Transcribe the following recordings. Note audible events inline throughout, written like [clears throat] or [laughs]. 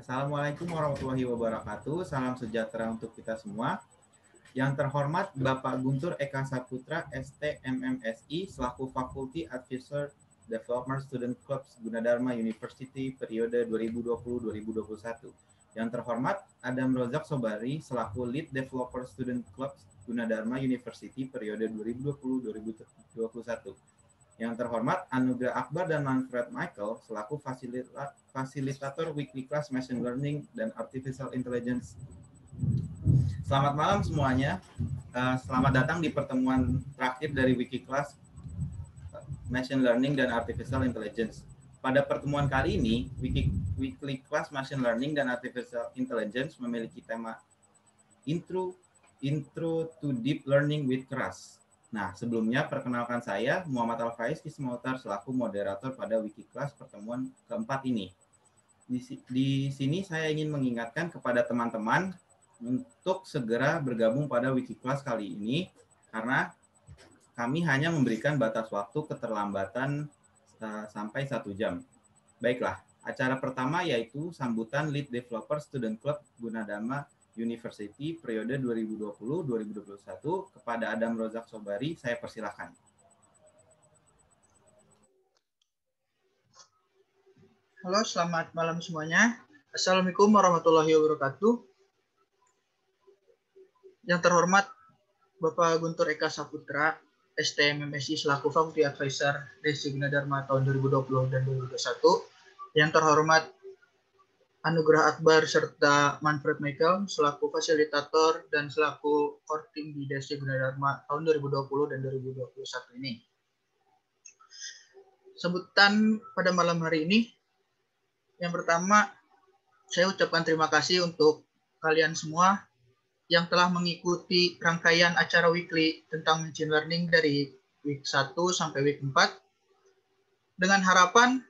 Assalamualaikum warahmatullahi wabarakatuh. Salam sejahtera untuk kita semua. Yang terhormat Bapak Guntur Eka Saputra, STMMSI, selaku Faculty Advisor Developer Student Clubs Gunadarma University periode 2020-2021. Yang terhormat Adam Rozak Sobari, selaku Lead Developer Student Clubs Gunadarma University periode 2020-2021 yang terhormat Anugrah Akbar dan Manfred Michael selaku fasilita fasilitator weekly class machine learning dan artificial intelligence. Selamat malam semuanya. Uh, selamat datang di pertemuan terakhir dari wiki class eh, machine learning dan artificial intelligence. Pada pertemuan kali ini, wiki, weekly class machine learning dan artificial intelligence memiliki tema intro intro to deep learning with CRAS Nah, sebelumnya perkenalkan saya Muhammad Al Faiz Kismautar selaku moderator pada Wiki Kelas pertemuan keempat ini. Di, di sini saya ingin mengingatkan kepada teman-teman untuk segera bergabung pada Wiki Kelas kali ini karena kami hanya memberikan batas waktu keterlambatan uh, sampai satu jam. Baiklah, acara pertama yaitu sambutan Lead Developer Student Club Gunadama University periode 2020-2021 kepada Adam Rozak Sobari. Saya persilahkan. Halo, selamat malam semuanya. Assalamualaikum warahmatullahi wabarakatuh. Yang terhormat Bapak Guntur Eka Saputra, STM STMMSI selaku Faculty Advisor Designadharma tahun 2020 dan 2021. Yang terhormat Anugerah Akbar serta Manfred Michael selaku fasilitator dan selaku core team di Desi Gunadarma tahun 2020 dan 2021 ini. Sebutan pada malam hari ini, yang pertama saya ucapkan terima kasih untuk kalian semua yang telah mengikuti rangkaian acara weekly tentang machine learning dari week 1 sampai week 4 dengan harapan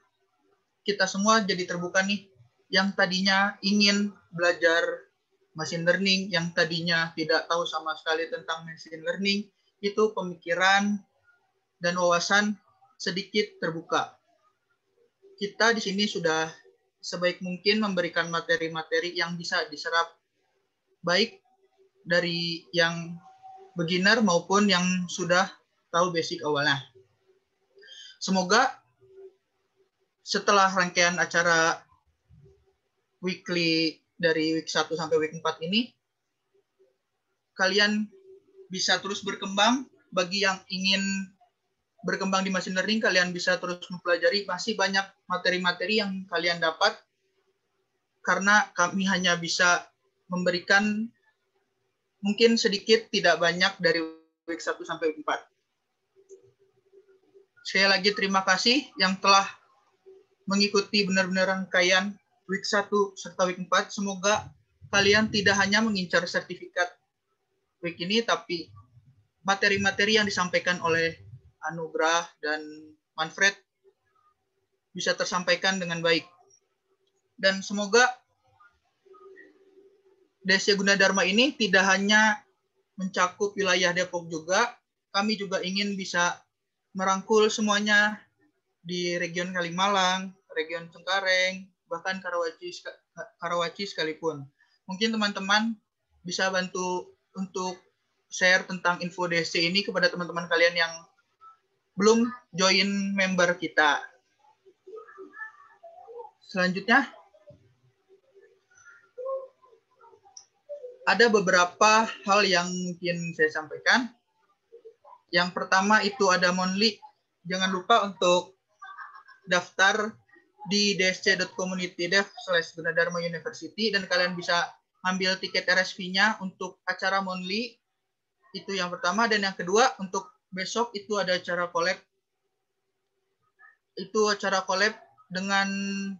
kita semua jadi terbuka nih yang tadinya ingin belajar machine learning, yang tadinya tidak tahu sama sekali tentang machine learning, itu pemikiran dan wawasan sedikit terbuka. Kita di sini sudah sebaik mungkin memberikan materi-materi yang bisa diserap baik dari yang beginner maupun yang sudah tahu basic awalnya. Semoga setelah rangkaian acara weekly dari week 1 sampai week 4 ini kalian bisa terus berkembang bagi yang ingin berkembang di machine learning kalian bisa terus mempelajari masih banyak materi-materi yang kalian dapat karena kami hanya bisa memberikan mungkin sedikit tidak banyak dari week 1 sampai Week 4. saya lagi terima kasih yang telah mengikuti benar-benar rangkaian week 1 serta week 4. Semoga kalian tidak hanya mengincar sertifikat week ini, tapi materi-materi yang disampaikan oleh Anugrah dan Manfred bisa tersampaikan dengan baik. Dan semoga Desya Gunadarma ini tidak hanya mencakup wilayah Depok juga, kami juga ingin bisa merangkul semuanya di region Kalimalang, region Cengkareng, bahkan Karawaci Karawaci sekalipun. Mungkin teman-teman bisa bantu untuk share tentang info DC ini kepada teman-teman kalian yang belum join member kita. Selanjutnya ada beberapa hal yang mungkin saya sampaikan. Yang pertama itu ada Monli. Jangan lupa untuk daftar di dsc.communitydev slash Gunadarma University dan kalian bisa ambil tiket RSV-nya untuk acara monthly itu yang pertama dan yang kedua untuk besok itu ada acara collab itu acara collab dengan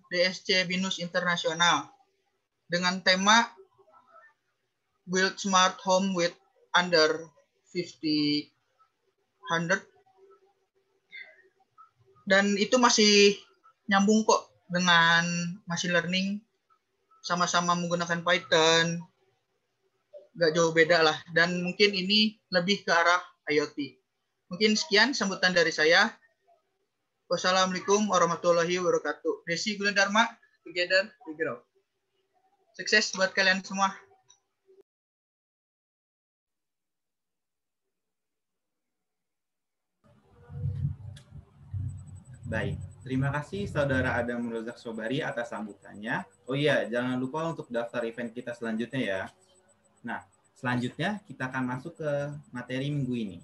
DSC Binus Internasional dengan tema Build Smart Home with Under 50 100 dan itu masih nyambung kok dengan machine learning sama-sama menggunakan Python nggak jauh beda lah dan mungkin ini lebih ke arah IoT mungkin sekian sambutan dari saya wassalamualaikum warahmatullahi wabarakatuh Desi Gulendarma together we grow sukses buat kalian semua bye Terima kasih Saudara Adam Rozak Sobari atas sambutannya. Oh iya, jangan lupa untuk daftar event kita selanjutnya ya. Nah, selanjutnya kita akan masuk ke materi minggu ini.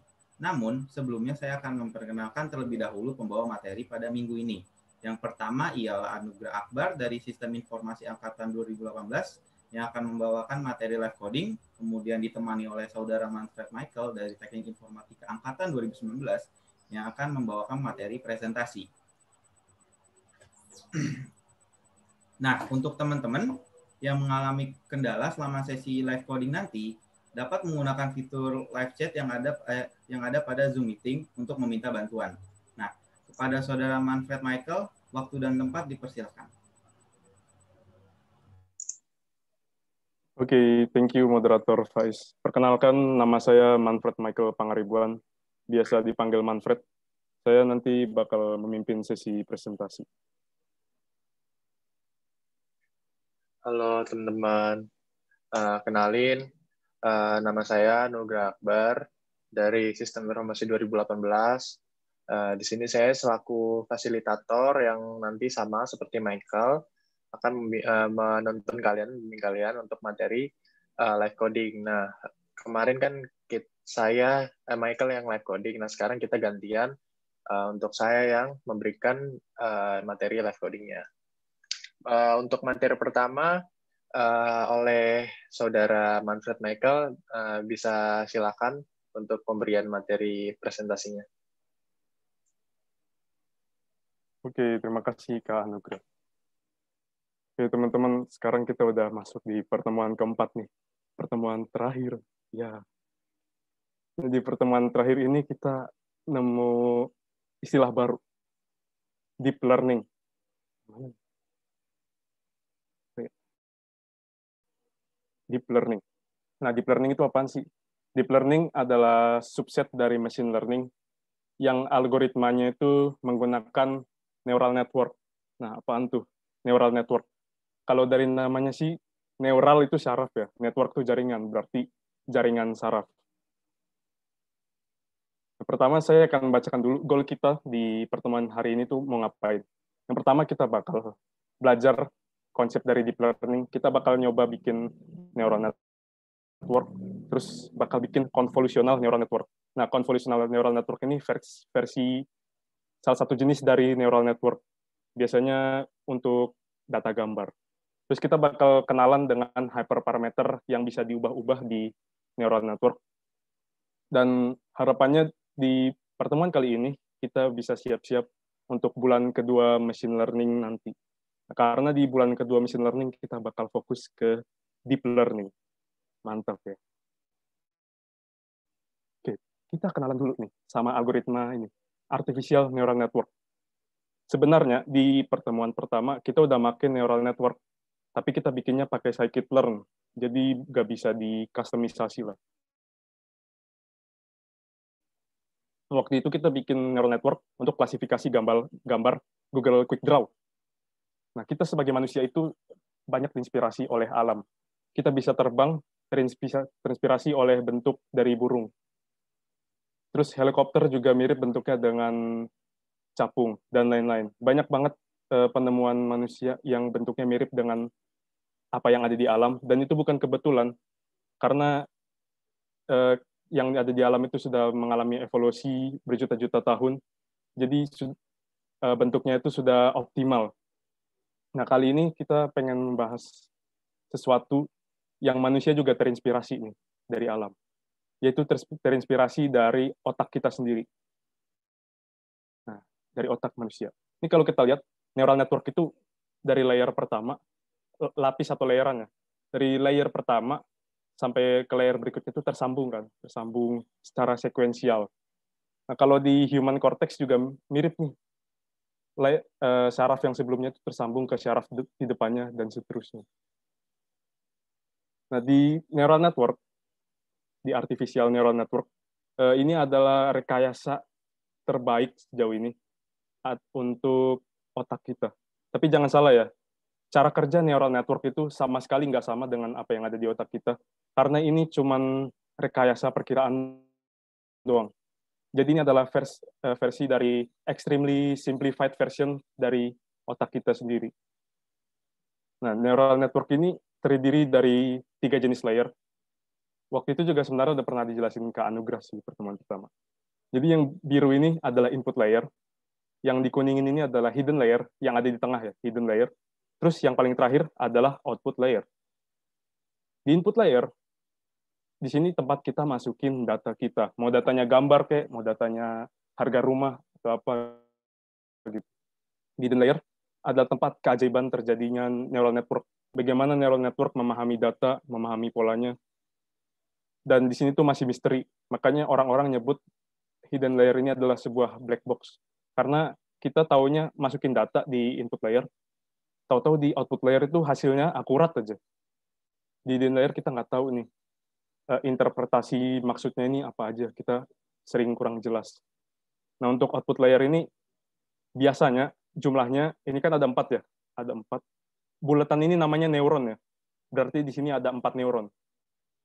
Namun, sebelumnya saya akan memperkenalkan terlebih dahulu pembawa materi pada minggu ini. Yang pertama ialah Anugerah Akbar dari Sistem Informasi Angkatan 2018 yang akan membawakan materi live coding, kemudian ditemani oleh Saudara Manfred Michael dari Teknik Informatika Angkatan 2019 yang akan membawakan materi presentasi. [clears throat] Nah, untuk teman-teman yang mengalami kendala selama sesi live coding nanti, dapat menggunakan fitur live chat yang ada eh, yang ada pada Zoom meeting untuk meminta bantuan. Nah, kepada saudara Manfred Michael, waktu dan tempat dipersilakan. Oke, okay, thank you moderator Faiz. Perkenalkan nama saya Manfred Michael Pangaribuan, biasa dipanggil Manfred. Saya nanti bakal memimpin sesi presentasi. Halo teman-teman, uh, kenalin uh, nama saya Nugra Akbar dari Sistem Informasi 2018. Uh, eh, di sini saya selaku fasilitator yang nanti sama seperti Michael akan uh, menonton kalian, membimbing kalian untuk materi uh, live coding. Nah, kemarin kan kita, saya eh, Michael yang live coding. Nah, sekarang kita gantian uh, untuk saya yang memberikan uh, materi live codingnya uh, untuk materi pertama uh, oleh saudara Manfred Michael uh, bisa silakan untuk pemberian materi presentasinya. Oke, terima kasih Kak Anugrah. Oke, teman-teman, sekarang kita udah masuk di pertemuan keempat nih. Pertemuan terakhir. Ya. Di pertemuan terakhir ini kita nemu istilah baru. Deep learning. deep learning. Nah, deep learning itu apa sih? Deep learning adalah subset dari machine learning yang algoritmanya itu menggunakan neural network. Nah, apaan tuh neural network? Kalau dari namanya sih, neural itu saraf ya, network itu jaringan, berarti jaringan saraf. Nah, pertama, saya akan bacakan dulu goal kita di pertemuan hari ini tuh mau ngapain. Yang pertama, kita bakal belajar konsep dari deep learning. Kita bakal nyoba bikin neural network, terus bakal bikin convolutional neural network. Nah, convolutional neural network ini versi, versi salah satu jenis dari neural network. Biasanya untuk data gambar. Terus kita bakal kenalan dengan hyperparameter yang bisa diubah-ubah di neural network. Dan harapannya di pertemuan kali ini kita bisa siap-siap untuk bulan kedua machine learning nanti. Karena di bulan kedua machine learning kita bakal fokus ke deep learning. Mantap ya. Oke, kita kenalan dulu nih sama algoritma ini, artificial neural network. Sebenarnya di pertemuan pertama kita udah makin neural network, tapi kita bikinnya pakai scikit-learn. Jadi nggak bisa dikustomisasi lah. waktu itu kita bikin neural network untuk klasifikasi gambar gambar Google Quick Draw Nah, kita sebagai manusia itu banyak terinspirasi oleh alam. Kita bisa terbang terinspirasi oleh bentuk dari burung. Terus helikopter juga mirip bentuknya dengan capung dan lain-lain. Banyak banget eh, penemuan manusia yang bentuknya mirip dengan apa yang ada di alam dan itu bukan kebetulan karena eh, yang ada di alam itu sudah mengalami evolusi berjuta-juta tahun. Jadi eh, bentuknya itu sudah optimal Nah, kali ini kita pengen membahas sesuatu yang manusia juga terinspirasi nih dari alam, yaitu terinspirasi dari otak kita sendiri. Nah, dari otak manusia. Ini kalau kita lihat neural network itu dari layer pertama eh, lapis atau layerannya Dari layer pertama sampai ke layer berikutnya itu tersambung kan, tersambung secara sekuensial. Nah, kalau di human cortex juga mirip nih uh, syaraf yang sebelumnya itu tersambung ke syaraf de di depannya dan seterusnya. Nah, di neural network, di artificial neural network, uh, ini adalah rekayasa terbaik sejauh ini untuk otak kita. Tapi jangan salah ya, cara kerja neural network itu sama sekali nggak sama dengan apa yang ada di otak kita, karena ini cuman rekayasa perkiraan doang. Jadi ini adalah vers, eh, versi dari extremely simplified version dari otak kita sendiri. Nah, neural network ini terdiri dari tiga jenis layer. Waktu itu juga sebenarnya udah pernah dijelasin ke Anugrah di pertemuan pertama. Jadi yang biru ini adalah input layer, yang dikuningin ini adalah hidden layer, yang ada di tengah ya, hidden layer. Terus yang paling terakhir adalah output layer. Di input layer, di sini tempat kita masukin data kita. Mau datanya gambar kayak, mau datanya harga rumah atau apa gitu. Di the layer ada tempat keajaiban terjadinya neural network. Bagaimana neural network memahami data, memahami polanya. Dan di sini tuh masih misteri. Makanya orang-orang nyebut hidden layer ini adalah sebuah black box. Karena kita taunya masukin data di input layer, tahu-tahu di output layer itu hasilnya akurat aja. Di hidden layer kita nggak tahu nih Eh, interpretasi maksudnya ini apa aja kita sering kurang jelas. Nah untuk output layer ini biasanya jumlahnya ini kan ada empat ya, ada empat. bulatan ini namanya neuron ya, berarti di sini ada empat neuron.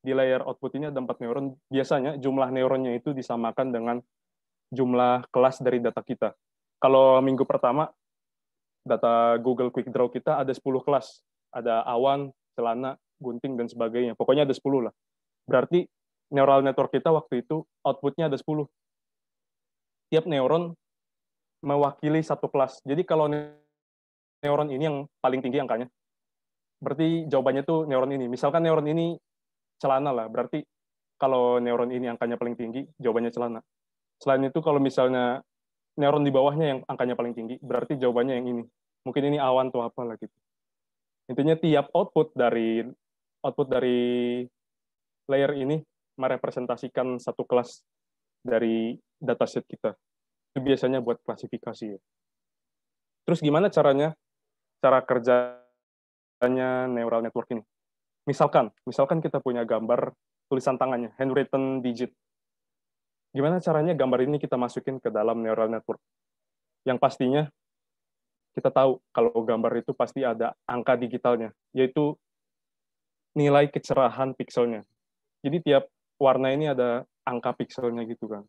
Di layer output ini ada empat neuron. Biasanya jumlah neuronnya itu disamakan dengan jumlah kelas dari data kita. Kalau minggu pertama data Google Quick Draw kita ada 10 kelas, ada awan, celana, gunting dan sebagainya. Pokoknya ada 10 lah Berarti neural network kita waktu itu outputnya ada 10. Tiap neuron mewakili satu kelas. Jadi kalau neuron ini yang paling tinggi angkanya, berarti jawabannya tuh neuron ini. Misalkan neuron ini celana lah, berarti kalau neuron ini angkanya paling tinggi, jawabannya celana. Selain itu kalau misalnya neuron di bawahnya yang angkanya paling tinggi, berarti jawabannya yang ini. Mungkin ini awan atau apa lah gitu. Intinya tiap output dari output dari layer ini merepresentasikan satu kelas dari dataset kita. Itu biasanya buat klasifikasi. Terus gimana caranya? Cara kerjanya neural network ini. Misalkan, misalkan kita punya gambar tulisan tangannya, handwritten digit. Gimana caranya gambar ini kita masukin ke dalam neural network? Yang pastinya kita tahu kalau gambar itu pasti ada angka digitalnya, yaitu nilai kecerahan pikselnya. Jadi tiap warna ini ada angka pikselnya gitu kan.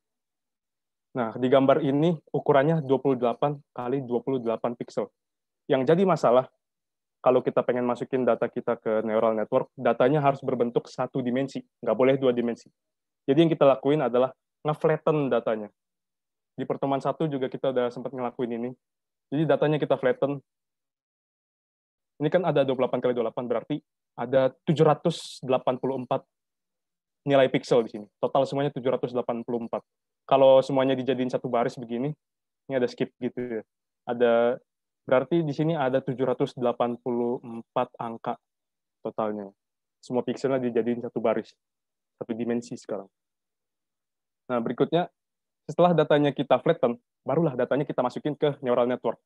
Nah, di gambar ini ukurannya 28 kali 28 piksel. Yang jadi masalah, kalau kita pengen masukin data kita ke neural network, datanya harus berbentuk satu dimensi, nggak boleh dua dimensi. Jadi yang kita lakuin adalah nge-flatten datanya. Di pertemuan satu juga kita udah sempat ngelakuin ini. Jadi datanya kita flatten. Ini kan ada 28 kali 28, berarti ada 784 nilai pixel di sini. Total semuanya 784. Kalau semuanya dijadiin satu baris begini, ini ada skip gitu ya. Ada berarti di sini ada 784 angka totalnya. Semua pixelnya dijadiin satu baris, satu dimensi sekarang. Nah, berikutnya setelah datanya kita flatten, barulah datanya kita masukin ke neural network.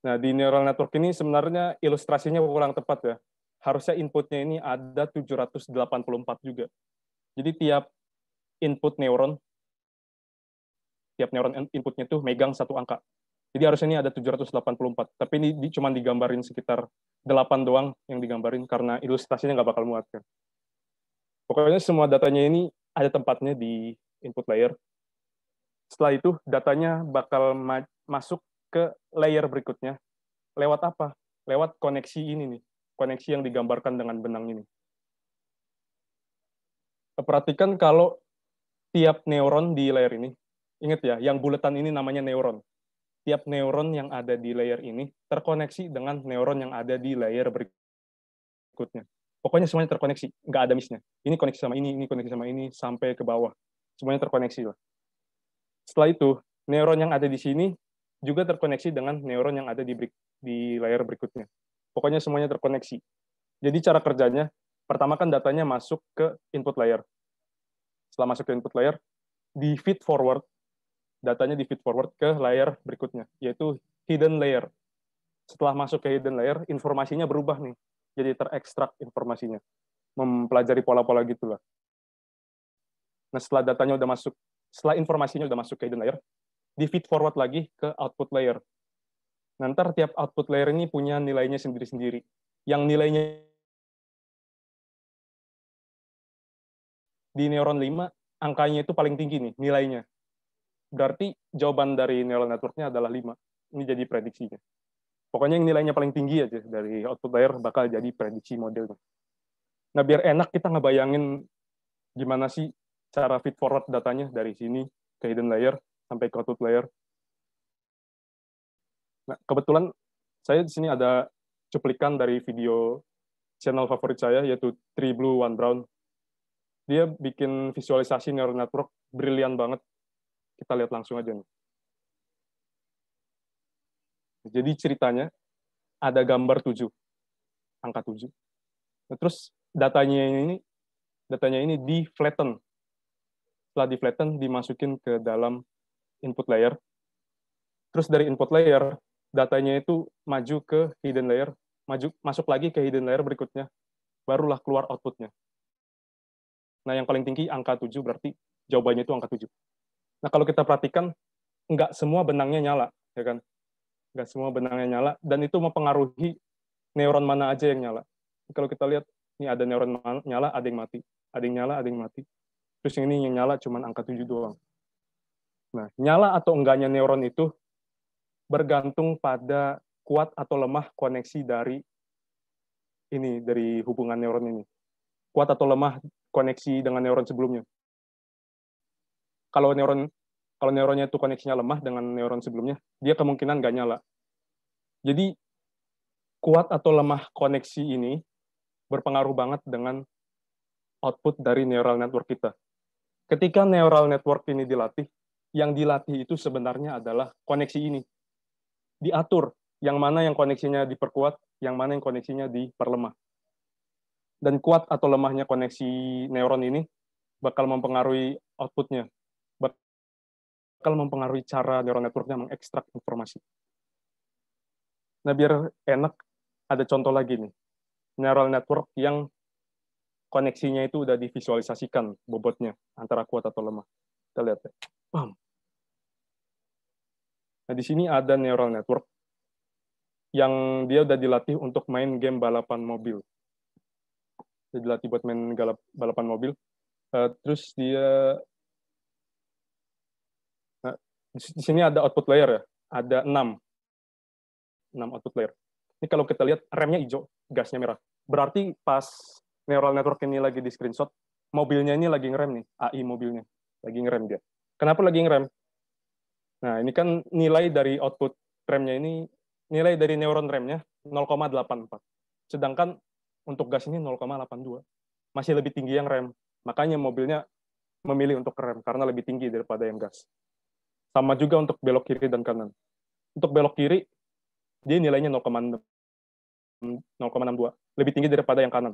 Nah, di neural network ini sebenarnya ilustrasinya kurang tepat ya harusnya inputnya ini ada 784 juga. Jadi tiap input neuron, tiap neuron inputnya tuh megang satu angka. Jadi harusnya ini ada 784, tapi ini cuma digambarin sekitar 8 doang yang digambarin karena ilustrasinya nggak bakal muat kan. Pokoknya semua datanya ini ada tempatnya di input layer. Setelah itu datanya bakal ma masuk ke layer berikutnya. Lewat apa? Lewat koneksi ini nih koneksi yang digambarkan dengan benang ini. Perhatikan kalau tiap neuron di layer ini, ingat ya, yang buletan ini namanya neuron. Tiap neuron yang ada di layer ini terkoneksi dengan neuron yang ada di layer berikutnya. Pokoknya semuanya terkoneksi, nggak ada miss-nya. Ini koneksi sama ini, ini koneksi sama ini, sampai ke bawah. Semuanya terkoneksi lah. Setelah itu, neuron yang ada di sini juga terkoneksi dengan neuron yang ada di, di layer berikutnya. Pokoknya semuanya terkoneksi. Jadi cara kerjanya, pertama kan datanya masuk ke input layer. Setelah masuk ke input layer, di feed forward, datanya di feed forward ke layer berikutnya, yaitu hidden layer. Setelah masuk ke hidden layer, informasinya berubah nih. Jadi terekstrak informasinya. Mempelajari pola-pola gitulah. Nah, setelah datanya udah masuk, setelah informasinya udah masuk ke hidden layer, di feed forward lagi ke output layer nanti tiap output layer ini punya nilainya sendiri-sendiri. Yang nilainya di neuron 5, angkanya itu paling tinggi nih nilainya. Berarti jawaban dari neural networknya adalah 5. Ini jadi prediksinya. Pokoknya yang nilainya paling tinggi aja dari output layer bakal jadi prediksi modelnya. Nah, biar enak kita ngebayangin gimana sih cara feed forward datanya dari sini ke hidden layer sampai ke output layer Nah, kebetulan saya di sini ada cuplikan dari video channel favorit saya yaitu Three Blue One Brown. Dia bikin visualisasi neural network brilian banget. Kita lihat langsung aja nih. Jadi ceritanya ada gambar 7, angka 7. Nah, terus datanya ini datanya ini di flatten. Setelah di flatten dimasukin ke dalam input layer. Terus dari input layer datanya itu maju ke hidden layer, maju masuk lagi ke hidden layer berikutnya, barulah keluar outputnya. Nah, yang paling tinggi angka 7 berarti jawabannya itu angka 7. Nah, kalau kita perhatikan nggak semua benangnya nyala, ya kan? Nggak semua benangnya nyala dan itu mempengaruhi neuron mana aja yang nyala. Kalau kita lihat ini ada neuron nyala, ada yang mati, ada yang nyala, ada yang mati. Terus yang ini yang nyala cuma angka 7 doang. Nah, nyala atau enggaknya neuron itu bergantung pada kuat atau lemah koneksi dari ini dari hubungan neuron ini. Kuat atau lemah koneksi dengan neuron sebelumnya. Kalau neuron kalau neuronnya itu koneksinya lemah dengan neuron sebelumnya, dia kemungkinan nggak nyala. Jadi kuat atau lemah koneksi ini berpengaruh banget dengan output dari neural network kita. Ketika neural network ini dilatih, yang dilatih itu sebenarnya adalah koneksi ini, diatur yang mana yang koneksinya diperkuat, yang mana yang koneksinya diperlemah. Dan kuat atau lemahnya koneksi neuron ini bakal mempengaruhi outputnya, bakal mempengaruhi cara neural networknya mengekstrak informasi. Nah, biar enak, ada contoh lagi nih. Neural network yang koneksinya itu udah divisualisasikan bobotnya antara kuat atau lemah. Kita lihat ya. Bam. Nah, di sini ada neural network yang dia udah dilatih untuk main game balapan mobil. Dia dilatih buat main galap, balapan mobil. Uh, terus dia nah, di sini ada output layer ya, ada 6. 6 output layer. Ini kalau kita lihat remnya hijau, gasnya merah. Berarti pas neural network ini lagi di screenshot, mobilnya ini lagi ngerem nih, AI mobilnya. Lagi ngerem dia. Kenapa lagi ngerem? Nah, ini kan nilai dari output remnya ini, nilai dari neuron remnya 0,84. Sedangkan untuk gas ini 0,82. Masih lebih tinggi yang rem. Makanya mobilnya memilih untuk rem, karena lebih tinggi daripada yang gas. Sama juga untuk belok kiri dan kanan. Untuk belok kiri, dia nilainya 0,62. Lebih tinggi daripada yang kanan.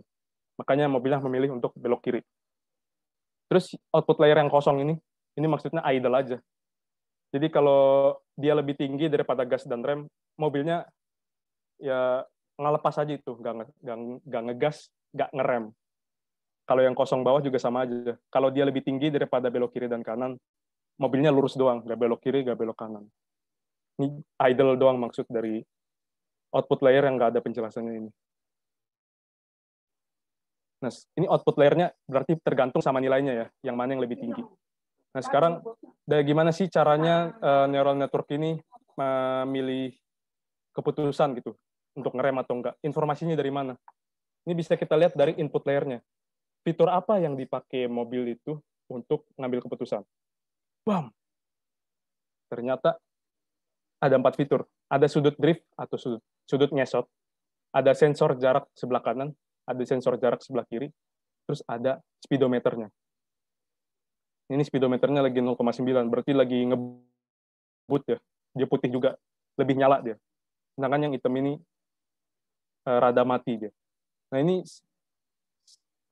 Makanya mobilnya memilih untuk belok kiri. Terus output layer yang kosong ini, ini maksudnya idle aja jadi kalau dia lebih tinggi daripada gas dan rem, mobilnya ya ngelepas aja itu, nggak nggak nggak ngegas, nggak ngerem. Kalau yang kosong bawah juga sama aja. Kalau dia lebih tinggi daripada belok kiri dan kanan, mobilnya lurus doang, nggak belok kiri, nggak belok kanan. Ini idle doang maksud dari output layer yang nggak ada penjelasannya ini. Nah, ini output layernya berarti tergantung sama nilainya ya, yang mana yang lebih tinggi. Nah sekarang dari gimana sih caranya uh, neural network ini memilih keputusan gitu untuk ngerem atau enggak? Informasinya dari mana? Ini bisa kita lihat dari input layernya. Fitur apa yang dipakai mobil itu untuk ngambil keputusan? Bam. Ternyata ada empat fitur. Ada sudut drift atau sudut sudut ngesot, ada sensor jarak sebelah kanan, ada sensor jarak sebelah kiri, terus ada speedometernya ini speedometernya lagi 0,9 berarti lagi ngebut ya dia putih juga lebih nyala dia sedangkan yang hitam ini uh, rada mati dia nah ini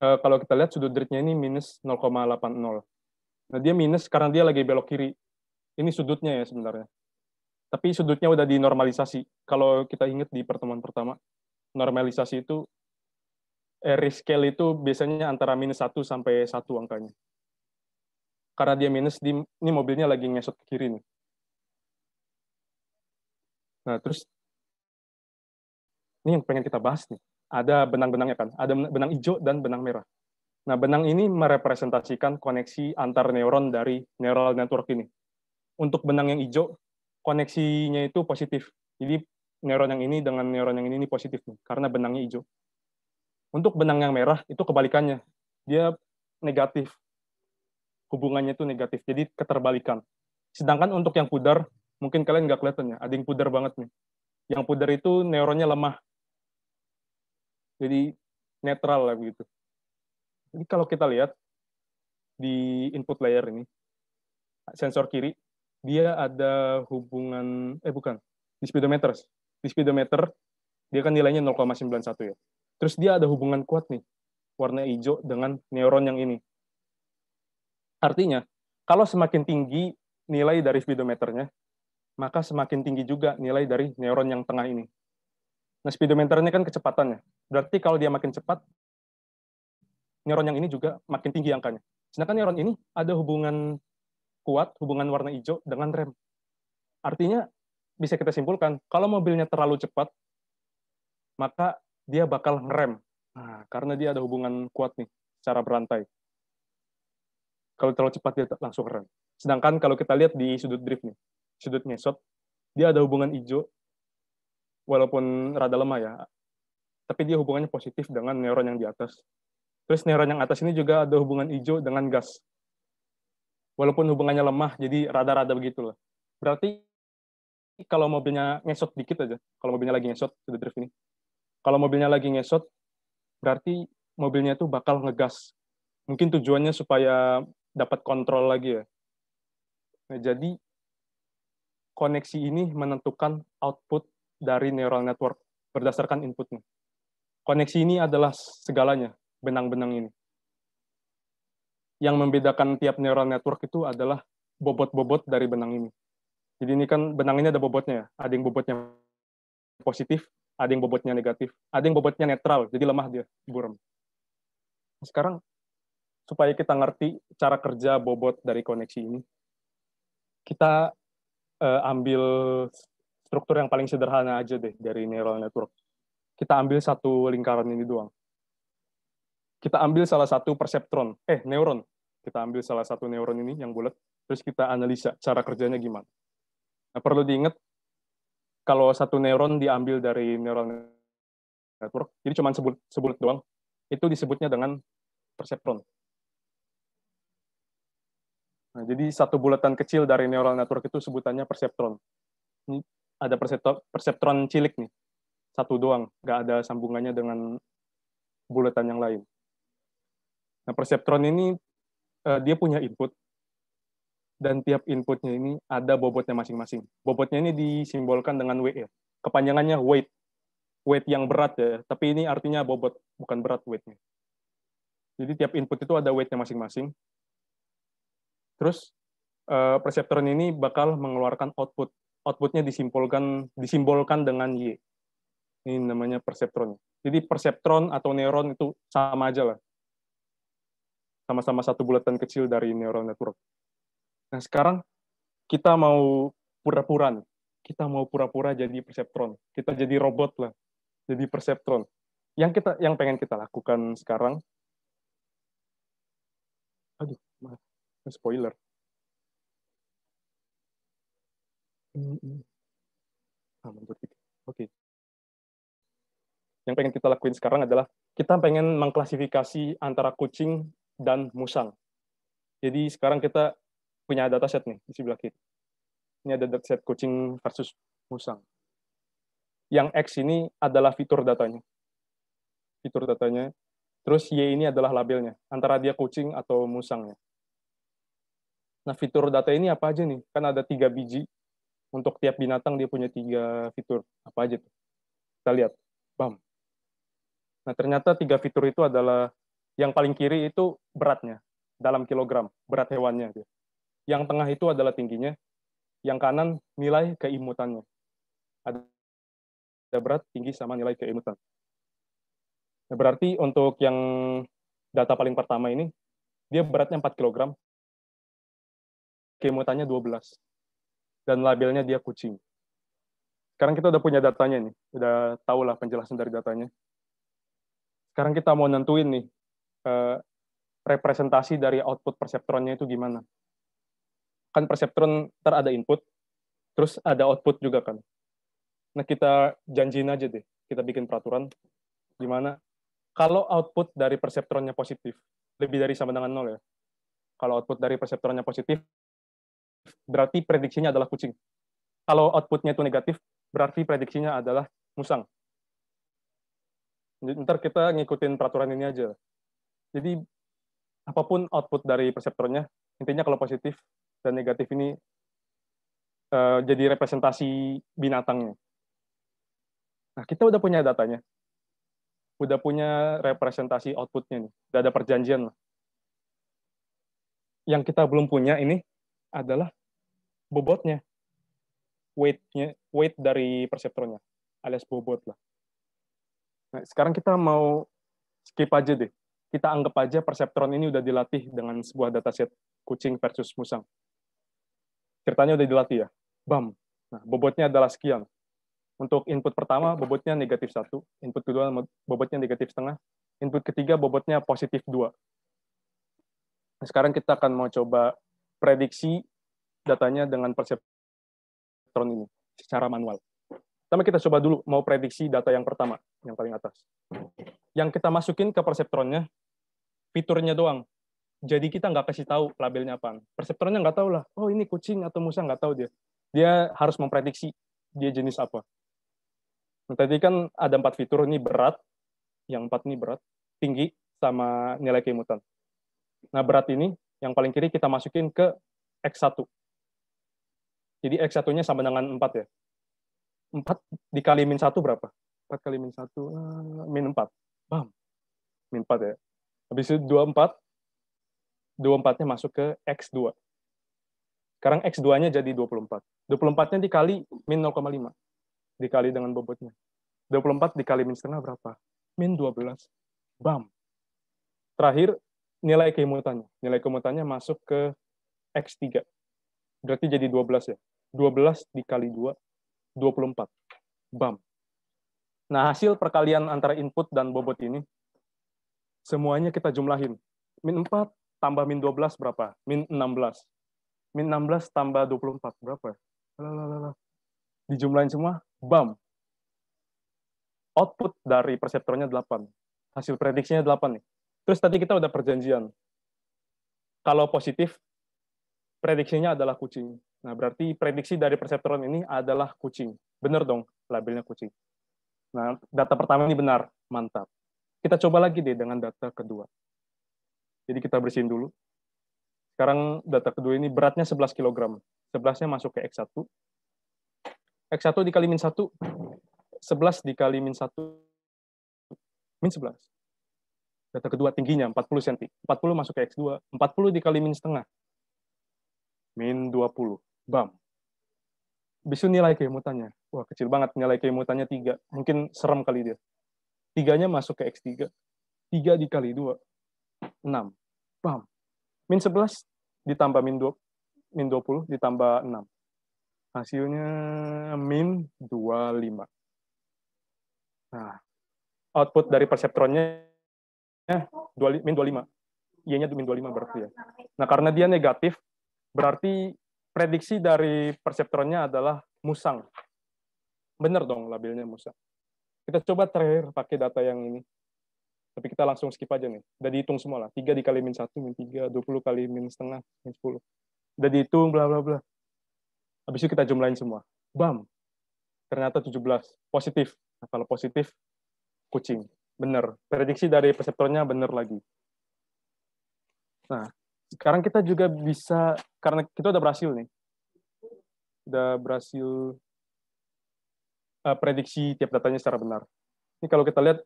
uh, kalau kita lihat sudut deritnya ini minus 0,80 nah dia minus karena dia lagi belok kiri ini sudutnya ya sebenarnya tapi sudutnya udah dinormalisasi kalau kita ingat di pertemuan pertama normalisasi itu R scale itu biasanya antara minus 1 sampai 1 angkanya karena dia minus di ini mobilnya lagi ngesot ke kiri nih. Nah, terus ini yang pengen kita bahas nih. Ada benang-benangnya kan, ada benang hijau dan benang merah. Nah, benang ini merepresentasikan koneksi antar neuron dari neural network ini. Untuk benang yang hijau, koneksinya itu positif. Jadi neuron yang ini dengan neuron yang ini ini positif nih, karena benangnya hijau. Untuk benang yang merah itu kebalikannya. Dia negatif hubungannya itu negatif. Jadi keterbalikan. Sedangkan untuk yang pudar, mungkin kalian nggak kelihatan ya, ada yang pudar banget nih. Yang pudar itu neuronnya lemah. Jadi netral lah begitu. Jadi kalau kita lihat di input layer ini, sensor kiri, dia ada hubungan, eh bukan, di speedometer. Di speedometer, dia kan nilainya 0,91 ya. Terus dia ada hubungan kuat nih, warna hijau dengan neuron yang ini. Artinya, kalau semakin tinggi nilai dari speedometernya, maka semakin tinggi juga nilai dari neuron yang tengah ini. Nah, speedometernya kan kecepatannya. Berarti kalau dia makin cepat, neuron yang ini juga makin tinggi angkanya. Sedangkan neuron ini ada hubungan kuat, hubungan warna hijau dengan rem. Artinya, bisa kita simpulkan, kalau mobilnya terlalu cepat, maka dia bakal ngerem. Nah, karena dia ada hubungan kuat nih, secara berantai. Kalau terlalu cepat dia langsung rem. Sedangkan kalau kita lihat di sudut drift nih, sudut ngesot, dia ada hubungan hijau, walaupun rada lemah ya, tapi dia hubungannya positif dengan neuron yang di atas. Terus neuron yang atas ini juga ada hubungan hijau dengan gas. Walaupun hubungannya lemah, jadi rada-rada begitu lah. Berarti kalau mobilnya ngesot dikit aja, kalau mobilnya lagi ngesot, sudut drift ini, kalau mobilnya lagi ngesot, berarti mobilnya itu bakal ngegas. Mungkin tujuannya supaya dapat kontrol lagi ya. Nah, jadi koneksi ini menentukan output dari neural network berdasarkan inputnya. Koneksi ini adalah segalanya, benang-benang ini. Yang membedakan tiap neural network itu adalah bobot-bobot dari benang ini. Jadi ini kan benang ini ada bobotnya ya. Ada yang bobotnya positif, ada yang bobotnya negatif, ada yang bobotnya netral, jadi lemah dia, buram. Nah, sekarang supaya kita ngerti cara kerja bobot dari koneksi ini. Kita uh, ambil struktur yang paling sederhana aja deh dari neural network. Kita ambil satu lingkaran ini doang. Kita ambil salah satu perceptron, eh neuron. Kita ambil salah satu neuron ini yang bulat, terus kita analisa cara kerjanya gimana. Nah, perlu diingat kalau satu neuron diambil dari neural network, jadi cuma sebulat sebulat doang, itu disebutnya dengan perceptron. Nah, jadi satu bulatan kecil dari neural network itu sebutannya perceptron. Ini ada perceptron cilik nih, satu doang, nggak ada sambungannya dengan bulatan yang lain. Nah, perceptron ini eh, dia punya input dan tiap inputnya ini ada bobotnya masing-masing. Bobotnya ini disimbolkan dengan w. E. Kepanjangannya weight. Weight yang berat ya, tapi ini artinya bobot, bukan berat weightnya. Jadi tiap input itu ada weightnya masing-masing terus uh, ini bakal mengeluarkan output outputnya disimpulkan, disimbolkan dengan y ini namanya perceptron. jadi perceptron atau neuron itu sama aja lah sama-sama satu bulatan kecil dari neural network nah sekarang kita mau pura-pura kita mau pura-pura jadi perceptron. kita jadi robot lah jadi perceptron. yang kita yang pengen kita lakukan sekarang aduh maaf Spoiler. Ah, Oke. Okay. Yang pengen kita lakuin sekarang adalah kita pengen mengklasifikasi antara kucing dan musang. Jadi sekarang kita punya dataset nih di sebelah kiri. Ini ada dataset kucing versus musang. Yang X ini adalah fitur datanya. Fitur datanya. Terus Y ini adalah labelnya, antara dia kucing atau musangnya. Nah, fitur data ini apa aja nih? Kan ada tiga biji. Untuk tiap binatang dia punya tiga fitur. Apa aja tuh? Kita lihat. Bam. Nah, ternyata tiga fitur itu adalah yang paling kiri itu beratnya dalam kilogram, berat hewannya. Yang tengah itu adalah tingginya, yang kanan nilai keimutannya. Ada berat, tinggi, sama nilai keimutan. Nah, berarti untuk yang data paling pertama ini, dia beratnya 4 kilogram kemotanya 12. Dan labelnya dia kucing. Sekarang kita udah punya datanya nih, udah tau lah penjelasan dari datanya. Sekarang kita mau nentuin nih eh, representasi dari output perceptronnya itu gimana. Kan perceptron ntar ada input, terus ada output juga kan. Nah kita janjiin aja deh, kita bikin peraturan gimana kalau output dari perceptronnya positif, lebih dari sama dengan nol ya. Kalau output dari perceptronnya positif, berarti prediksinya adalah kucing. Kalau outputnya itu negatif, berarti prediksinya adalah musang. Ntar kita ngikutin peraturan ini aja. Jadi apapun output dari perseptornya, intinya kalau positif dan negatif ini uh, jadi representasi binatangnya. Nah, kita udah punya datanya. Udah punya representasi outputnya nih. Udah ada perjanjian lah. Yang kita belum punya ini adalah bobotnya, weightnya, weight dari perseptronnya, alias bobot lah. Nah, sekarang kita mau skip aja deh. Kita anggap aja perseptron ini udah dilatih dengan sebuah dataset kucing versus musang. Ceritanya udah dilatih ya. Bam. Nah, bobotnya adalah sekian. Untuk input pertama, bobotnya negatif satu. Input kedua, bobotnya negatif setengah. Input ketiga, bobotnya positif dua. Nah, sekarang kita akan mau coba prediksi datanya dengan perceptron ini secara manual. Pertama kita coba dulu mau prediksi data yang pertama, yang paling atas. Yang kita masukin ke perceptronnya, fiturnya doang. Jadi kita nggak kasih tahu labelnya apa. Perceptronnya nggak tahu lah, oh ini kucing atau musa, nggak tahu dia. Dia harus memprediksi dia jenis apa. Nah, tadi kan ada empat fitur, ini berat, yang empat ini berat, tinggi, sama nilai keimutan. Nah berat ini yang paling kiri kita masukin ke X1. Jadi X1-nya sama dengan 4 ya. 4 dikali min 1 berapa? 4 kali min 1, eh, min 4. Bam. Min 4 ya. Habis itu 24. 24-nya masuk ke X2. Sekarang X2-nya jadi 24. 24-nya dikali min 0,5. Dikali dengan bobotnya. 24 dikali min setengah berapa? Min 12. Bam. Terakhir, nilai keimutannya. Nilai keimutannya masuk ke X3. Berarti jadi 12 ya. 12 dikali 2, 24. Bam. Nah, hasil perkalian antara input dan bobot ini, semuanya kita jumlahin. Min 4 tambah min 12 berapa? Min 16. Min 16 tambah 24 berapa? Lalalala. Dijumlahin semua, bam. Output dari perseptornya 8. Hasil prediksinya 8 nih. Terus tadi kita udah perjanjian. Kalau positif, prediksinya adalah kucing. Nah, berarti prediksi dari perceptron ini adalah kucing. Benar dong, labelnya kucing. Nah, data pertama ini benar. Mantap. Kita coba lagi deh dengan data kedua. Jadi kita bersihin dulu. Sekarang data kedua ini beratnya 11 kg. 11-nya masuk ke X1. X1 dikali min 1. 11 dikali min 1. Min 11 data kedua tingginya 40 cm. 40 masuk ke X2, 40 dikali min setengah. Min 20. Bam. Bisu nilai keimutannya. Wah, kecil banget nilai keimutannya 3. Mungkin serem kali dia. Tiganya masuk ke X3. 3 dikali 2. 6. Bam. Min 11 ditambah min 2 min 20 ditambah 6. Hasilnya min 25. Nah, output dari perseptronnya Eh, dua min 25. Y-nya min 25 berarti ya. Nah, karena dia negatif, berarti prediksi dari perseptronnya adalah musang. Benar dong labelnya musang. Kita coba terakhir pakai data yang ini. Tapi kita langsung skip aja nih. Udah dihitung semua lah. 3 dikali min 1, min 3, 20 kali min setengah, min 10. Udah dihitung, bla bla bla. Habis itu kita jumlahin semua. Bam! Ternyata 17. Positif. Nah, kalau positif, kucing benar. Prediksi dari perseptornya benar lagi. Nah, sekarang kita juga bisa karena kita udah berhasil nih. Udah berhasil uh, prediksi tiap datanya secara benar. Ini kalau kita lihat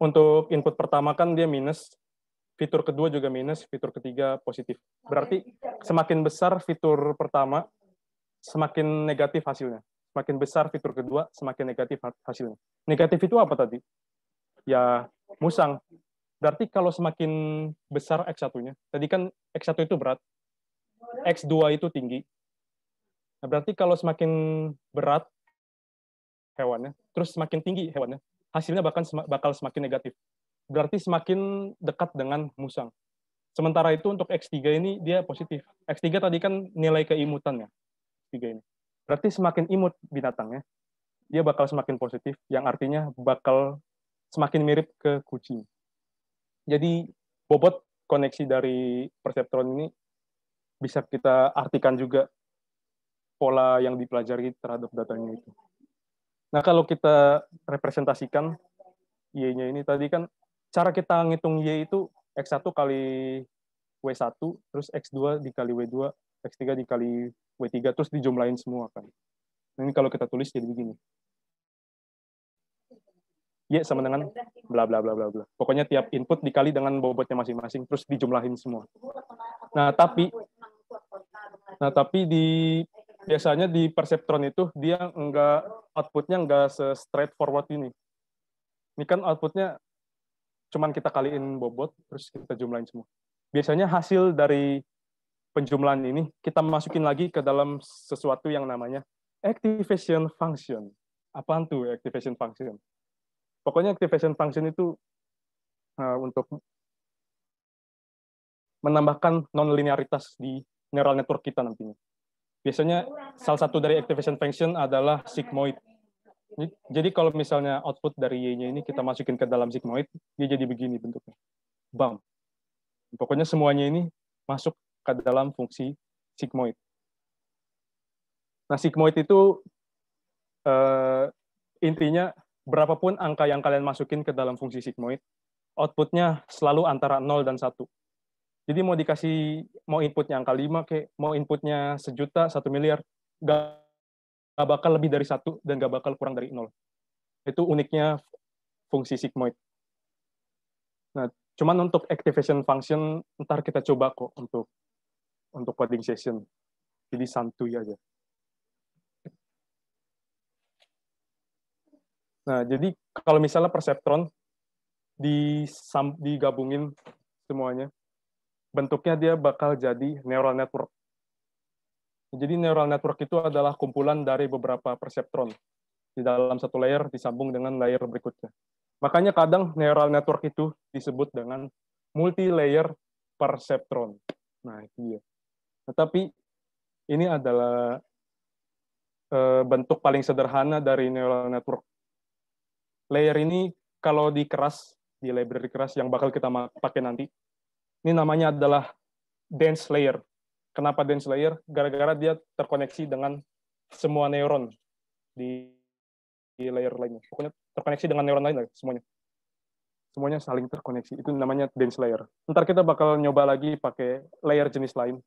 untuk input pertama kan dia minus, fitur kedua juga minus, fitur ketiga positif. Berarti semakin besar fitur pertama, semakin negatif hasilnya. Semakin besar fitur kedua, semakin negatif hasilnya. Negatif itu apa tadi? ya musang. Berarti kalau semakin besar X1-nya, tadi kan X1 itu berat, X2 itu tinggi. Nah, berarti kalau semakin berat hewannya, terus semakin tinggi hewannya, hasilnya bahkan sem bakal semakin negatif. Berarti semakin dekat dengan musang. Sementara itu untuk X3 ini dia positif. X3 tadi kan nilai keimutannya. tiga ini. Berarti semakin imut binatangnya, dia bakal semakin positif, yang artinya bakal semakin mirip ke kucing. Jadi bobot koneksi dari perceptron ini bisa kita artikan juga pola yang dipelajari terhadap datanya itu. Nah, kalau kita representasikan Y-nya ini tadi kan cara kita ngitung Y itu X1 kali W1, terus X2 dikali W2, X3 dikali W3, terus dijumlahin semua kan. Nah, ini kalau kita tulis jadi begini. Y iya, sama dengan bla bla bla bla bla. Pokoknya tiap input dikali dengan bobotnya masing-masing terus dijumlahin semua. Nah, tapi Nah, tapi di biasanya di perceptron itu dia enggak outputnya enggak se straight forward ini. Ini kan outputnya cuman kita kaliin bobot terus kita jumlahin semua. Biasanya hasil dari penjumlahan ini kita masukin lagi ke dalam sesuatu yang namanya activation function. Apaan tuh activation function? pokoknya activation function itu uh, untuk menambahkan non-linearitas di neural network kita nantinya. Biasanya salah satu dari activation function adalah sigmoid. Jadi kalau misalnya output dari Y-nya ini kita masukin ke dalam sigmoid, dia jadi begini bentuknya. Bam. Pokoknya semuanya ini masuk ke dalam fungsi sigmoid. Nah, sigmoid itu eh, intinya berapapun angka yang kalian masukin ke dalam fungsi sigmoid, outputnya selalu antara 0 dan 1. Jadi mau dikasih, mau inputnya angka 5, kayak, mau inputnya sejuta, satu miliar, gak, gak bakal lebih dari satu dan gak bakal kurang dari nol. Itu uniknya fungsi sigmoid. Nah, cuman untuk activation function, ntar kita coba kok untuk untuk coding session. Jadi santuy aja. Nah, jadi kalau misalnya perceptron digabungin semuanya, bentuknya dia bakal jadi neural network. Jadi neural network itu adalah kumpulan dari beberapa perceptron di dalam satu layer disambung dengan layer berikutnya. Makanya kadang neural network itu disebut dengan multi-layer perceptron. Nah, itu dia. Tetapi nah, ini adalah eh, bentuk paling sederhana dari neural network layer ini kalau di keras, di library keras yang bakal kita pakai nanti, ini namanya adalah dense layer. Kenapa dense layer? Gara-gara dia terkoneksi dengan semua neuron di, di layer lainnya. Pokoknya terkoneksi dengan neuron lain semuanya. Semuanya saling terkoneksi. Itu namanya dense layer. Ntar kita bakal nyoba lagi pakai layer jenis lain.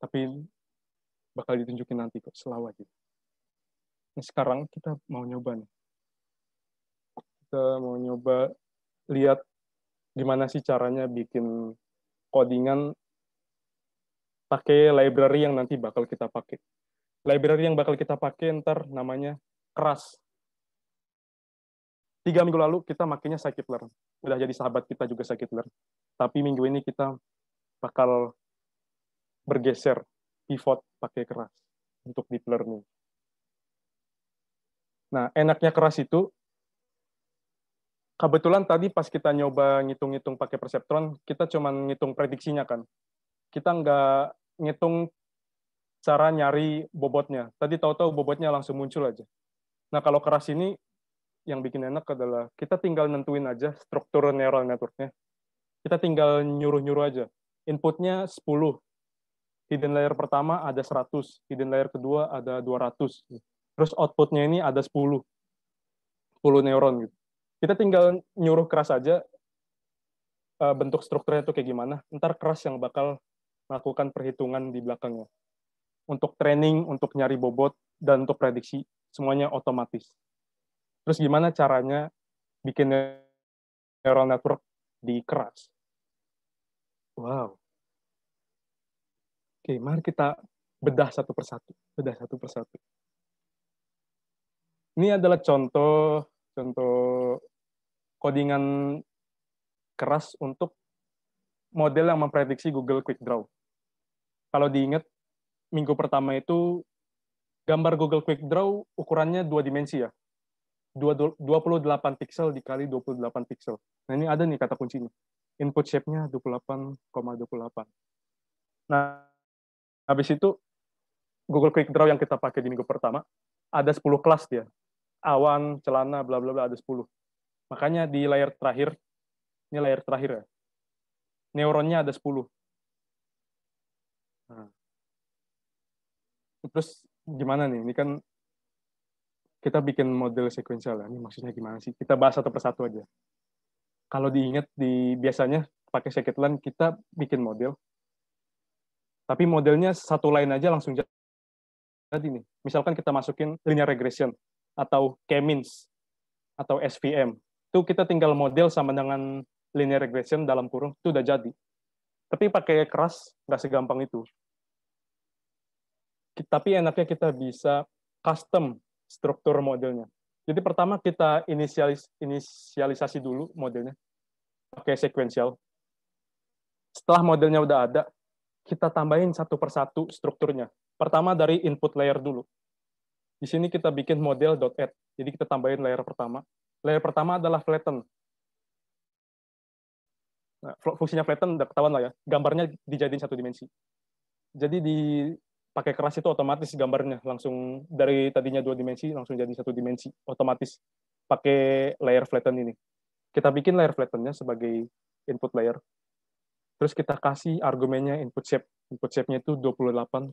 Tapi bakal ditunjukin nanti ke selawat. gitu. Nah, sekarang kita mau nyoba nih kita mau nyoba lihat gimana sih caranya bikin codingan pakai library yang nanti bakal kita pakai. Library yang bakal kita pakai ntar namanya keras. Tiga minggu lalu kita makinnya scikit-learn. Udah jadi sahabat kita juga scikit-learn. Tapi minggu ini kita bakal bergeser pivot pakai keras untuk deep learning. Nah, enaknya keras itu kebetulan tadi pas kita nyoba ngitung-ngitung pakai perceptron, kita cuma ngitung prediksinya kan. Kita nggak ngitung cara nyari bobotnya. Tadi tahu-tahu bobotnya langsung muncul aja. Nah kalau keras ini yang bikin enak adalah kita tinggal nentuin aja struktur neural networknya. Kita tinggal nyuruh-nyuruh aja. Inputnya 10. Hidden layer pertama ada 100. Hidden layer kedua ada 200. Terus outputnya ini ada 10. 10 neuron gitu kita tinggal nyuruh keras aja eh, bentuk strukturnya itu kayak gimana ntar keras yang bakal melakukan perhitungan di belakangnya untuk training untuk nyari bobot dan untuk prediksi semuanya otomatis terus gimana caranya bikin neural network di keras wow oke mari kita bedah satu persatu bedah satu persatu ini adalah contoh contoh codingan keras untuk model yang memprediksi Google Quick Draw. Kalau diingat, minggu pertama itu gambar Google Quick Draw ukurannya dua dimensi ya. 28 pixel dikali 28 pixel. Nah ini ada nih kata kuncinya. Input shape-nya 28,28. 28. Nah, habis itu Google Quick Draw yang kita pakai di minggu pertama, ada 10 kelas dia awan, celana, bla bla bla ada 10. Makanya di layar terakhir, ini layar terakhir ya. Neuronnya ada 10. Nah. Hmm. Terus gimana nih? Ini kan kita bikin model sekuensial ya. Ini maksudnya gimana sih? Kita bahas satu persatu aja. Kalau diingat di biasanya pakai scikit-learn kita bikin model. Tapi modelnya satu lain aja langsung jadi nih. Misalkan kita masukin linear regression atau K-means atau SVM. Itu kita tinggal model sama dengan linear regression dalam kurung itu udah jadi. Tapi pakai keras nggak segampang itu. Tapi enaknya kita bisa custom struktur modelnya. Jadi pertama kita inisialis, inisialisasi dulu modelnya pakai sequential. Setelah modelnya udah ada, kita tambahin satu persatu strukturnya. Pertama dari input layer dulu. Di sini kita bikin model .add. Jadi kita tambahin layer pertama. Layer pertama adalah flatten. Nah, fungsinya flatten udah ketahuan lah ya. Gambarnya dijadiin satu dimensi. Jadi di pakai keras itu otomatis gambarnya langsung dari tadinya dua dimensi langsung jadi satu dimensi otomatis pakai layer flatten ini. Kita bikin layer flattennya sebagai input layer. Terus kita kasih argumennya input shape. Input shape-nya itu 28,28. 28.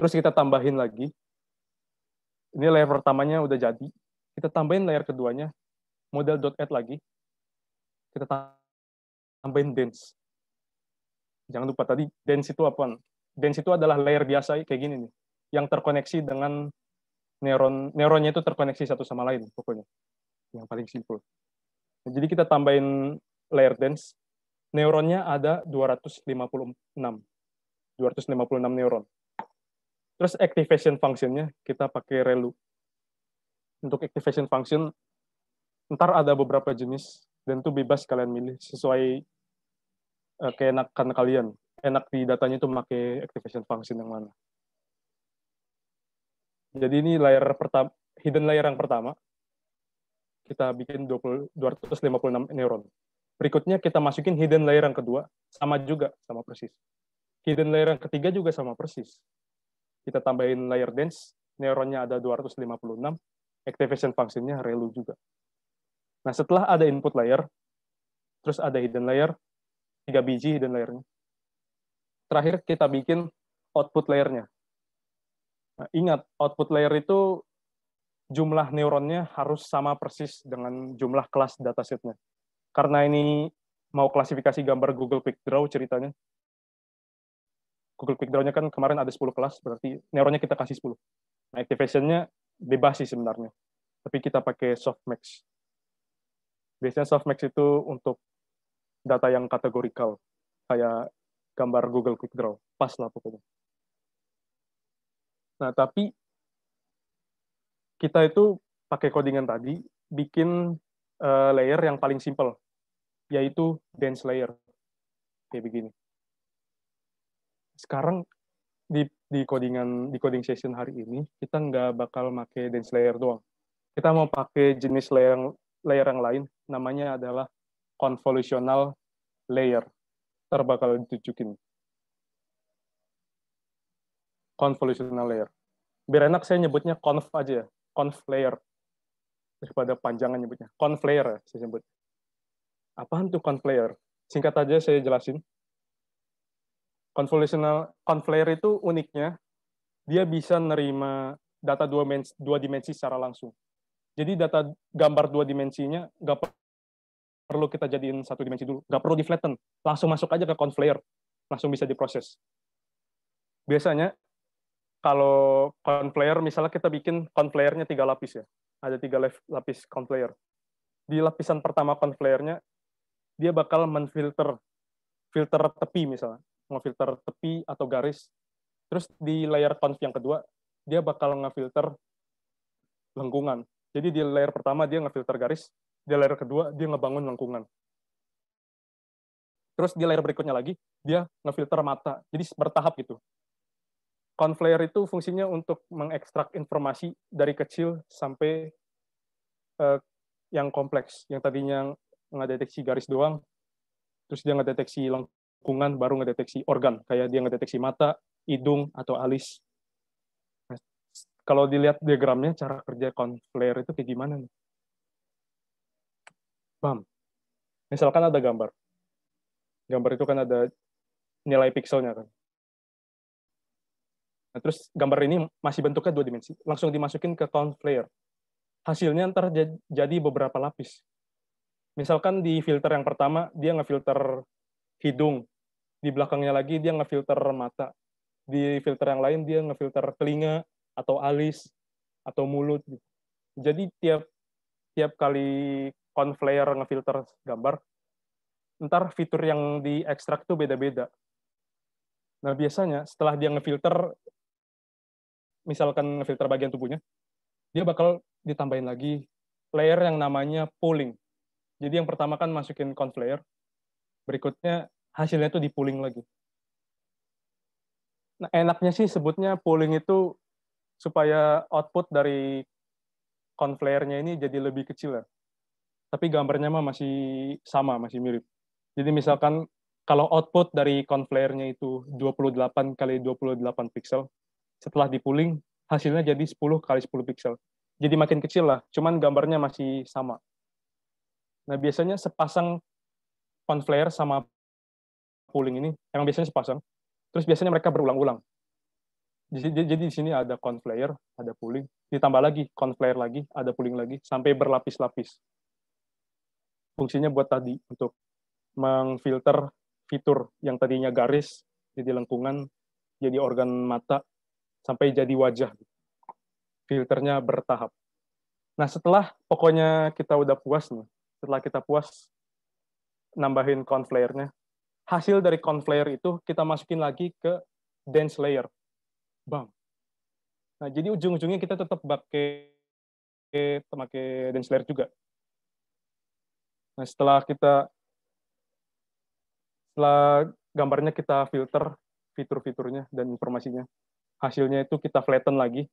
Terus kita tambahin lagi. Ini layer pertamanya udah jadi. Kita tambahin layer keduanya, model add lagi. Kita tambahin dense. Jangan lupa tadi dense itu apa? Dense itu adalah layer biasa kayak gini nih, yang terkoneksi dengan neuron neuronnya itu terkoneksi satu sama lain pokoknya. Yang paling simpel. Nah, jadi kita tambahin layer dense. Neuronnya ada 256. 256 neuron Terus activation functionnya kita pakai ReLU. Untuk activation function, ntar ada beberapa jenis dan itu bebas kalian milih sesuai uh, keenakan kalian. Enak di datanya itu pakai activation function yang mana. Jadi ini layar pertama, hidden layer yang pertama. Kita bikin 20, 256 neuron. Berikutnya kita masukin hidden layer yang kedua, sama juga, sama persis. Hidden layer yang ketiga juga sama persis kita tambahin layer dense, neuronnya ada 256, activation functionnya ReLU juga. Nah, setelah ada input layer, terus ada hidden layer, 3 biji hidden layernya. Terakhir kita bikin output layernya. Nah, ingat, output layer itu jumlah neuronnya harus sama persis dengan jumlah kelas datasetnya. Karena ini mau klasifikasi gambar Google Quick Draw ceritanya, Google Quick Draw-nya kan kemarin ada 10 kelas, berarti neuronnya kita kasih 10. Nah, activation-nya bebas sih sebenarnya. Tapi kita pakai softmax. Biasanya softmax itu untuk data yang kategorikal, kayak gambar Google Quick Draw. Pas lah pokoknya. Nah, tapi kita itu pakai codingan tadi, bikin uh, layer yang paling simple, yaitu dense layer. Kayak begini sekarang di di codingan di coding session hari ini kita nggak bakal pakai dense layer doang. Kita mau pakai jenis layer layer yang lain, namanya adalah convolutional layer. Ntar bakal ditunjukin. Convolutional layer. Biar enak saya nyebutnya conf aja ya, conf layer. Daripada panjangan nyebutnya, conf layer saya sebut. Apaan tuh conf layer? Singkat aja saya jelasin convolutional conveyor itu uniknya dia bisa nerima data dua dimensi, dua dimensi secara langsung. Jadi data gambar dua dimensinya nggak perlu kita jadiin satu dimensi dulu, nggak perlu di flatten, langsung masuk aja ke conveyor, langsung bisa diproses. Biasanya kalau conveyor misalnya kita bikin conveyornya tiga lapis ya, ada tiga lapis conveyor. Di lapisan pertama conveyornya dia bakal menfilter filter tepi misalnya ngefilter tepi atau garis. Terus di layer conf yang kedua, dia bakal ngefilter lengkungan. Jadi di layer pertama dia ngefilter garis, di layer kedua dia ngebangun lengkungan. Terus di layer berikutnya lagi, dia ngefilter mata. Jadi bertahap gitu. Conf layer itu fungsinya untuk mengekstrak informasi dari kecil sampai uh, yang kompleks. Yang tadinya ngedeteksi garis doang, terus dia ngedeteksi lengkungan lingkungan baru ngedeteksi organ, kayak dia ngedeteksi mata, hidung, atau alis. Nah, kalau dilihat diagramnya, cara kerja konfler itu kayak gimana nih? Bam. Misalkan ada gambar. Gambar itu kan ada nilai pikselnya kan. Nah, terus gambar ini masih bentuknya dua dimensi. Langsung dimasukin ke konfler Hasilnya ntar jadi beberapa lapis misalkan di filter yang pertama dia ngefilter hidung, di belakangnya lagi dia ngefilter mata di filter yang lain dia ngefilter telinga atau alis atau mulut gitu. jadi tiap tiap kali conflayer ngefilter gambar ntar fitur yang di ekstrak tuh beda-beda nah biasanya setelah dia ngefilter misalkan ngefilter bagian tubuhnya dia bakal ditambahin lagi layer yang namanya pooling jadi yang pertama kan masukin conflayer berikutnya hasilnya itu dipuling lagi. Nah, enaknya sih sebutnya pooling itu supaya output dari conflayer-nya ini jadi lebih kecil ya. Tapi gambarnya mah masih sama, masih mirip. Jadi misalkan kalau output dari conflayer-nya itu 28 kali 28 pixel, setelah dipuling hasilnya jadi 10 kali 10 pixel. Jadi makin kecil lah, cuman gambarnya masih sama. Nah, biasanya sepasang conflayer sama pooling ini emang biasanya sepasang. Terus biasanya mereka berulang-ulang. Jadi, jadi di sini ada count ada pooling, ditambah lagi count lagi, ada pooling lagi, sampai berlapis-lapis. Fungsinya buat tadi untuk mengfilter fitur yang tadinya garis jadi lengkungan, jadi organ mata sampai jadi wajah. Filternya bertahap. Nah, setelah pokoknya kita udah puas nih, setelah kita puas nambahin count hasil dari conf layer itu kita masukin lagi ke dense layer. Bam. Nah, jadi ujung-ujungnya kita tetap pakai pakai dense layer juga. Nah, setelah kita setelah gambarnya kita filter fitur-fiturnya dan informasinya. Hasilnya itu kita flatten lagi.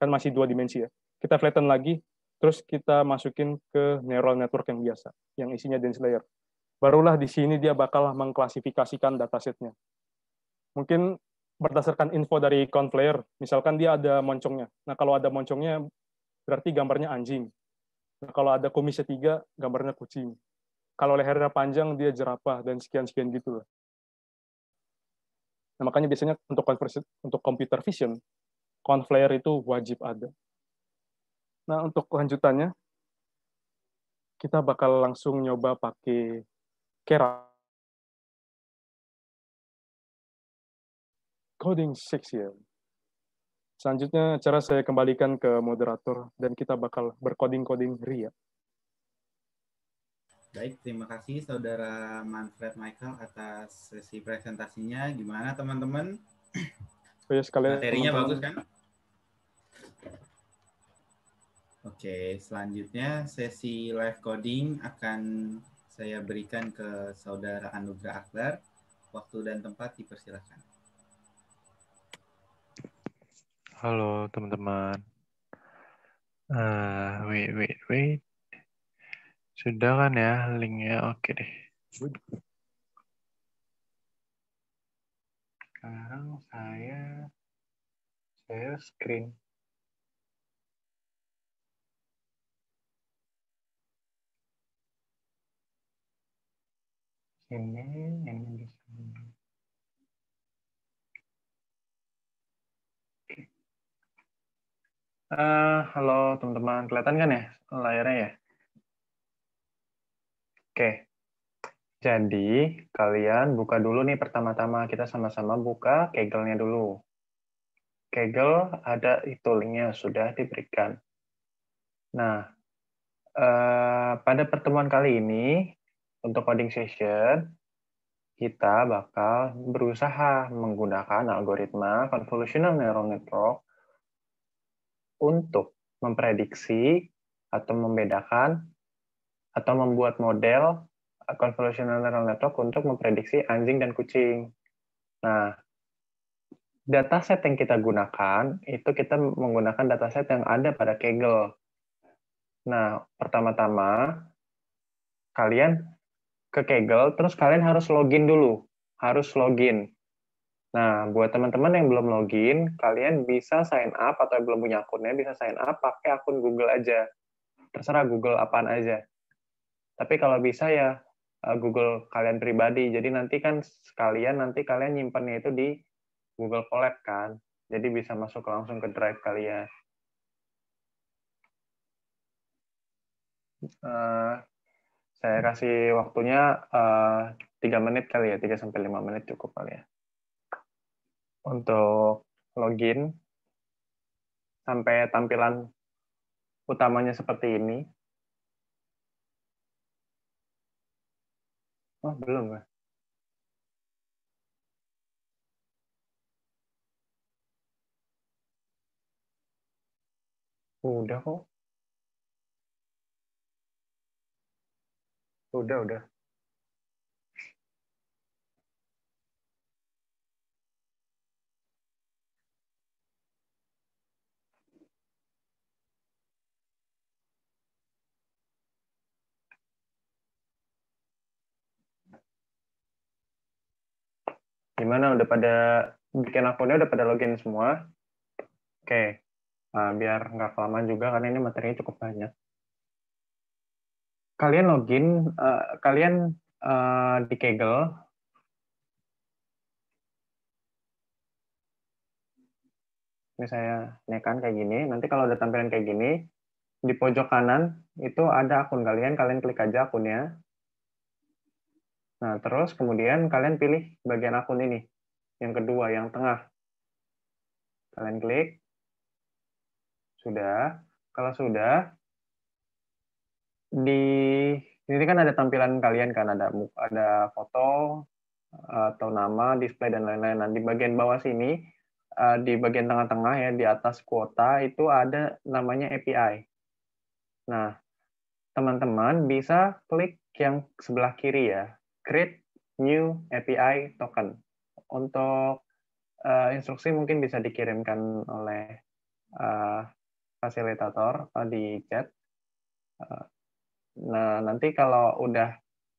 Kan masih dua dimensi ya. Kita flatten lagi, terus kita masukin ke neural network yang biasa, yang isinya dense layer. Barulah di sini dia bakal mengklasifikasikan datasetnya. Mungkin berdasarkan info dari Conflayer, misalkan dia ada moncongnya. Nah, kalau ada moncongnya, berarti gambarnya anjing. Nah, kalau ada komisi tiga, gambarnya kucing. Kalau lehernya panjang, dia jerapah, dan sekian-sekian gitu. Lah. Nah, makanya biasanya untuk untuk computer vision, Conflayer itu wajib ada. Nah, untuk kelanjutannya, kita bakal langsung nyoba pakai Kera. Coding 6 ya. Selanjutnya cara saya kembalikan ke moderator dan kita bakal berkoding-koding Ria. Ya. Baik, terima kasih Saudara Manfred Michael atas sesi presentasinya. Gimana teman-teman? Oh ya, Materinya teman -teman. bagus kan? Oke, selanjutnya sesi live coding akan saya berikan ke saudara Anugrah Akbar. Waktu dan tempat dipersilakan. Halo teman-teman. Uh, wait, wait, wait. Sudah kan ya linknya? Oke deh. Sekarang saya share screen ini ini di sini uh, eh, halo teman-teman kelihatan kan ya layarnya ya oke jadi kalian buka dulu nih pertama-tama kita sama-sama buka kegelnya dulu kegel ada itu linknya sudah diberikan nah Uh, pada pertemuan kali ini untuk coding session, kita bakal berusaha menggunakan algoritma convolutional neural network untuk memprediksi atau membedakan atau membuat model convolutional neural network untuk memprediksi anjing dan kucing. Nah, data set yang kita gunakan itu kita menggunakan data set yang ada pada Kaggle. Nah, pertama-tama kalian ke Kaggle, terus kalian harus login dulu, harus login. Nah, buat teman-teman yang belum login, kalian bisa sign up atau yang belum punya akunnya bisa sign up pakai akun Google aja. Terserah Google apaan aja. Tapi kalau bisa ya eh, Google kalian pribadi. Jadi nanti kan sekalian nanti kalian nyimpannya itu di Google Collab kan. Jadi bisa masuk langsung ke Drive kalian. Uh, saya kasih waktunya eh, tiga uh, menit kali ya, tiga sampai lima menit cukup kali ya. Untuk login sampai tampilan utamanya seperti ini. Oh, belum ya. Udah kok. Udah, udah. Gimana udah pada bikin akunnya udah pada login semua? Oke. Okay. Nah, biar nggak kelamaan juga karena ini materinya cukup banyak kalian login, uh, kalian uh, di Kaggle. Ini saya nekan kayak gini. Nanti kalau ada tampilan kayak gini, di pojok kanan itu ada akun kalian. Kalian klik aja akunnya. Nah, terus kemudian kalian pilih bagian akun ini. Yang kedua, yang tengah. Kalian klik. Sudah. Kalau sudah, di ini kan ada tampilan kalian kan ada ada foto eh, atau nama, display dan lain-lain. Nah, di bagian bawah sini eh, di bagian tengah-tengah ya di atas kuota itu ada namanya API. Nah, teman-teman bisa klik yang sebelah kiri ya, create new API token. Untuk uh, instruksi mungkin bisa dikirimkan oleh uh, fasilitator uh, di chat. Uh, Nah, nanti kalau udah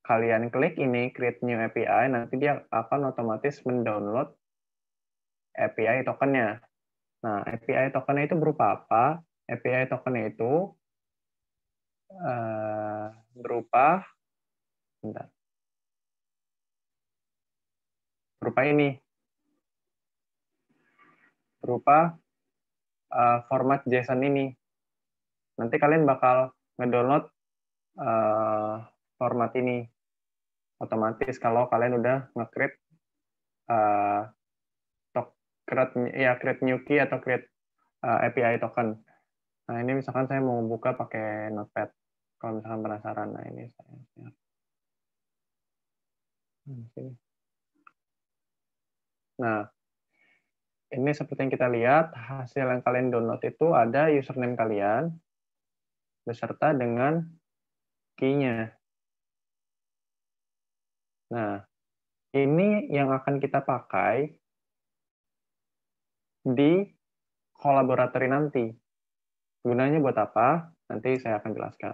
kalian klik ini create new API, nanti dia akan otomatis mendownload API tokennya. Nah, API tokennya itu berupa apa? API tokennya itu uh, berupa bentar. Berupa ini. Berupa uh, format JSON ini. Nanti kalian bakal ngedownload uh, format ini otomatis kalau kalian udah nge-create uh, create ya create new key atau create uh, eh, API token. Nah, ini misalkan saya mau buka pakai Notepad. Kalau misalkan penasaran, nah ini saya nah, nah, ini seperti yang kita lihat, hasil yang kalian download itu ada username kalian beserta dengan key-nya. Nah, ini yang akan kita pakai di kolaboratori nanti. Gunanya buat apa? Nanti saya akan jelaskan.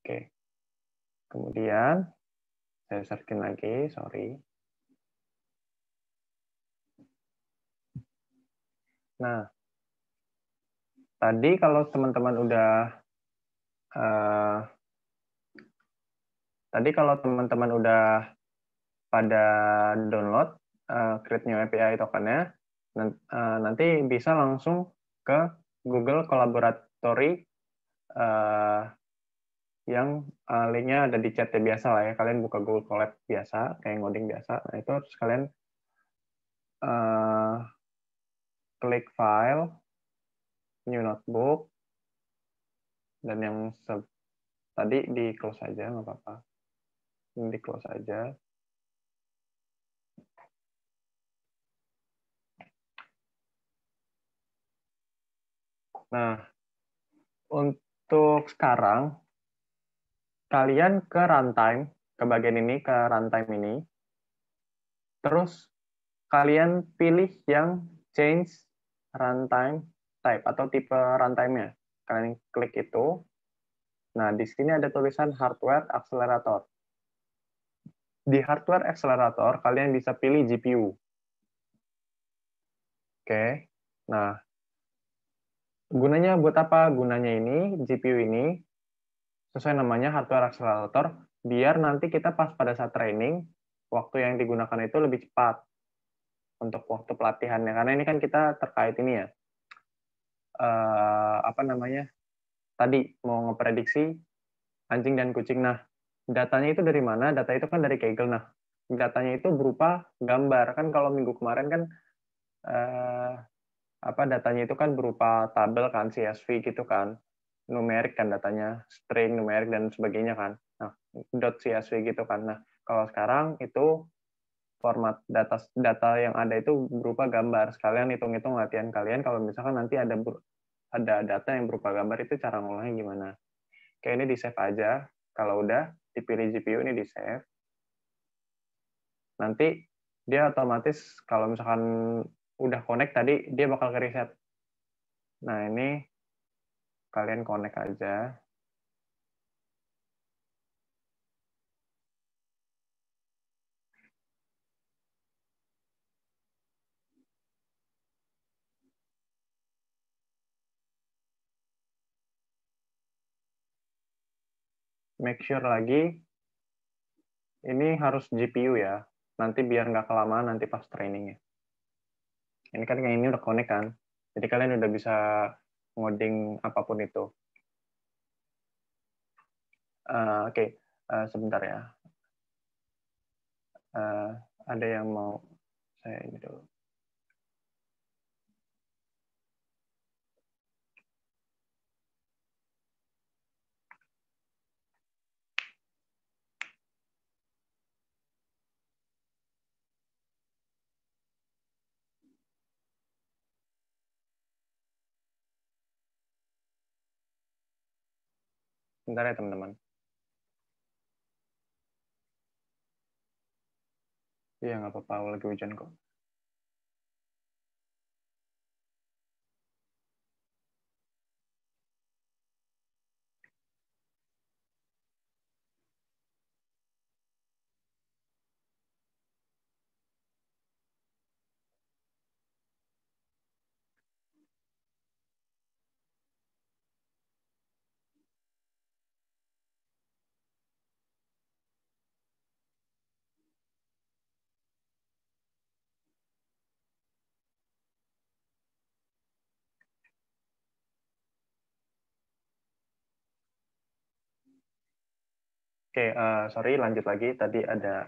Oke. Kemudian, saya searching lagi, sorry. Nah, tadi kalau teman-teman udah uh, Tadi kalau teman-teman udah pada download uh, eh, Create New API tokennya, eh, nanti bisa langsung ke Google Collaboratory uh, yang uh, linknya ada di chat ya biasa lah ya. Kalian buka Google Collab biasa, kayak ngoding biasa. Nah itu harus kalian uh, klik file, new notebook, dan yang tadi di close aja nggak apa-apa ini hmm. di close aja. Nah, untuk sekarang kalian ke runtime, ke bagian ini, ke runtime ini. Terus kalian pilih yang change runtime type atau tipe runtime-nya. Kalian klik itu. Nah, di sini ada tulisan hardware accelerator di hardware accelerator kalian bisa pilih GPU. Oke. Nah, gunanya buat apa? Gunanya ini GPU ini sesuai namanya hardware accelerator biar nanti kita pas pada saat training waktu yang digunakan itu lebih cepat untuk waktu pelatihannya karena ini kan kita terkait ini ya uh, apa namanya tadi mau ngeprediksi anjing dan kucing nah datanya itu dari mana? Data itu kan dari Kaggle. Nah, datanya itu berupa gambar. Kan kalau minggu kemarin kan eh, apa datanya itu kan berupa tabel kan CSV gitu kan. Numerik kan datanya, string, numerik dan sebagainya kan. Nah, .csv gitu kan. Nah, kalau sekarang itu format data data yang ada itu berupa gambar. Sekalian hitung-hitung latihan kalian kalau misalkan nanti ada ada data yang berupa gambar itu cara ngolahnya gimana. Kayak ini di save aja. Kalau udah, CPU GPU ini di save. Nanti dia otomatis kalau misalkan udah connect tadi dia bakal ke reset. Nah, ini kalian connect aja. make sure lagi ini harus GPU ya. Nanti biar nggak kelamaan nanti pas trainingnya. Ini kan yang ini udah connect kan. Jadi kalian udah bisa ngoding apapun itu. Uh, Oke, okay. uh, eh, sebentar ya. Uh, ada yang mau saya ini dulu. Bentar ya teman-teman. Iya nggak apa-apa, lagi hujan kok. Oke, okay, uh, eh, sorry lanjut lagi. Tadi ada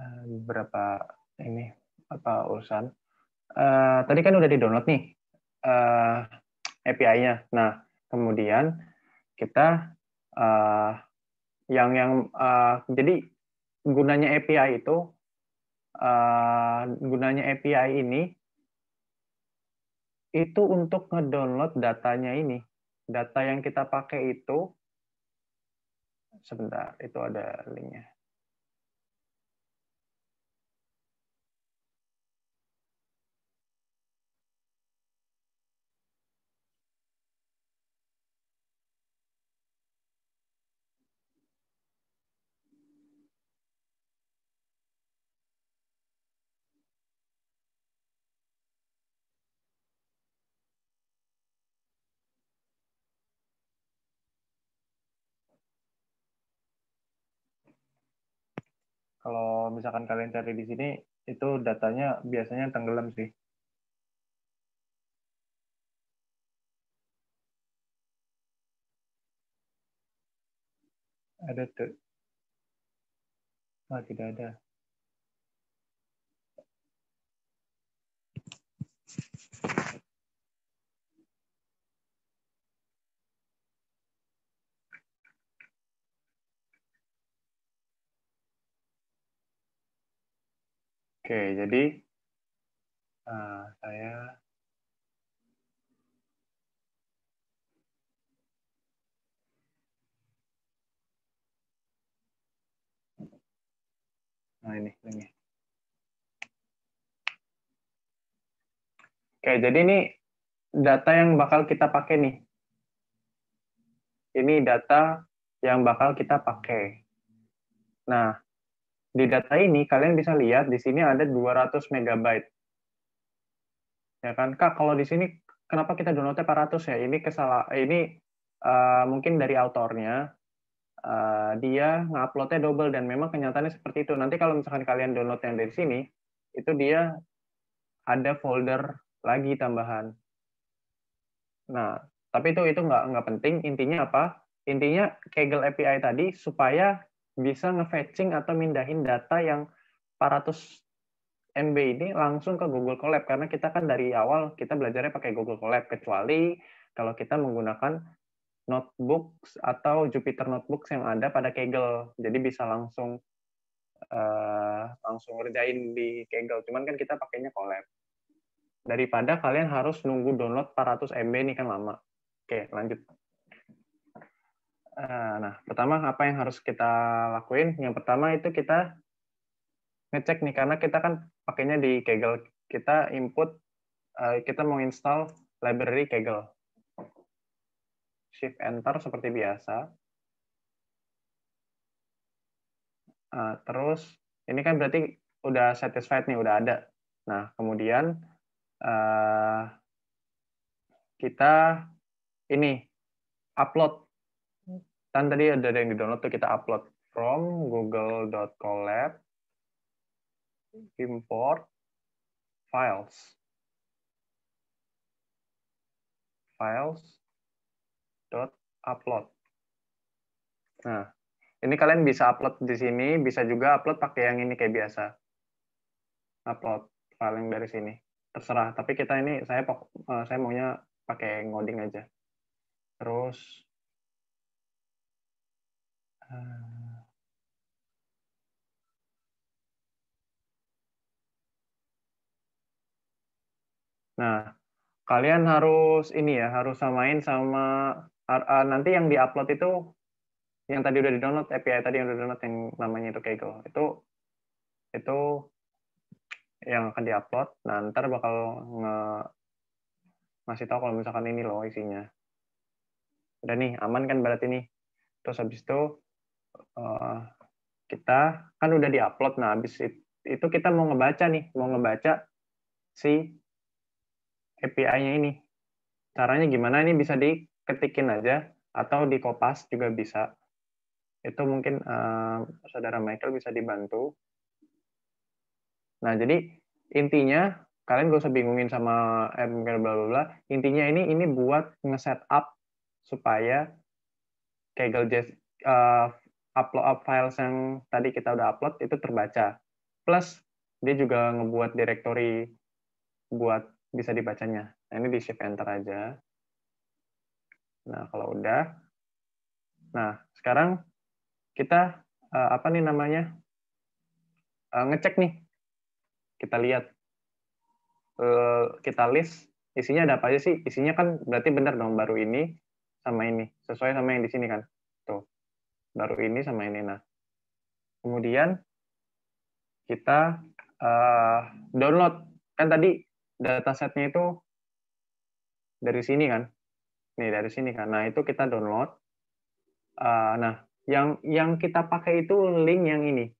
uh, beberapa ini apa urusan. Uh, tadi kan udah di download nih uh, API-nya. Nah, kemudian kita uh, yang yang uh, jadi gunanya API itu uh, gunanya API ini itu untuk ngedownload datanya ini. Data yang kita pakai itu sebentar itu ada linknya kalau misalkan kalian cari di sini itu datanya biasanya tenggelam sih. Ada tuh. Oh, tidak ada. Oke, jadi uh, saya Nah, ini ini, Oke, jadi ini data yang bakal kita pakai nih. Ini data yang bakal kita pakai. Nah, di data ini kalian bisa lihat di sini ada 200 MB. Ya kan, Kak, kalau di sini kenapa kita downloadnya 400 ya? Ini kesalah ini uh, mungkin dari autornya uh, dia nguploadnya double dan memang kenyataannya seperti itu. Nanti kalau misalkan kalian download yang dari sini, itu dia ada folder lagi tambahan. Nah, tapi itu itu nggak nggak penting. Intinya apa? Intinya Kaggle API tadi supaya bisa ngefetching atau mindahin data yang 400 MB ini langsung ke Google Colab karena kita kan dari awal kita belajarnya pakai Google Colab kecuali kalau kita menggunakan notebooks atau Jupiter notebooks yang ada pada Kaggle. Jadi bisa langsung uh, langsung ngerjain di Kaggle. Cuman kan kita pakainya Colab. Daripada kalian harus nunggu download 400 MB ini kan lama. Oke, lanjut. Eh, nah, pertama apa yang harus kita lakuin? Yang pertama itu kita ngecek nih karena kita kan pakainya di Kegel Kita input eh, kita mau install library Kegel Shift enter seperti biasa. Eh, terus ini kan berarti udah satisfied nih, udah ada. Nah, kemudian kita ini upload kan tadi ada yang di download tuh kita upload from google.colab import files files dot upload nah ini kalian bisa upload di sini bisa juga upload pakai yang ini kayak biasa upload file yang dari sini terserah tapi kita ini saya eh, saya maunya pakai ngoding aja terus Eh, nah, kalian harus ini ya, harus samain sama eh, nanti yang di-upload itu yang tadi udah di-download API tadi yang udah download yang namanya itu Kaggle. Itu itu yang akan diupload. Nah, ntar bakal nge ngasih tahu kalau misalkan ini loh isinya. Udah nih, aman kan berarti ini Terus habis itu Eh, kita kan udah diupload nah habis itu, kita mau ngebaca nih mau ngebaca si API-nya ini caranya gimana ini bisa diketikin aja atau di kopas juga bisa itu mungkin uh, saudara Michael bisa dibantu nah jadi intinya kalian gak usah bingungin sama MKR bla bla bla intinya ini ini buat nge-set up supaya kegel uh, upload files yang tadi kita udah upload itu terbaca. Plus dia juga ngebuat directory buat bisa dibacanya. Nah, ini di shift enter aja. Nah, kalau udah. Nah, sekarang kita eh, apa nih namanya? Eh, ngecek nih. Kita lihat eh, kita list isinya ada apa aja sih? Isinya kan berarti benar dong baru ini sama ini, sesuai sama yang di sini kan. Tuh naruh ini sama ini nah kemudian kita uh, download kan tadi data setnya itu dari sini kan nih dari sini kan nah itu kita download uh, nah yang yang kita pakai itu link yang ini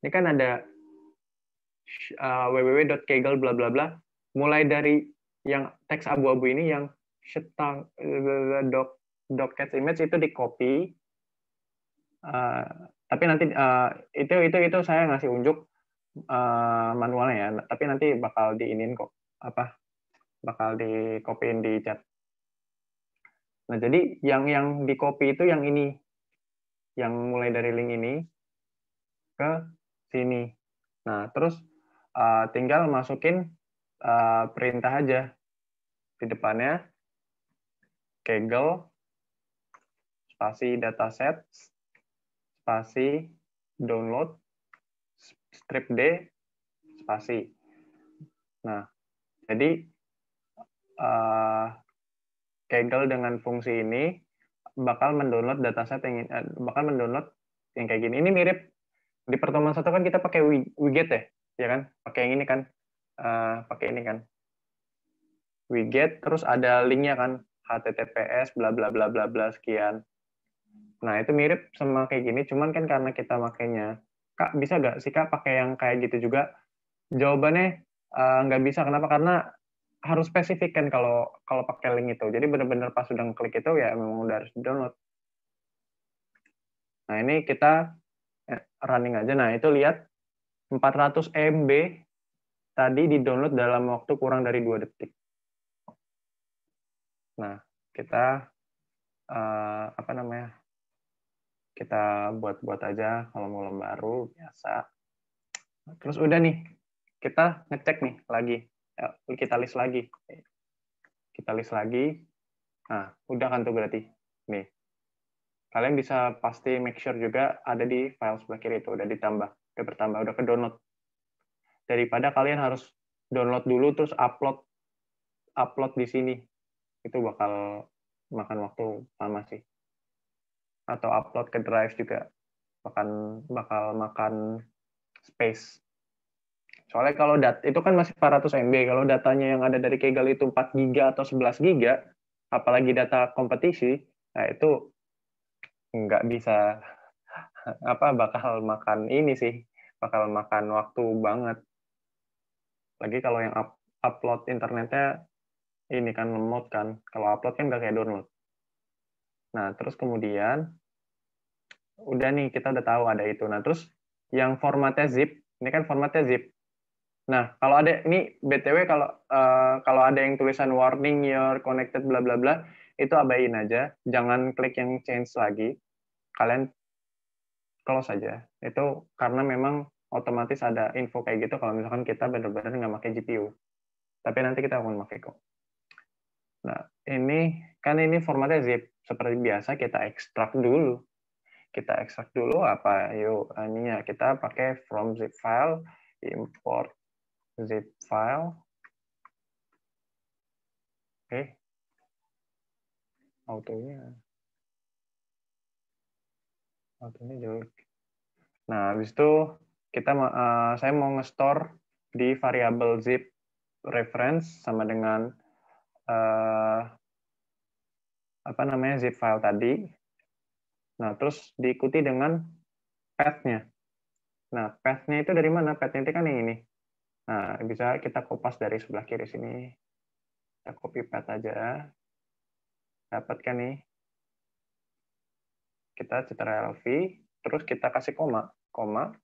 ini kan ada uh, www.kegel bla bla bla mulai dari yang teks abu-abu ini yang setang doc docket image itu di copy Eh, tapi nanti uh, itu itu itu saya ngasih unjuk uh, manualnya ya. Tapi nanti bakal diinin kok apa? Bakal di copyin di chat. Nah jadi yang yang di copy itu yang ini, yang mulai dari link ini ke sini. Nah terus uh, tinggal masukin uh, perintah aja di depannya kegel spasi dataset spasi download strip D spasi. Nah, jadi uh, Kegel dengan fungsi ini bakal mendownload dataset yang uh, bakal mendownload yang kayak gini. Ini mirip di pertemuan satu kan kita pakai widget ya, ya kan? Pakai yang ini kan, uh, pakai ini kan, widget. Terus ada linknya kan, https bla bla bla bla bla sekian. Nah, itu mirip sama kayak gini, cuman kan karena kita makainya, Kak, bisa nggak sih Kak pakai yang kayak gitu juga? Jawabannya uh, nggak bisa. Kenapa? Karena harus spesifik kan kalau kalau pakai link itu. Jadi benar-benar pas sudah klik itu ya memang udah harus download. Nah, ini kita ya, running aja. Nah, itu lihat 400 MB tadi di-download dalam waktu kurang dari dua detik. Nah, kita uh, apa namanya? kita buat-buat aja mau kolom baru biasa. Terus udah nih, kita ngecek nih lagi, eh, kita list lagi. Kita list lagi. Nah, udah kan tuh berarti. Nih. Kalian bisa pasti make sure juga ada di file sebelah kiri itu udah ditambah, udah bertambah, udah ke download. Daripada kalian harus download dulu terus upload upload di sini. Itu bakal makan waktu lama sih atau upload ke drive juga bahkan bakal makan space. Soalnya kalau dat itu kan masih 400 MB, kalau datanya yang ada dari Kegel itu 4 GB atau 11 GB, apalagi data kompetisi, nah itu nggak bisa [laughs] apa bakal makan ini sih, bakal makan waktu banget. Lagi kalau yang up, upload internetnya ini kan lemot kan, kalau upload kan nggak kayak download. Nah, terus kemudian udah nih kita udah tahu ada itu. Nah, terus yang formatnya zip, ini kan formatnya zip. Nah, kalau ada ini BTW kalau uh, kalau ada yang tulisan warning your connected bla bla bla, itu abain aja, jangan klik yang change lagi. Kalian close aja Itu karena memang otomatis ada info kayak gitu kalau misalkan kita benar-benar nggak pakai GPU. Tapi nanti kita akan pakai kok. Nah, ini kan ini formatnya zip. Seperti biasa kita ekstrak dulu. Kita ekstrak dulu apa? Yuk, ininya kita pakai from zip file import zip file. Oke. Okay. Autonya. Autonya jelek. Nah, habis itu kita uh, saya mau nge-store di variabel zip reference sama dengan uh, apa namanya zip file tadi. Nah, terus diikuti dengan path-nya. Nah, path-nya itu dari mana? Path-nya itu kan yang ini. Nah, bisa kita kopas dari sebelah kiri sini. Kita copy path aja. Dapatkan nih. Kita ctrl LV, terus kita kasih koma, koma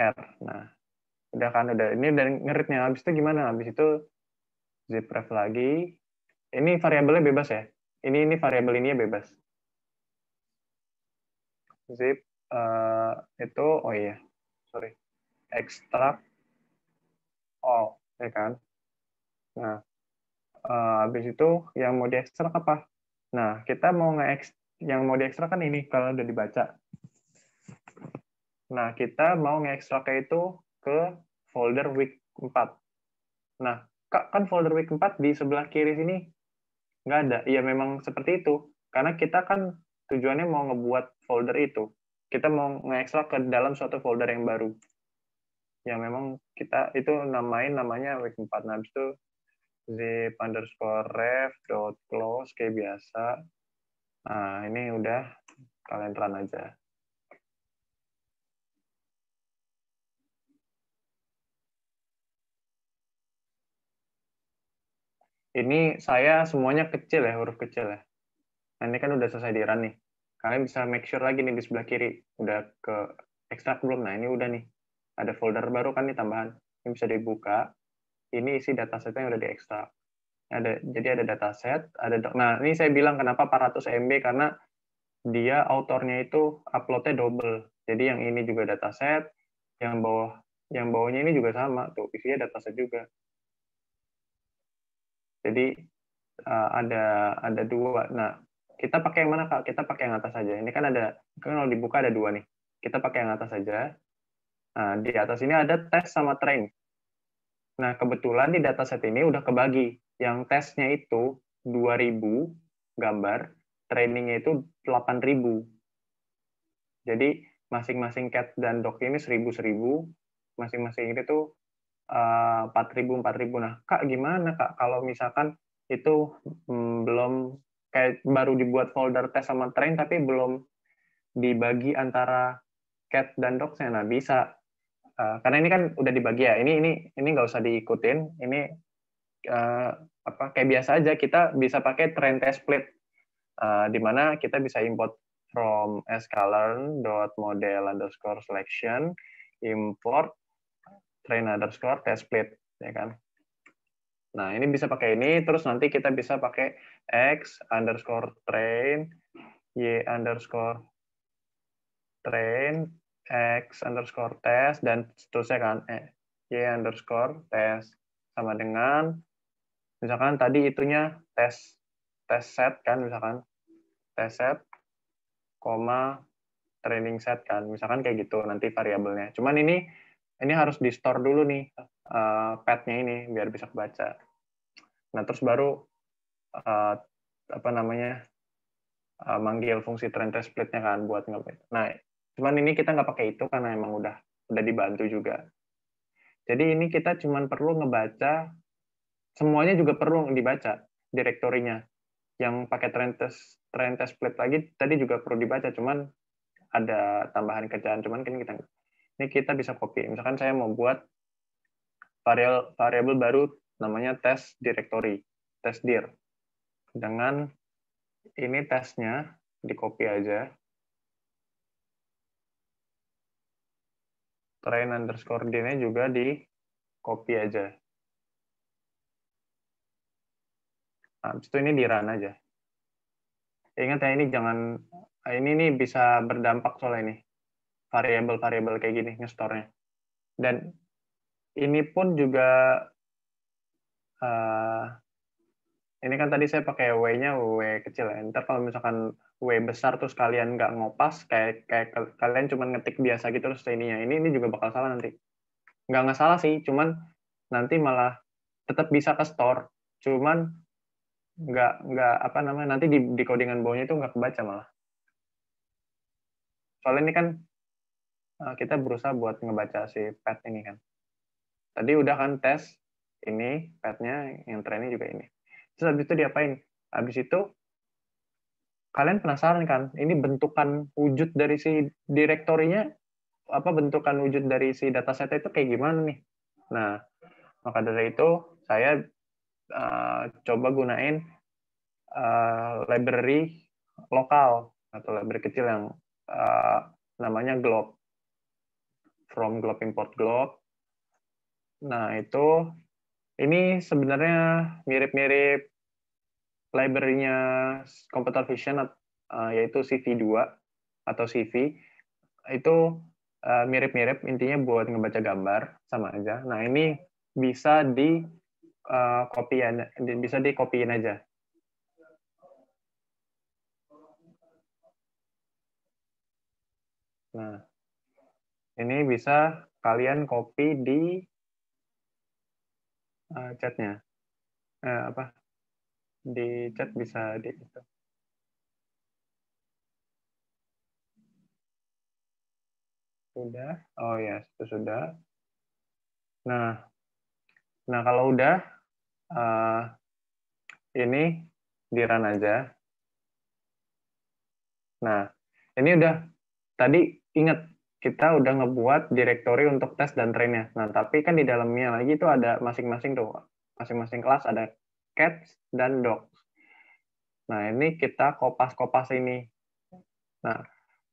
R. Nah, udah kan udah ini dan ngeritnya habis itu gimana? Habis itu zipref lagi. Ini variabelnya bebas ya. Ini ini variabel ini ya bebas. Zip uh, itu oh iya. Sorry. Extract all, oh, ya kan? Nah, uh, habis itu yang mau diekstrak apa? Nah, kita mau nge yang mau diekstrak kan ini kalau udah dibaca. Nah, kita mau ngeekstraknya itu ke folder week 4. Nah, Kak kan folder week 4 di sebelah kiri sini nggak ada. Ya memang seperti itu. Karena kita kan tujuannya mau ngebuat folder itu. Kita mau ngeekstrak ke dalam suatu folder yang baru. Ya memang kita itu namain namanya week 4. Nah, habis itu zip underscore ref dot close kayak biasa. Nah, ini udah kalian run aja. ini saya semuanya kecil ya, huruf kecil ya. Nah, ini kan udah selesai di run nih. Kalian bisa make sure lagi nih di sebelah kiri. Udah ke extract belum? Nah, ini udah nih. Ada folder baru kan nih tambahan. Ini bisa dibuka. Ini isi datasetnya yang udah di extract. Ada, jadi ada dataset, ada dok. nah ini saya bilang kenapa 400 MB karena dia autornya itu uploadnya double. Jadi yang ini juga dataset, yang bawah yang bawahnya ini juga sama tuh isinya dataset juga. Jadi uh, ada ada dua. Nah, kita pakai yang mana Kak? Kita pakai yang atas saja. Ini kan ada kan kalau dibuka ada dua nih. Kita pakai yang atas saja. Nah, di atas ini ada tes sama train. Nah, kebetulan di dataset ini udah kebagi. Yang tesnya itu 2000 gambar, trainingnya itu 8000. Jadi masing-masing cat dan dog ini 1000-1000, masing-masing itu Eh, empat ribu empat ribu nah kak gimana kak kalau misalkan itu hmm, belum kayak baru dibuat folder tes sama train tapi belum dibagi antara cat dan dog saya nah bisa uh, karena ini kan udah dibagi ya ini ini ini nggak usah diikutin ini uh, apa kayak biasa aja kita bisa pakai train test split uh, di mana kita bisa import from sklearn.model underscore selection import train underscore test split, ya kan nah ini bisa pakai ini terus nanti kita bisa pakai x underscore train y underscore train x underscore test dan seterusnya kan eh, y underscore test sama dengan misalkan tadi itunya test tes set kan misalkan test set koma training set kan misalkan kayak gitu nanti variabelnya cuman ini ini harus di store dulu nih uh, padnya ini biar bisa kebaca nah terus baru uh, apa namanya uh, manggil fungsi trend splitnya kan buat ngebet. nah cuman ini kita nggak pakai itu karena emang udah udah dibantu juga jadi ini kita cuman perlu ngebaca semuanya juga perlu dibaca direktorinya yang pakai trend test trend test split lagi tadi juga perlu dibaca cuman ada tambahan kerjaan cuman kan kita ini kita bisa copy. Misalkan saya mau buat variabel variabel baru namanya test directory, test dir. Dengan ini tesnya di copy aja. Train underscore dir juga di copy aja. Nah, itu ini di run aja. Ingat ya ini jangan ini nih bisa berdampak soal ini variabel-variabel kayak gini ngestornya. Dan ini pun juga uh, ini kan tadi saya pakai W-nya W kecil ya. Ntar kalau misalkan W besar terus kalian nggak ngopas, kayak kayak kalian cuma ngetik biasa gitu terus ininya. Ini ini juga bakal salah nanti. Nggak nggak salah sih, cuman nanti malah tetap bisa ke store. Cuman nggak nggak apa namanya nanti di, di codingan bawahnya itu nggak kebaca malah. Soalnya ini kan Eh, kita berusaha buat ngebaca si pet ini kan. Tadi udah kan tes ini petnya yang training juga ini. Terus habis itu diapain? Habis itu kalian penasaran kan ini bentukan wujud dari si direktorinya apa bentukan wujud dari si dataset itu kayak gimana nih? Nah, maka dari itu saya uh, coba gunain uh, library lokal atau library kecil yang uh, namanya Globe from glob import glob. Nah, itu ini sebenarnya mirip-mirip library-nya computer vision eh, yaitu CV2 atau CV. Itu eh, mirip-mirip intinya buat ngebaca gambar sama aja. Nah, ini bisa di uh, eh, kopian bisa di kopiin aja. Nah, ini bisa kalian copy di uh, chatnya. Eh, apa? Di chat bisa di itu. Sudah. Oh ya, itu sudah. Nah, nah kalau udah uh, ini di aja. Nah, ini udah tadi ingat kita udah ngebuat direktori untuk tes dan trainnya. Nah, tapi kan di dalamnya lagi itu ada masing-masing tuh, masing-masing kelas ada cats dan dogs. Nah, ini kita kopas-kopas ini. Nah,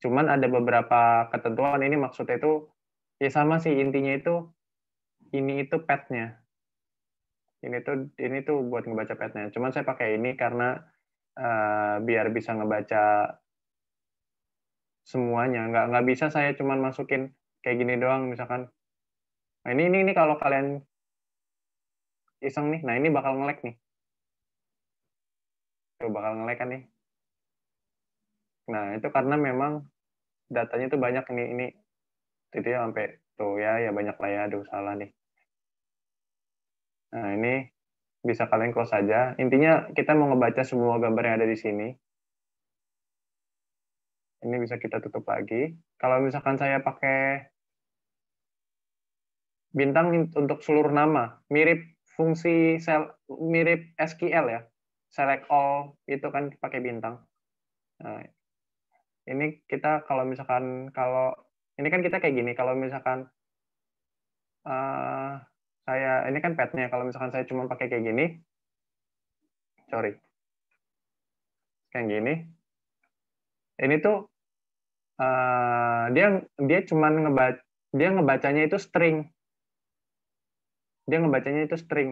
cuman ada beberapa ketentuan ini maksudnya itu ya sama sih intinya itu ini itu petnya. Ini tuh ini tuh buat ngebaca petnya. Cuman saya pakai ini karena uh, biar bisa ngebaca semuanya nggak nggak bisa saya cuman masukin kayak gini doang misalkan nah ini ini ini kalau kalian iseng nih nah ini bakal ngelek nih tuh bakal ngelek kan nih nah itu karena memang datanya tuh banyak ini ini itu ya, sampai tuh ya ya banyak lah ya aduh salah nih nah ini bisa kalian close saja intinya kita mau ngebaca semua gambar yang ada di sini ini bisa kita tutup lagi. Kalau misalkan saya pakai bintang untuk seluruh nama, mirip fungsi sel, mirip SQL ya. Select all itu kan pakai bintang. Nah, ini kita kalau misalkan kalau ini kan kita kayak gini kalau misalkan uh, saya ini kan petnya kalau misalkan saya cuma pakai kayak gini sorry kayak gini ini tuh uh, dia dia cuman ngebaca dia ngebacanya itu string dia ngebacanya itu string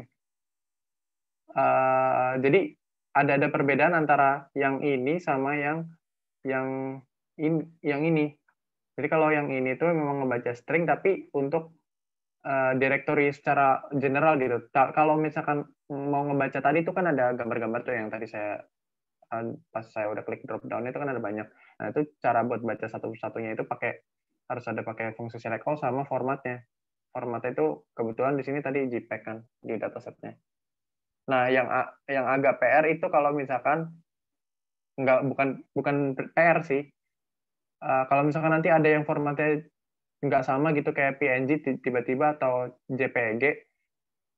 uh, jadi ada ada perbedaan antara yang ini sama yang yang in, yang ini jadi kalau yang ini tuh memang ngebaca string tapi untuk uh, eh, directory secara general gitu kalau misalkan mau ngebaca tadi itu kan ada gambar-gambar tuh yang tadi saya Kan, pas saya udah klik drop down itu kan ada banyak. Nah, itu cara buat baca satu satunya itu pakai harus ada pakai fungsi select all sama formatnya. Formatnya itu kebetulan di sini tadi JPEG kan di datasetnya. Nah, yang yang agak PR itu kalau misalkan enggak bukan bukan PR sih. Uh, kalau misalkan nanti ada yang formatnya nggak sama gitu kayak PNG tiba-tiba atau jpeg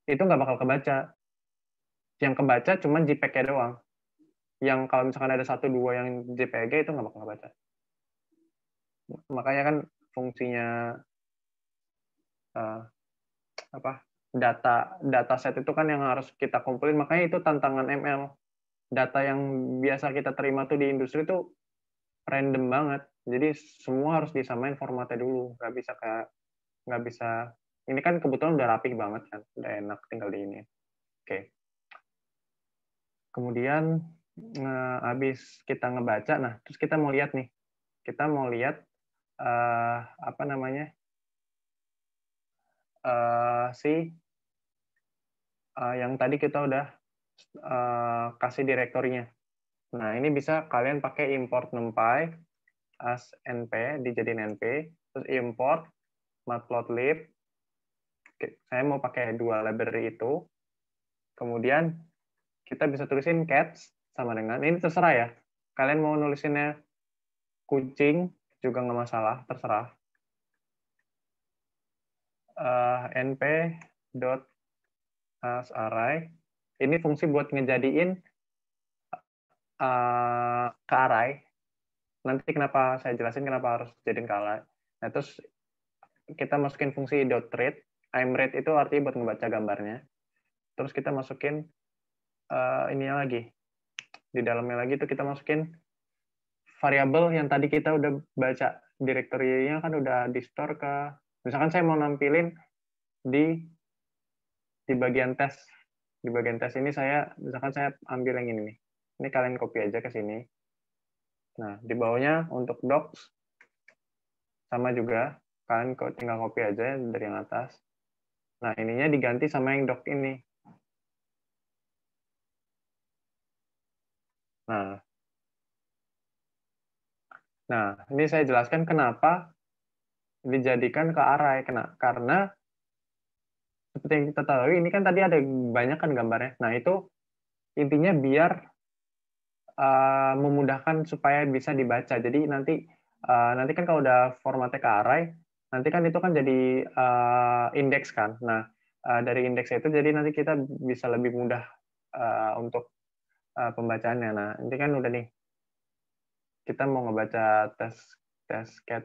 itu nggak bakal kebaca. Yang kebaca cuman JPEG-nya doang yang kalau misalkan ada satu dua yang JPG itu nggak bakal baca makanya kan fungsinya uh, apa data data set itu kan yang harus kita kumpulin makanya itu tantangan ML data yang biasa kita terima tuh di industri itu random banget jadi semua harus disamain formatnya dulu nggak bisa kayak nggak bisa ini kan kebetulan udah rapi banget kan udah enak tinggal di ini oke okay. kemudian nah, habis kita ngebaca, nah terus kita mau lihat nih, kita mau lihat uh, apa namanya uh, si uh, yang tadi kita udah uh, kasih direktornya Nah ini bisa kalian pakai import numpy as np dijadiin np, terus import matplotlib. Saya mau pakai dua library itu. Kemudian kita bisa tulisin cats sama dengan ini terserah ya. Kalian mau nulisinnya kucing juga nggak masalah, terserah. Uh, np dot as array ini fungsi buat ngejadiin uh, ke array. Nanti kenapa saya jelasin kenapa harus jadiin ke array. Nah, terus kita masukin fungsi dot read. I'm read itu artinya buat ngebaca gambarnya. Terus kita masukin uh, ininya lagi, di dalamnya lagi itu kita masukin variabel yang tadi kita udah baca direktorinya kan udah di store ke misalkan saya mau nampilin di di bagian tes di bagian tes ini saya misalkan saya ambil yang ini nih ini kalian copy aja ke sini nah di bawahnya untuk docs sama juga kalian tinggal copy aja dari yang atas nah ininya diganti sama yang doc ini Nah, nah ini saya jelaskan kenapa dijadikan ke arah ya, kena karena seperti yang kita tahu ini kan tadi ada banyak kan gambarnya. Nah itu intinya biar uh, memudahkan supaya bisa dibaca. Jadi nanti uh, nanti kan kalau udah formatnya ke array, nanti kan itu kan jadi uh, indeks kan. Nah uh, dari indeks itu jadi nanti kita bisa lebih mudah uh, untuk uh, pembacaannya. Nah, ini kan udah nih kita mau ngebaca tes tes cat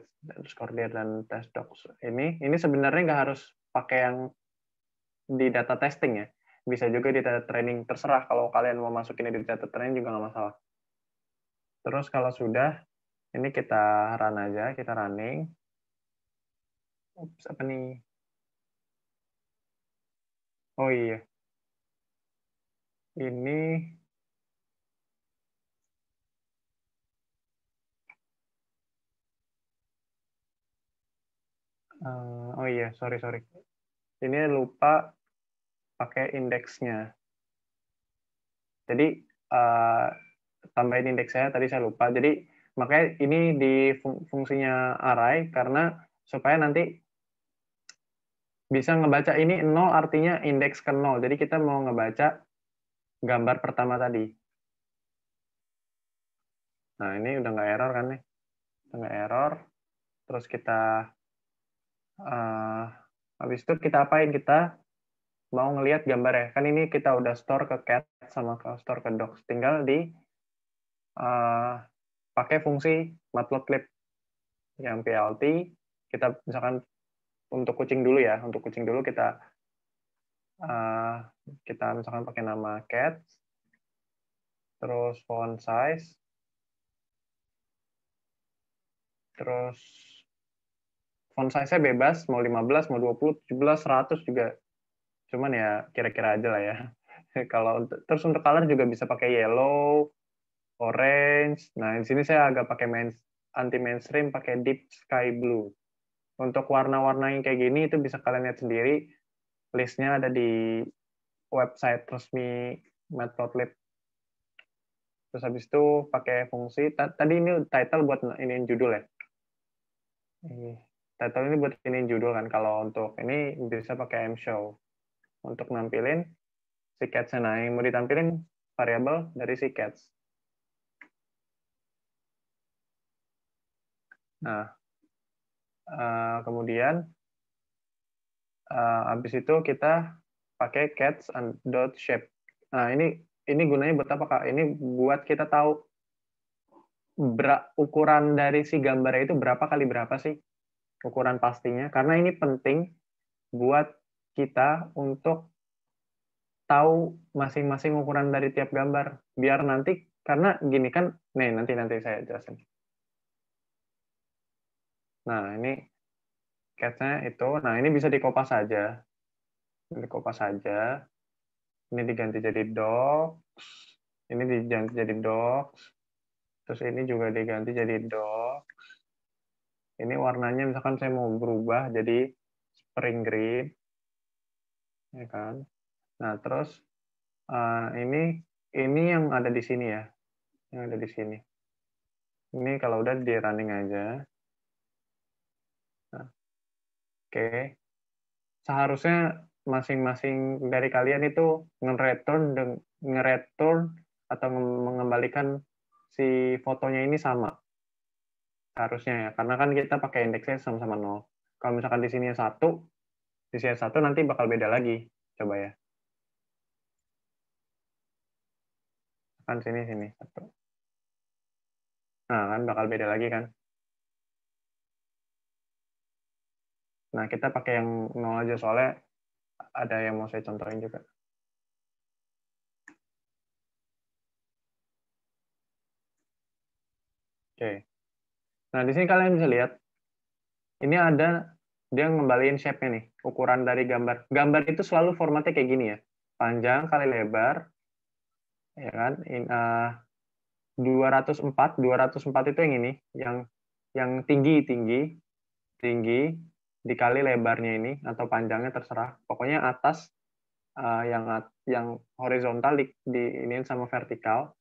scordier dan tes docs ini ini sebenarnya nggak harus pakai yang di data testing ya bisa juga di data training terserah kalau kalian mau masukin di data training juga nggak masalah terus kalau sudah ini kita run aja kita running Ups, apa nih oh iya ini Uh, oh iya, sorry sorry. Ini lupa pakai indeksnya. Jadi uh, tambahin indeksnya tadi saya lupa. Jadi makanya ini di fungsinya array karena supaya nanti bisa ngebaca ini 0 artinya indeks ke 0. Jadi kita mau ngebaca gambar pertama tadi. Nah, ini udah nggak error kan nih? Udah nggak error. Terus kita uh, habis itu kita apain kita mau ngelihat gambar ya kan ini kita udah store ke cat sama ke store ke docs tinggal di uh, pakai fungsi matplotlib yang plt kita misalkan untuk kucing dulu ya untuk kucing dulu kita uh, kita misalkan pakai nama cat terus font size terus font size-nya bebas, mau 15, mau 20, 17, 100 juga. Cuman ya kira-kira aja lah ya. [laughs] Kalau terus untuk color juga bisa pakai yellow, orange. Nah, di sini saya agak pakai main, anti mainstream pakai deep sky blue. Untuk warna-warna yang kayak gini itu bisa kalian lihat sendiri. Listnya ada di website resmi Matplotlib. Terus habis itu pakai fungsi tadi ini title buat ini judul ya. Ini iya title ini buat ini judul kan kalau untuk ini bisa pakai M show untuk nampilin si cats nah yang mau ditampilin variabel dari si cats nah uh, kemudian uh, eh, habis itu kita pakai cats and dot shape nah ini ini gunanya buat apa kak ini buat kita tahu ukuran dari si gambarnya itu berapa kali berapa sih ukuran pastinya karena ini penting buat kita untuk tahu masing-masing ukuran dari tiap gambar biar nanti karena gini kan nih nanti nanti saya jelasin nah ini catnya itu nah ini bisa dikopas saja dikopas saja ini diganti jadi docs ini diganti jadi docs terus ini juga diganti jadi docs ini warnanya misalkan saya mau berubah jadi spring green ya kan nah terus uh, ini ini yang ada di sini ya yang ada di sini ini kalau udah di running aja nah, oke okay. seharusnya masing-masing dari kalian itu nge-return nge-return atau mengembalikan si fotonya ini sama harusnya ya karena kan kita pakai indeksnya sama-sama nol kalau misalkan di sini satu di sini satu nanti bakal beda lagi coba ya kan sini sini satu nah kan bakal beda lagi kan nah kita pakai yang nol aja soalnya ada yang mau saya contohin juga oke okay. Nah, di sini kalian bisa lihat, ini ada dia ngembaliin shape-nya nih, ukuran dari gambar. Gambar itu selalu formatnya kayak gini ya, panjang kali lebar, ya kan? In, uh, 204, 204 itu yang ini, yang yang tinggi tinggi, tinggi dikali lebarnya ini atau panjangnya terserah. Pokoknya atas uh, yang yang horizontal di, di ini sama vertikal.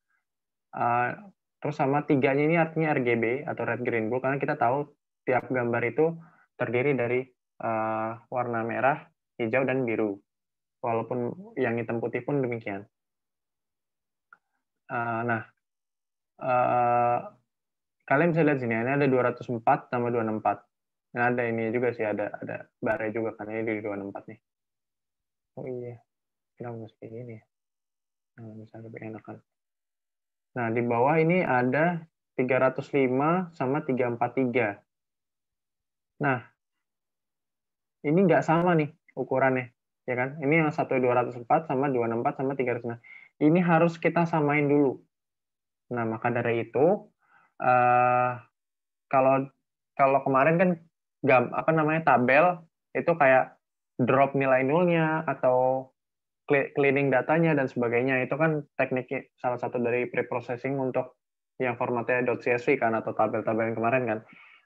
Uh, Terus sama tiganya ini artinya RGB atau red green blue karena kita tahu tiap gambar itu terdiri dari uh, warna merah, hijau dan biru. Walaupun yang hitam putih pun demikian. Uh, nah, uh, kalian bisa lihat sini ini ada 204 tambah 264. Nah, ada ini juga sih ada ada barai juga kan ini di 264 nih. Oh iya. kita mesti ini ya? Nah, misalnya lebih enak kan. Nah, di bawah ini ada 305 sama 343. Nah, ini nggak sama nih ukurannya, ya kan? Ini yang 1204 sama 264 sama 306. Ini harus kita samain dulu. Nah, maka dari itu uh, kalau kalau kemarin kan gam apa namanya tabel itu kayak drop nilai nolnya atau cleaning datanya dan sebagainya itu kan tekniknya salah satu dari preprocessing untuk yang formatnya .csv kan atau tabel-tabel yang kemarin kan.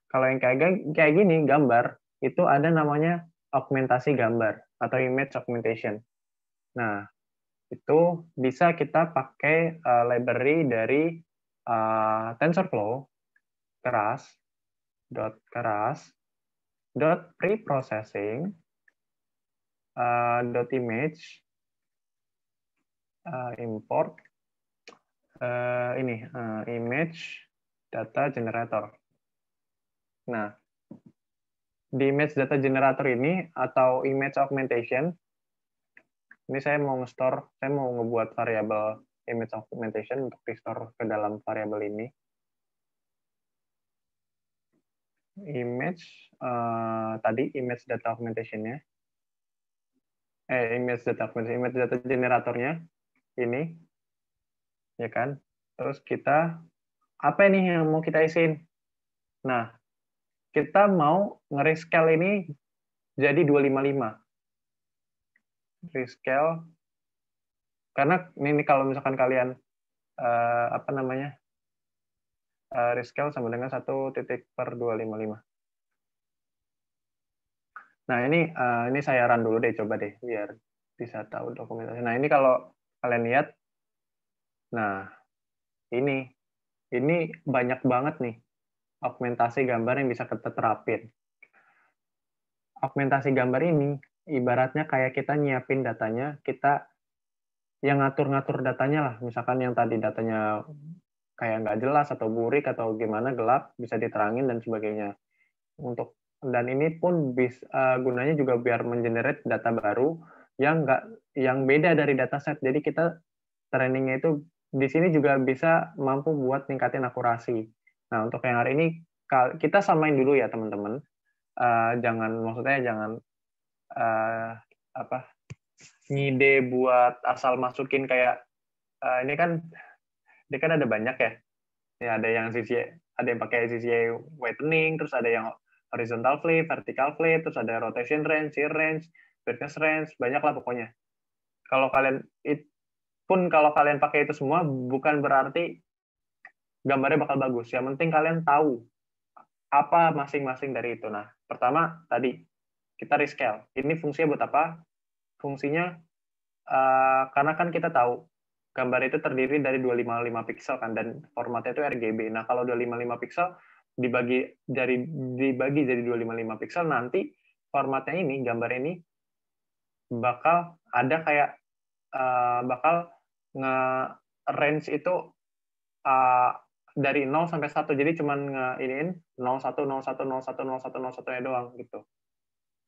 Kalau yang kayak kayak gini gambar itu ada namanya augmentasi gambar atau image augmentation. Nah, itu bisa kita pakai uh, library dari uh, TensorFlow keras dot keras dot preprocessing uh, dot image uh, import uh, ini uh, image data generator. Nah, di image data generator ini atau image augmentation, ini saya mau store saya mau ngebuat variabel image augmentation untuk di-store ke dalam variabel ini. Image, uh, tadi image data augmentationnya, eh, image data image data generatornya ini, ya kan? Terus kita apa ini yang mau kita isiin? Nah, kita mau ngerescale ini jadi 255. Rescale karena ini kalau misalkan kalian uh, apa namanya uh, rescale sama dengan satu titik per 255. Nah ini uh, ini saya run dulu deh coba deh biar bisa tahu dokumentasi. Nah ini kalau kalian lihat nah ini ini banyak banget nih augmentasi gambar yang bisa kita terapin augmentasi gambar ini ibaratnya kayak kita nyiapin datanya kita yang ngatur-ngatur datanya lah misalkan yang tadi datanya kayak nggak jelas atau burik atau gimana gelap bisa diterangin dan sebagainya untuk dan ini pun bisa uh, eh, gunanya juga biar mengenerate data baru yang nggak yang beda dari dataset. Jadi kita trainingnya itu di sini juga bisa mampu buat ningkatin akurasi. Nah untuk yang hari ini kita samain dulu ya teman-teman. Uh, jangan maksudnya jangan uh, apa ngide buat asal masukin kayak uh, ini kan ini kan ada banyak ya. Ya ada yang sisi ada yang pakai sisi whitening, terus ada yang horizontal flip, vertical flip, terus ada rotation range, shear range, thickness range, banyak lah pokoknya kalau kalian it, pun kalau kalian pakai itu semua bukan berarti gambarnya bakal bagus. Yang penting kalian tahu apa masing-masing dari itu. Nah, pertama tadi kita rescale. Ini fungsinya buat apa? Fungsinya uh, karena kan kita tahu gambar itu terdiri dari 255 pixel kan dan formatnya itu RGB. Nah, kalau 255 pixel dibagi dari dibagi jadi 255 pixel nanti formatnya ini gambar ini bakal ada kayak uh, bakal nge range itu uh, dari 0 sampai 1. Jadi cuman nge-iniin 0 1 0 1 0 1 0 1 0 1 nya doang gitu.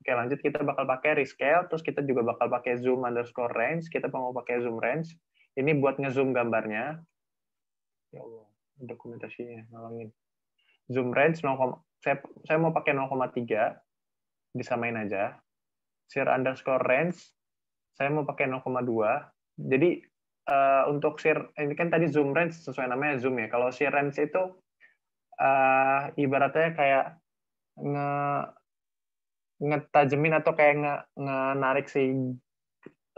Oke, lanjut kita bakal pakai rescale, terus kita juga bakal pakai zoom underscore range, kita mau pakai zoom range. Ini buat nge-zoom gambarnya. Ya Allah, dokumentasinya ngalangin Zoom range 0, saya, saya mau pakai 0,3. Disamain aja. Share underscore range saya mau pakai 0,2. Jadi uh, untuk share ini kan tadi zoom range sesuai namanya zoom ya. Kalau share range itu uh, ibaratnya kayak nge ngetajemin atau kayak nge, nge narik si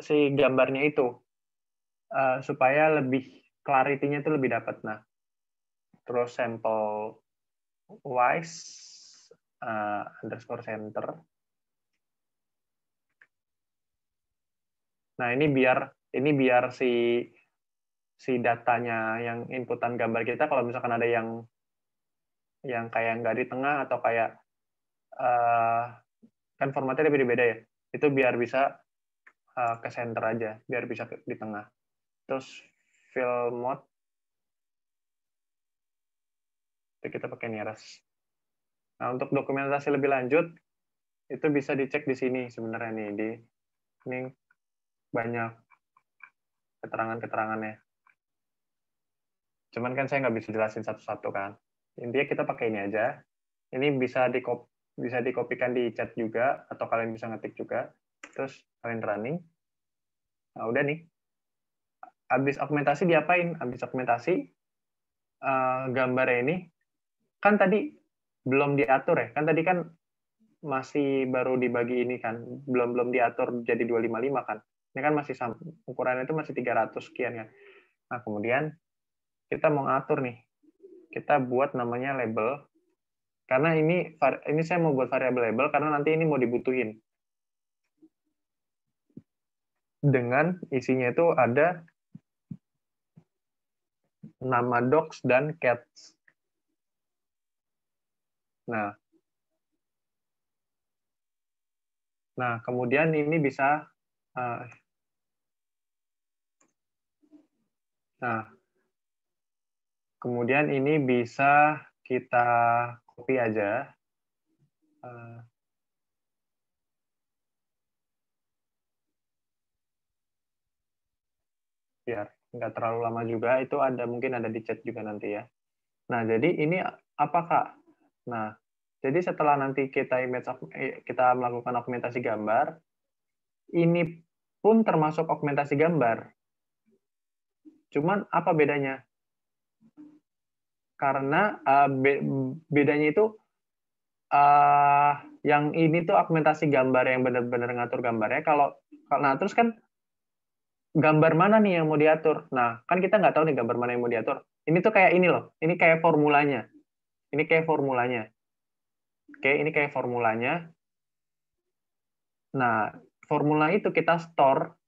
si gambarnya itu uh, supaya lebih clarity-nya itu lebih dapat. Nah, terus sample wise uh, underscore center Nah, ini biar ini biar si si datanya yang inputan gambar kita kalau misalkan ada yang yang kayak nggak di tengah atau kayak uh, kan formatnya beda-beda ya itu biar bisa uh, ke center aja biar bisa di tengah terus fill mode itu kita pakai nearest nah untuk dokumentasi lebih lanjut itu bisa dicek di sini sebenarnya nih di ini banyak keterangan-keterangannya. Cuman kan saya nggak bisa jelasin satu-satu kan. Intinya kita pakai ini aja. Ini bisa di bisa dikopikan di chat juga atau kalian bisa ngetik juga. Terus kalian running. Nah, udah nih. Habis augmentasi diapain? Habis augmentasi uh, gambarnya ini kan tadi belum diatur ya. Kan tadi kan masih baru dibagi ini kan. Belum belum diatur jadi 255 kan. Ini kan masih ukurannya itu masih 300 sekian ya Nah, kemudian kita mau ngatur nih. Kita buat namanya label. Karena ini ini saya mau buat variabel label karena nanti ini mau dibutuhin. Dengan isinya itu ada nama dogs dan cats. Nah, nah kemudian ini bisa uh, Nah, kemudian ini bisa kita copy aja. Eh, biar nggak terlalu lama juga, itu ada mungkin ada di chat juga nanti ya. Nah, jadi ini apakah? Nah, jadi setelah nanti kita image eh, kita melakukan augmentasi gambar, ini pun termasuk augmentasi gambar. Cuman apa bedanya? Karena uh, be bedanya itu uh, yang ini tuh augmentasi gambar yang benar-benar ngatur gambarnya. Kalau nah terus kan gambar mana nih yang mau diatur? Nah kan kita nggak tahu nih gambar mana yang mau diatur. Ini tuh kayak ini loh. Ini kayak formulanya. Ini kayak formulanya. Oke, ini kayak formulanya. Nah, formula itu kita store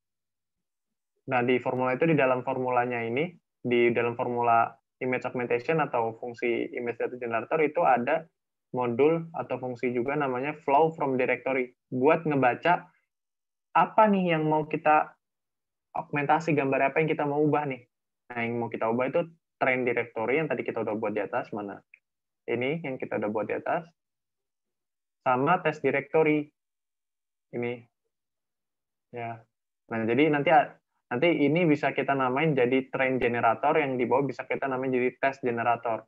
Nah, di formula itu di dalam formulanya ini, di dalam formula image augmentation atau fungsi image data generator itu ada modul atau fungsi juga namanya flow from directory buat ngebaca apa nih yang mau kita augmentasi gambar apa yang kita mau ubah nih. Nah, yang mau kita ubah itu train directory yang tadi kita udah buat di atas mana? Ini yang kita udah buat di atas. Sama test directory. Ini. Ya. Nah, jadi nanti Nanti ini bisa kita namain jadi train generator, yang di bawah bisa kita namain jadi test generator.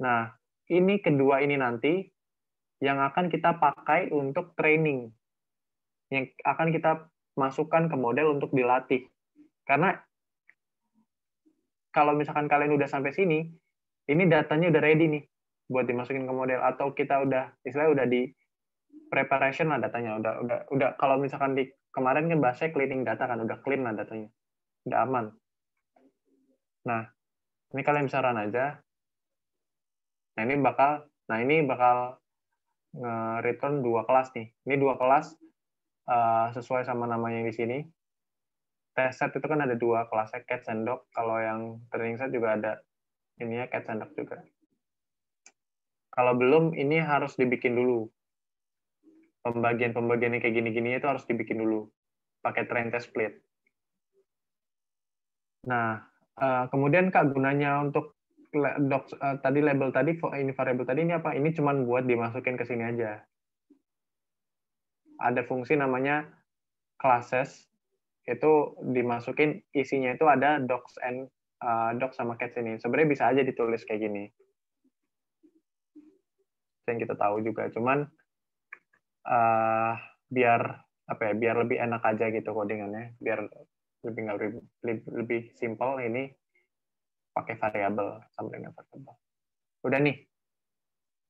Nah, ini kedua ini nanti yang akan kita pakai untuk training. Yang akan kita masukkan ke model untuk dilatih. Karena kalau misalkan kalian udah sampai sini, ini datanya udah ready nih buat dimasukin ke model atau kita udah istilahnya udah di preparation lah datanya udah udah udah kalau misalkan di kemarin kan bahasnya cleaning data kan udah clean lah datanya udah aman nah ini kalian bisa run aja nah ini bakal nah ini bakal return dua kelas nih ini dua kelas uh, sesuai sama namanya di sini test set itu kan ada dua kelasnya cat and dog kalau yang training set juga ada ini ya cat and dog juga kalau belum ini harus dibikin dulu pembagian-pembagian kayak gini-gini itu harus dibikin dulu pakai trend test plate. Nah, eh, kemudian kak gunanya untuk dok, eh, tadi label tadi ini variable tadi ini apa? Ini cuman buat dimasukin ke sini aja. Ada fungsi namanya classes itu dimasukin isinya itu ada docs and uh, docs sama cats ini. Sebenarnya bisa aja ditulis kayak gini. Yang kita tahu juga, cuman uh, biar apa ya biar lebih enak aja gitu codingannya biar lebih lebih lebih simple ini pakai variabel sama dengan variabel udah nih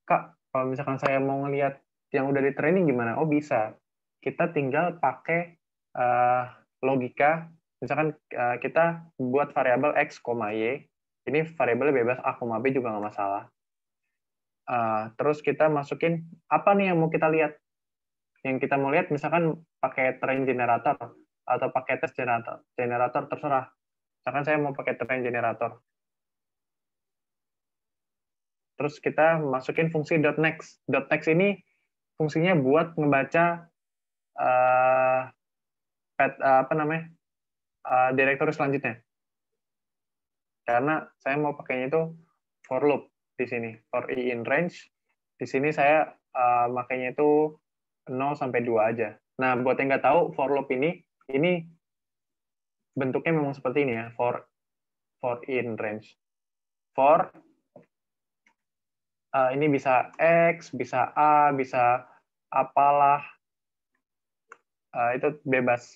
kak kalau misalkan saya mau ngelihat yang udah di training gimana oh bisa kita tinggal pakai uh, logika misalkan uh, kita buat variabel x, y ini variabelnya bebas a, koma b juga nggak masalah uh, terus kita masukin apa nih yang mau kita lihat yang kita mau lihat misalkan pakai train generator atau pakai test generator, generator terserah. Misalkan saya mau pakai train generator. Terus kita masukin fungsi .next. .next ini fungsinya buat ngebaca uh, uh, apa namanya uh, direktori selanjutnya. Karena saya mau pakainya itu for loop di sini, for i in range. Di sini saya uh, makainya itu 0 sampai 2 aja. Nah, buat yang nggak tahu, for loop ini, ini bentuknya memang seperti ini ya, for, for in range. For, uh, ini bisa X, bisa A, bisa apalah, uh, itu bebas.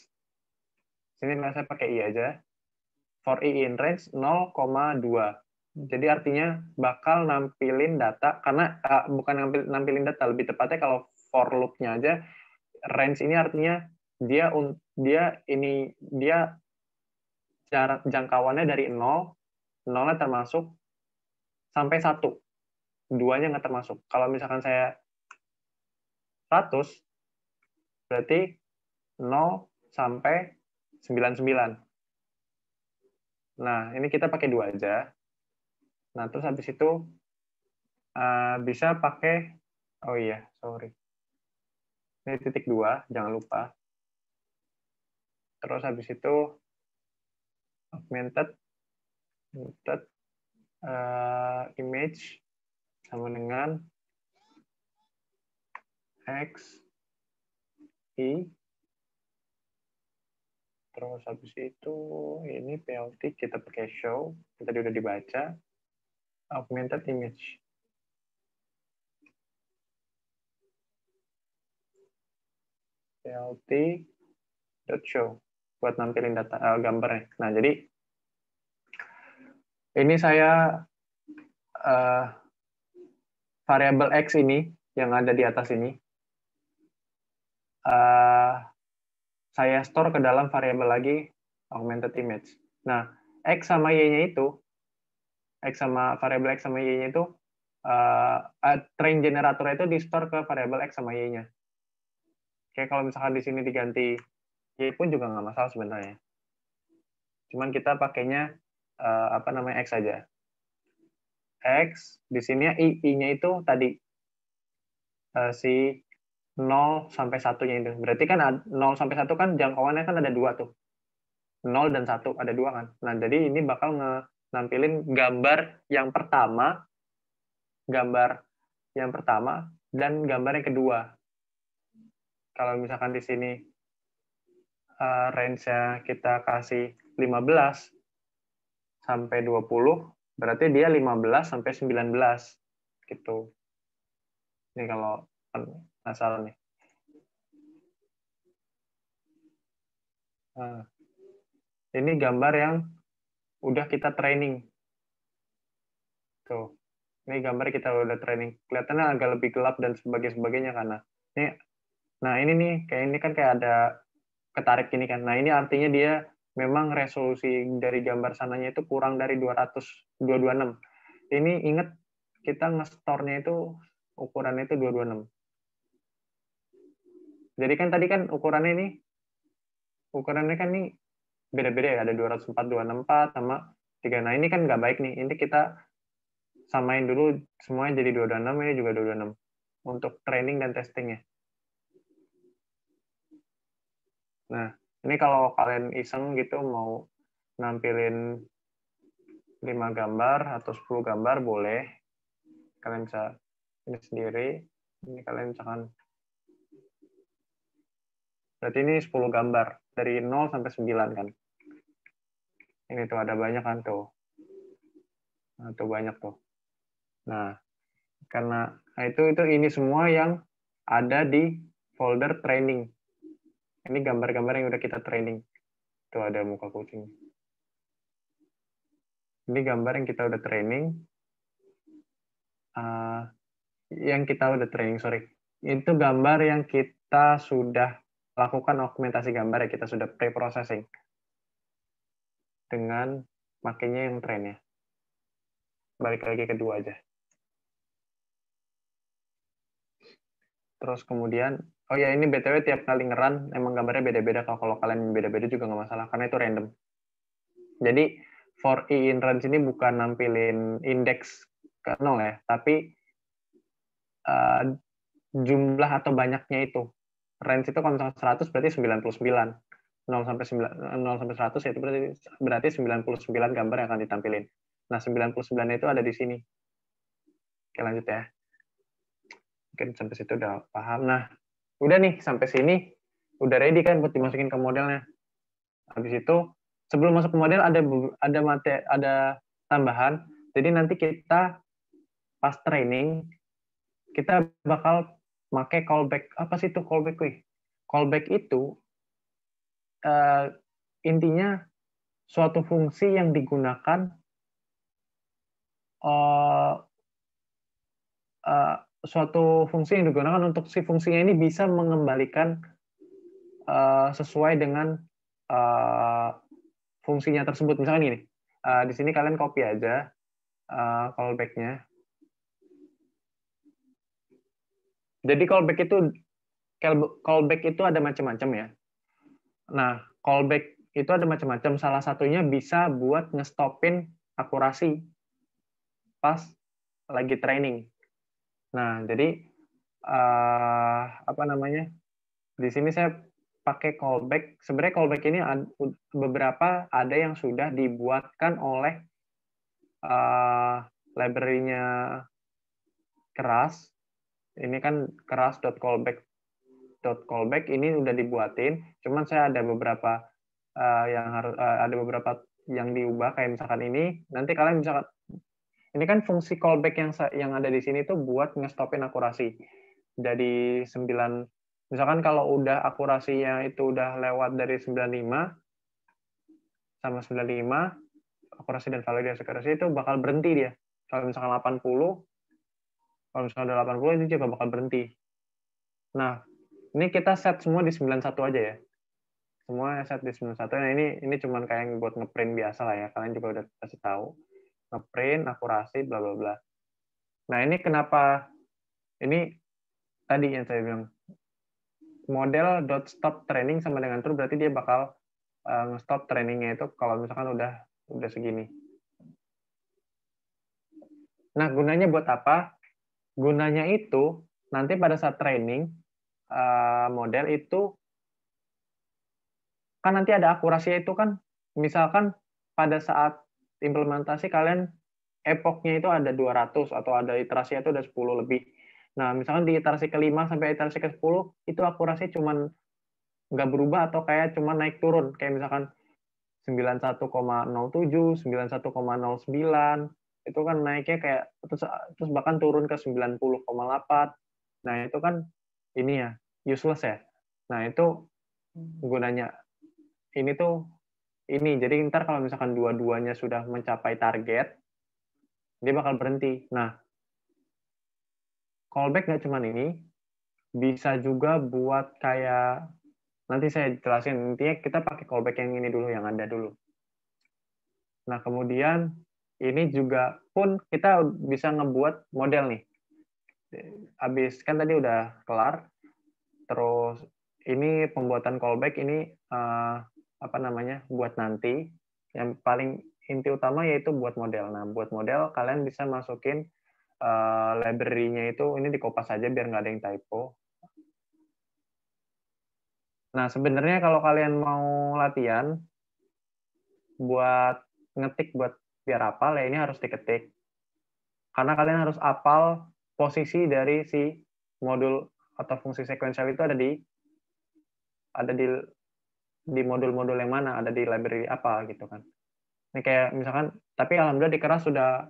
Sini saya pakai I aja. For I in range 0,2. Jadi artinya bakal nampilin data, karena uh, bukan nampil, nampilin data, lebih tepatnya kalau for loop-nya aja range ini artinya dia dia ini dia jarak jangkauannya dari 0 nolnya termasuk sampai satu duanya nggak termasuk kalau misalkan saya 100 berarti 0 sampai 99 nah ini kita pakai dua aja nah terus habis itu uh, bisa pakai oh iya sorry ini titik dua jangan lupa terus habis itu augmented augmented uh, eh, image sama dengan x i terus habis itu ini PLT kita pakai show kita sudah dibaca augmented image plt.show buat nampilin data uh, gambarnya. Nah, jadi ini saya uh, eh, variabel x ini yang ada di atas ini uh, saya store ke dalam variabel lagi augmented image. Nah, x sama y-nya itu x sama variabel x sama y-nya itu uh, train generator itu di store ke variabel x sama y-nya kayak kalau misalkan di sini diganti y ya pun juga nggak masalah sebenarnya cuman kita pakainya uh, apa namanya x aja. x di sini ya, i i-nya itu tadi uh, si 0 sampai 1-nya itu berarti kan 0 sampai satu kan jangkauannya kan ada dua tuh 0 dan 1 ada dua kan. Nah, jadi ini bakal nge nampilin gambar yang pertama, gambar yang pertama dan gambar yang kedua kalau misalkan di sini eh, range-nya kita kasih 15 sampai 20, berarti dia 15 sampai 19 gitu. Ini kalau anu, asal nih. Nah, ini gambar yang udah kita training. Tuh. Ini gambar kita udah training. Kelihatannya agak lebih gelap dan sebagainya karena ini Nah ini nih kayak ini kan kayak ada ketarik ini kan. Nah ini artinya dia memang resolusi dari gambar sananya itu kurang dari 200 226. Ini inget kita ngestornya itu ukurannya itu 226. Jadi kan tadi kan ukurannya ini ukurannya kan ini beda-beda ya ada 204 264 sama 3. Nah ini kan nggak baik nih. Ini kita samain dulu semuanya jadi 226 ini juga 226 untuk training dan testingnya. Nah, ini kalau kalian iseng gitu mau nampilin 5 gambar atau 10 gambar boleh. Kalian bisa ini sendiri. Ini kalian misalkan Berarti ini 10 gambar dari 0 sampai 9 kan. Ini tuh ada banyak kan tuh. Nah, tuh banyak tuh. Nah, karena nah itu itu ini semua yang ada di folder training ini gambar-gambar yang udah kita training. Itu ada muka kucing. Ini gambar yang kita udah training. Uh, yang kita udah training, sorry. Itu gambar yang kita sudah lakukan augmentasi gambar ya, kita sudah pre-processing. Dengan makanya yang trennya. Balik lagi kedua aja. Terus kemudian Oh ya ini btw tiap kali ngeran emang gambarnya beda-beda kalau kalau kalian beda-beda juga nggak masalah karena itu random. Jadi for i e in range ini bukan nampilin indeks ke nol ya, tapi uh, jumlah atau banyaknya itu. Range itu kalau 100 berarti 99. 0 sampai 9, 0 sampai 100 itu berarti berarti 99 gambar yang akan ditampilin. Nah, 99 itu ada di sini. Oke, lanjut ya. Mungkin sampai situ udah paham. Nah, udah nih sampai sini udah ready kan buat dimasukin ke modelnya habis itu sebelum masuk ke model ada ada mate ada tambahan jadi nanti kita pas training kita bakal pakai callback apa sih itu callback wih callback itu uh, intinya suatu fungsi yang digunakan uh, uh, suatu fungsi yang digunakan untuk si fungsinya ini bisa mengembalikan uh, sesuai dengan uh, fungsinya tersebut. Misalkan gini, uh, di sini kalian copy aja uh, callback Jadi callback itu callback itu ada macam-macam ya. Nah, callback itu ada macam-macam. Salah satunya bisa buat ngestopin akurasi pas lagi training. Nah, jadi uh, apa namanya? Di sini saya pakai callback. Sebenarnya callback ini ada, beberapa ada yang sudah dibuatkan oleh uh, library-nya keras. Ini kan keras.callback callback ini sudah dibuatin, cuman saya ada beberapa uh, yang harus uh, ada beberapa yang diubah kayak misalkan ini. Nanti kalian misalkan ini kan fungsi callback yang yang ada di sini itu buat ngestopin akurasi. Dari 9 misalkan kalau udah akurasinya itu udah lewat dari 95 sama 95 akurasi dan value validasi akurasi itu bakal berhenti dia. Kalau misalkan 80 kalau misalnya 80 itu juga bakal berhenti. Nah, ini kita set semua di 91 aja ya. Semua set di 91. Nah, ini ini cuman kayak buat ngeprint biasa lah ya. Kalian juga udah kasih tahu ngeprint, akurasi, bla bla bla. Nah ini kenapa ini tadi yang saya bilang model dot stop training sama dengan true berarti dia bakal uh, eh, stop trainingnya itu kalau misalkan udah udah segini. Nah gunanya buat apa? Gunanya itu nanti pada saat training uh, model itu kan nanti ada akurasi itu kan misalkan pada saat implementasi kalian epoknya itu ada 200 atau ada iterasi itu ada 10 lebih. Nah, misalkan di iterasi kelima sampai iterasi ke-10 itu akurasi cuman nggak berubah atau kayak cuma naik turun. Kayak misalkan 91,07, 91,09, itu kan naiknya kayak terus, terus bahkan turun ke 90,8. Nah, itu kan ini ya, useless ya. Nah, itu hmm. gunanya ini tuh ini jadi ntar kalau misalkan dua-duanya sudah mencapai target dia bakal berhenti nah callback nggak cuman ini bisa juga buat kayak nanti saya jelasin intinya kita pakai callback yang ini dulu yang ada dulu nah kemudian ini juga pun kita bisa ngebuat model nih habis kan tadi udah kelar terus ini pembuatan callback ini uh, apa namanya buat nanti yang paling inti utama yaitu buat model. Nah, buat model kalian bisa masukin uh, library-nya itu ini di dikopas aja biar nggak ada yang typo. Nah, sebenarnya kalau kalian mau latihan buat ngetik buat biar apa, ya ini harus diketik. Karena kalian harus apal posisi dari si modul atau fungsi sekuensial itu ada di ada di di modul-modul yang mana ada di library apa gitu kan ini kayak misalkan tapi alhamdulillah di keras sudah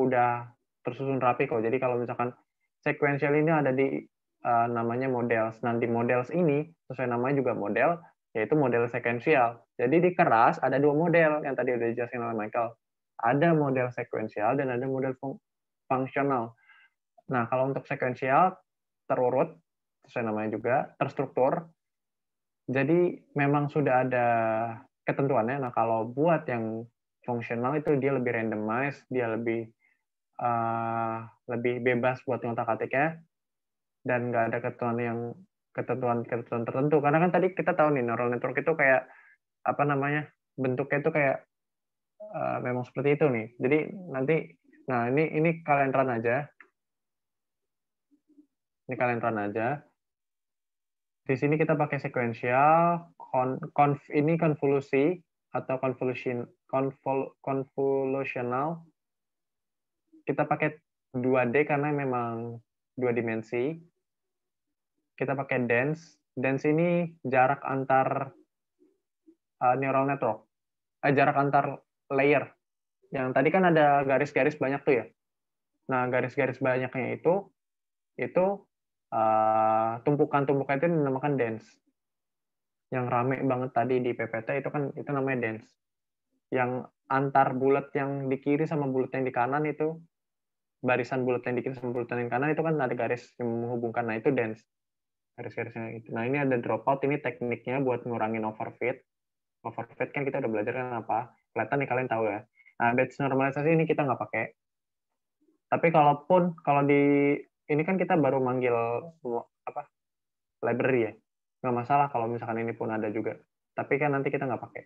udah tersusun rapi kok jadi kalau misalkan sequential ini ada di uh, namanya models nah di models ini sesuai namanya juga model yaitu model sequential jadi di keras ada dua model yang tadi udah dijelasin oleh Michael ada model sequential dan ada model fung fungsional nah kalau untuk sequential terurut sesuai namanya juga terstruktur jadi memang sudah ada ketentuannya. Nah kalau buat yang fungsional itu dia lebih randomized, dia lebih uh, lebih bebas buat ngotak atiknya dan nggak ada ketentuan yang ketentuan-ketentuan tertentu. Karena kan tadi kita tahu nih neural network itu kayak apa namanya bentuknya itu kayak uh, memang seperti itu nih. Jadi nanti nah ini ini kalian run aja. Ini kalian run aja. Di sini kita pakai sekuensial, conf ini konvolusi atau convolution convol, convolutional. Kita pakai 2D karena memang dua dimensi. Kita pakai dense. Dense ini jarak antar uh, neural network. eh, jarak antar layer. Yang tadi kan ada garis-garis banyak tuh ya. Nah, garis-garis banyaknya itu itu Eh, tumpukan-tumpukan uh, itu dinamakan dance. Yang rame banget tadi di PPT itu kan itu namanya dance. Yang antar bulat yang di kiri sama bulat yang di kanan itu barisan bulat yang di kiri sama bulat yang di kanan itu kan ada garis yang menghubungkan. Nah, itu dance. Garis-garisnya itu. Nah, ini ada dropout, ini tekniknya buat ngurangin overfit. Overfit kan kita udah belajar kan apa? Kelihatan nih kalian tahu ya. Nah, batch normalisasi ini kita nggak pakai. Tapi kalaupun kalau di ini kan kita baru manggil apa library ya nggak masalah kalau misalkan ini pun ada juga tapi kan nanti kita nggak pakai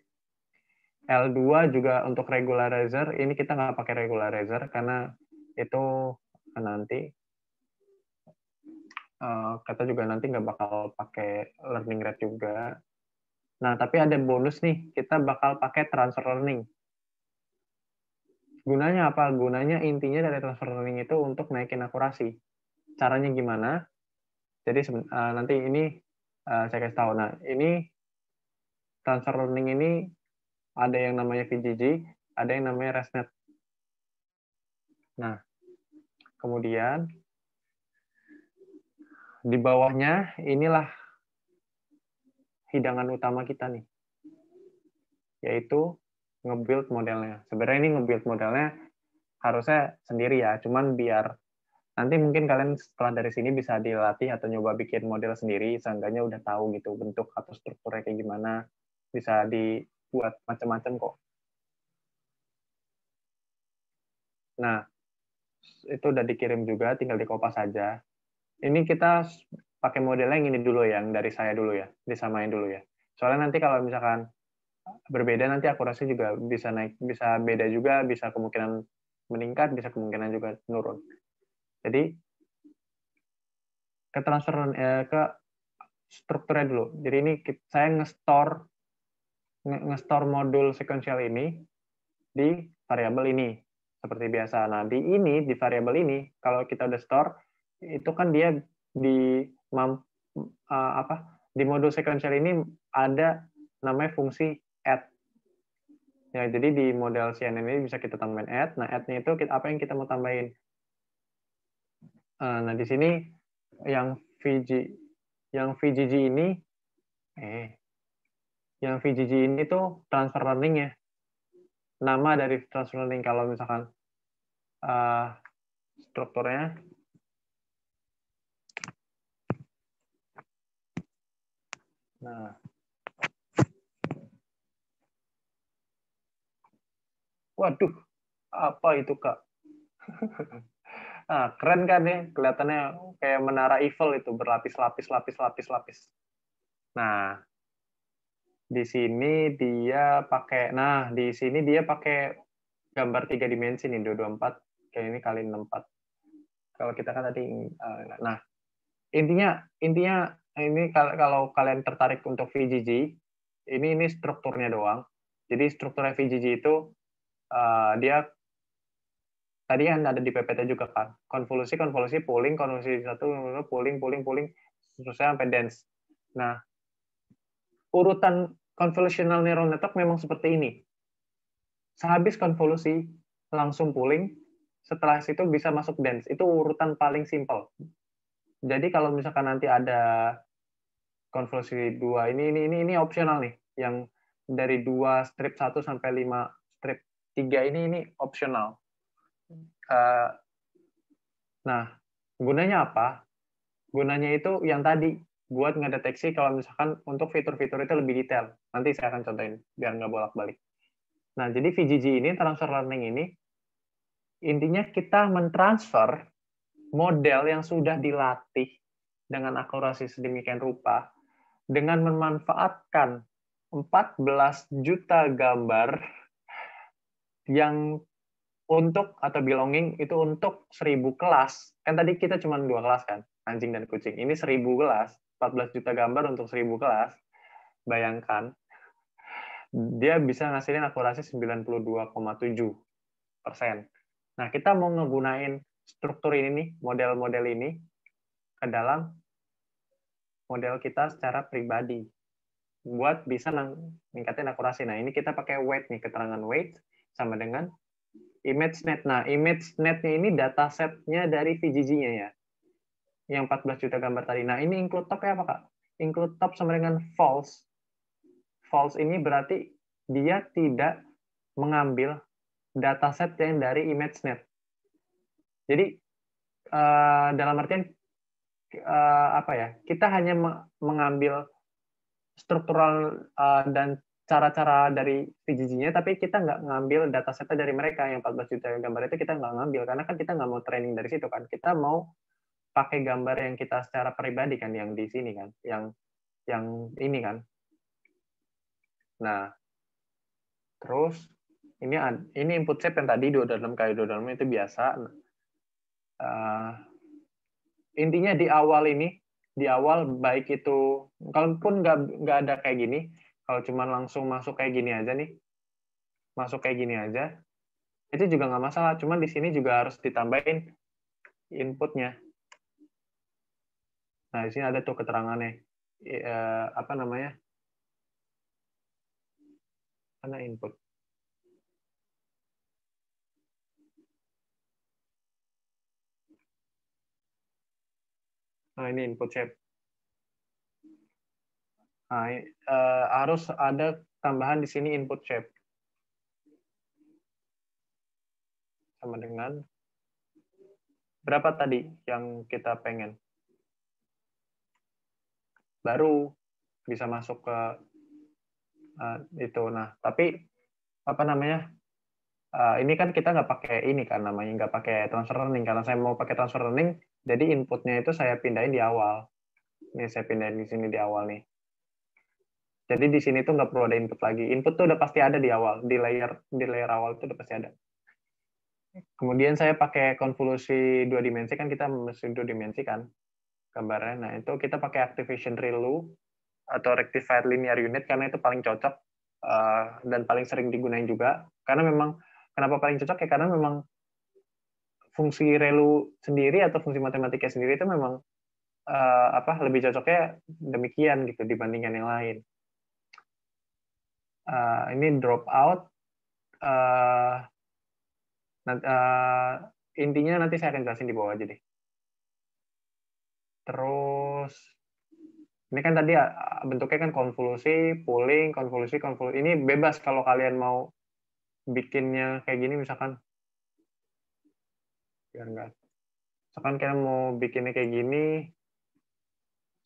L2 juga untuk regularizer ini kita nggak pakai regularizer karena itu nanti uh, kita juga nanti nggak bakal pakai learning rate juga nah tapi ada bonus nih kita bakal pakai transfer learning gunanya apa gunanya intinya dari transfer learning itu untuk naikin akurasi caranya gimana. Jadi eh, nanti ini eh, saya kasih tahu. Nah, ini transfer learning ini ada yang namanya VGG, ada yang namanya ResNet. Nah, kemudian di bawahnya inilah hidangan utama kita nih, yaitu nge-build modelnya. Sebenarnya ini nge-build modelnya harusnya sendiri ya, cuman biar nanti mungkin kalian setelah dari sini bisa dilatih atau nyoba bikin model sendiri seenggaknya udah tahu gitu bentuk atau strukturnya kayak gimana bisa dibuat macam-macam kok nah itu udah dikirim juga tinggal dikopas saja ini kita pakai modelnya yang ini dulu yang dari saya dulu ya disamain dulu ya soalnya nanti kalau misalkan berbeda nanti akurasi juga bisa naik bisa beda juga bisa kemungkinan meningkat bisa kemungkinan juga turun. Jadi ke transfer eh, ke strukturnya dulu. Jadi ini saya nge-store modul sequential ini di variabel ini seperti biasa. Nah, di ini di variabel ini kalau kita udah store itu kan dia di mam, uh, apa? Di modul sequential ini ada namanya fungsi add. Ya, jadi di model CNN ini bisa kita tambahin add. Nah, add-nya itu kita, apa yang kita mau tambahin? Eh, nah, di sini yang VG yang VGG ini eh yang VGG ini tuh transfer learning ya. Nama dari transfer learning kalau misalkan uh, strukturnya Nah, waduh, apa itu kak? [laughs] ah, keren kan nih kelihatannya kayak menara Eiffel itu berlapis-lapis lapis-lapis lapis nah di sini dia pakai nah di sini dia pakai gambar tiga dimensi nih dua dua empat kayak ini kali empat kalau kita kan tadi eh, nah intinya intinya ini kalau kalian tertarik untuk VGG ini ini strukturnya doang jadi strukturnya VGG itu uh, dia tadi kan ada di PPT juga kan konvolusi konvolusi pooling konvolusi satu pooling pooling pooling selesai sampai dense nah urutan convolutional neural network memang seperti ini sehabis konvolusi langsung pooling setelah itu bisa masuk dense itu urutan paling simple jadi kalau misalkan nanti ada konvolusi dua ini ini ini ini opsional nih yang dari dua strip 1 sampai 5 strip 3 ini ini opsional Eh, nah, gunanya apa? Gunanya itu yang tadi buat ngedeteksi kalau misalkan untuk fitur-fitur itu lebih detail. Nanti saya akan contohin biar nggak bolak-balik. Nah, jadi VGG ini, transfer learning ini, intinya kita mentransfer model yang sudah dilatih dengan akurasi sedemikian rupa dengan memanfaatkan 14 juta gambar yang untuk atau belonging itu untuk seribu kelas. Kan tadi kita cuma dua kelas kan, anjing dan kucing. Ini seribu kelas, 14 juta gambar untuk seribu kelas. Bayangkan dia bisa ngasilin akurasi 92,7 persen. Nah, kita mau ngegunain struktur ini nih, model-model ini ke dalam model kita secara pribadi buat bisa meningkatkan akurasi. Nah, ini kita pakai weight nih, keterangan weight sama dengan ImageNet. Nah, ImageNet-nya ini setnya dari VGG-nya ya. Yang 14 juta gambar tadi. Nah, ini include top ya apa, Kak? Include top sama dengan false. False ini berarti dia tidak mengambil data dataset yang dari ImageNet. Jadi, eh, dalam artian, eh, apa ya, kita hanya mengambil struktural eh, dan cara-cara dari pgg nya tapi kita nggak ngambil data datasetnya dari mereka yang 14 juta gambar itu kita nggak ngambil karena kan kita nggak mau training dari situ kan, kita mau pakai gambar yang kita secara pribadi kan yang di sini kan, yang yang ini kan. Nah, terus ini ini input shape yang tadi dua dalam kayu dua dalam itu biasa. Uh, intinya di awal ini, di awal baik itu kalaupun nggak nggak ada kayak gini, kalau cuma langsung masuk kayak gini aja nih masuk kayak gini aja itu juga nggak masalah cuman di sini juga harus ditambahin inputnya nah di sini ada tuh keterangannya e, apa namanya mana input nah ini input shape Nah, uh, harus ada tambahan di sini input shape. Sama dengan berapa tadi yang kita pengen. Baru bisa masuk ke uh, itu. Nah, tapi apa namanya? Uh, ini kan kita nggak pakai ini kan namanya nggak pakai transfer learning karena saya mau pakai transfer learning jadi inputnya itu saya pindahin di awal Ini saya pindahin di sini di awal nih jadi di sini tuh nggak perlu ada input lagi. Input tuh udah pasti ada di awal, di layer di layer awal itu udah pasti ada. Kemudian saya pakai konvolusi dua dimensi kan kita mesin dua dimensi kan gambarnya. Nah itu kita pakai activation ReLU atau rectified linear unit karena itu paling cocok eh, dan paling sering digunain juga. Karena memang kenapa paling cocok ya karena memang fungsi ReLU sendiri atau fungsi matematika sendiri itu memang eh, apa lebih cocoknya demikian gitu dibandingkan yang lain uh, ini drop out. Uh, uh, intinya nanti saya akan jelasin di bawah aja deh. Terus ini kan tadi bentuknya kan konvolusi, pooling, konvolusi, konvolusi. Ini bebas kalau kalian mau bikinnya kayak gini misalkan. Biar enggak. Misalkan kalian mau bikinnya kayak gini,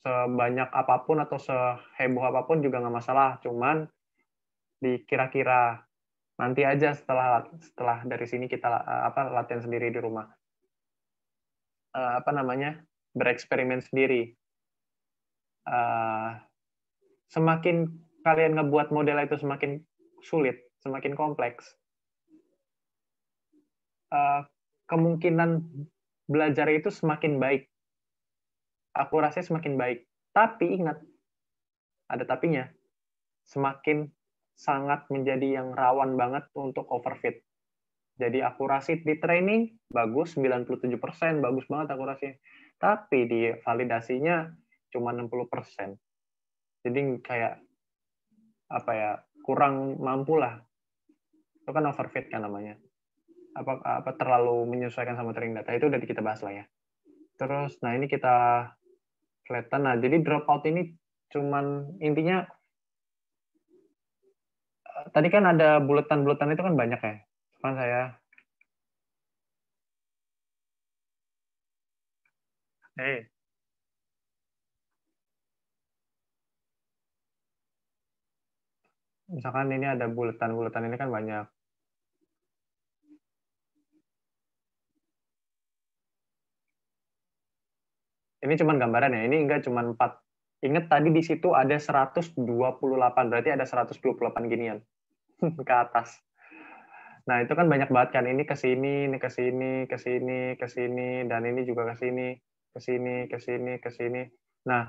sebanyak apapun atau seheboh apapun juga nggak masalah. Cuman dikira-kira nanti aja setelah setelah dari sini kita eh, apa latihan sendiri di rumah uh, apa namanya bereksperimen sendiri uh, semakin kalian ngebuat model itu semakin sulit semakin kompleks uh, kemungkinan belajar itu semakin baik akurasinya semakin baik tapi ingat ada tapinya semakin sangat menjadi yang rawan banget untuk overfit. Jadi akurasi di training bagus 97%, bagus banget akurasi, Tapi di validasinya cuma 60%. Jadi kayak apa ya, kurang mampu lah. Itu kan overfit kan namanya. Apa, apa terlalu menyesuaikan sama training data itu udah kita bahas lah ya. Terus nah ini kita kelihatan nah jadi dropout ini cuman intinya tadi kan ada buletan-buletan itu kan banyak ya. Cuman saya Hey. Eh. Misalkan ini ada buletan-buletan ini kan banyak. Ini cuma gambaran ya, ini enggak cuma 4. Ingat tadi di situ ada 128, berarti ada 128 ginian. [laughs] ke atas. Nah, itu kan banyak banget kan ini ke sini, ini ke sini, ke sini, ke sini dan ini juga ke sini, ke sini, ke sini, ke sini. Nah,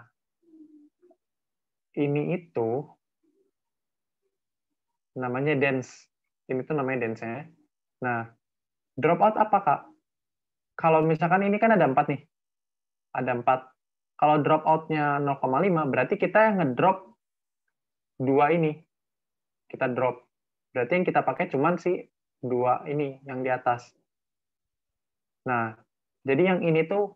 ini itu namanya dance. Ini tuh namanya dance-nya. Nah, drop out apa, Kak? Kalau misalkan ini kan ada empat nih. Ada empat. Kalau drop out-nya 0,5, berarti kita ngedrop dua ini. Kita drop Berarti yang kita pakai cuma si dua ini yang di atas. Nah, jadi yang ini tuh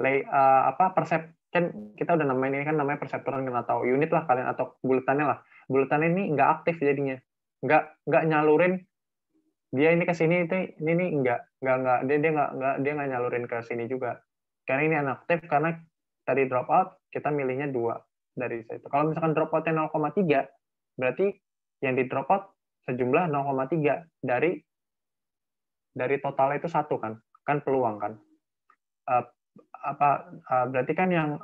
lay, uh, apa persep kan kita udah namain ini kan namanya perseptoran kena tahu unit lah kalian atau bulatannya lah. Bulatannya ini nggak aktif jadinya. Nggak nggak nyalurin dia ini ke sini itu ini ini nggak enggak enggak dia dia enggak enggak dia enggak nyalurin ke sini juga karena ini anaktif karena tadi drop out kita milihnya dua dari situ kalau misalkan drop outnya 0,3 berarti yang di drop out sejumlah 0,3 dari dari totalnya itu satu kan kan peluang kan uh, apa uh, berarti kan yang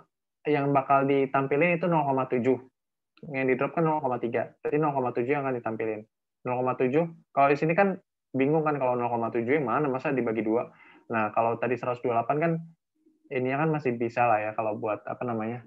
yang bakal ditampilin itu 0,7 yang di drop kan 0,3 jadi 0,7 yang akan ditampilin 0,7 kalau di sini kan bingung kan kalau 0,7 yang mana masa dibagi dua nah kalau tadi 128 kan ini kan masih bisa lah ya kalau buat apa namanya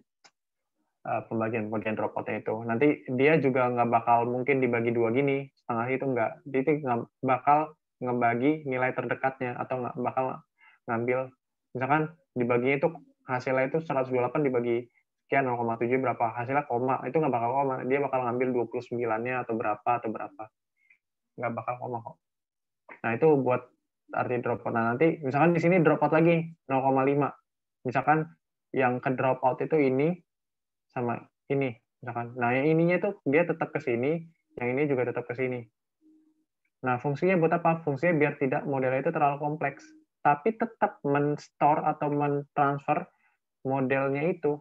Eh, pembagian pembagian uh, outnya itu. Nanti dia juga nggak bakal mungkin dibagi dua gini, setengah itu nggak. Dia itu nggak bakal ngebagi nilai terdekatnya atau nggak bakal ngambil. Misalkan dibaginya itu hasilnya itu 128 dibagi sekian 0,7 berapa hasilnya koma itu nggak bakal koma dia bakal ngambil 29 nya atau berapa atau berapa nggak bakal koma kok nah itu buat arti dropout nah nanti misalkan di sini dropout lagi 0,5 misalkan yang ke dropout itu ini sama ini misalkan nah yang ininya itu dia tetap ke sini yang ini juga tetap ke sini nah fungsinya buat apa fungsinya biar tidak modelnya itu terlalu kompleks tapi tetap menstore atau mentransfer modelnya itu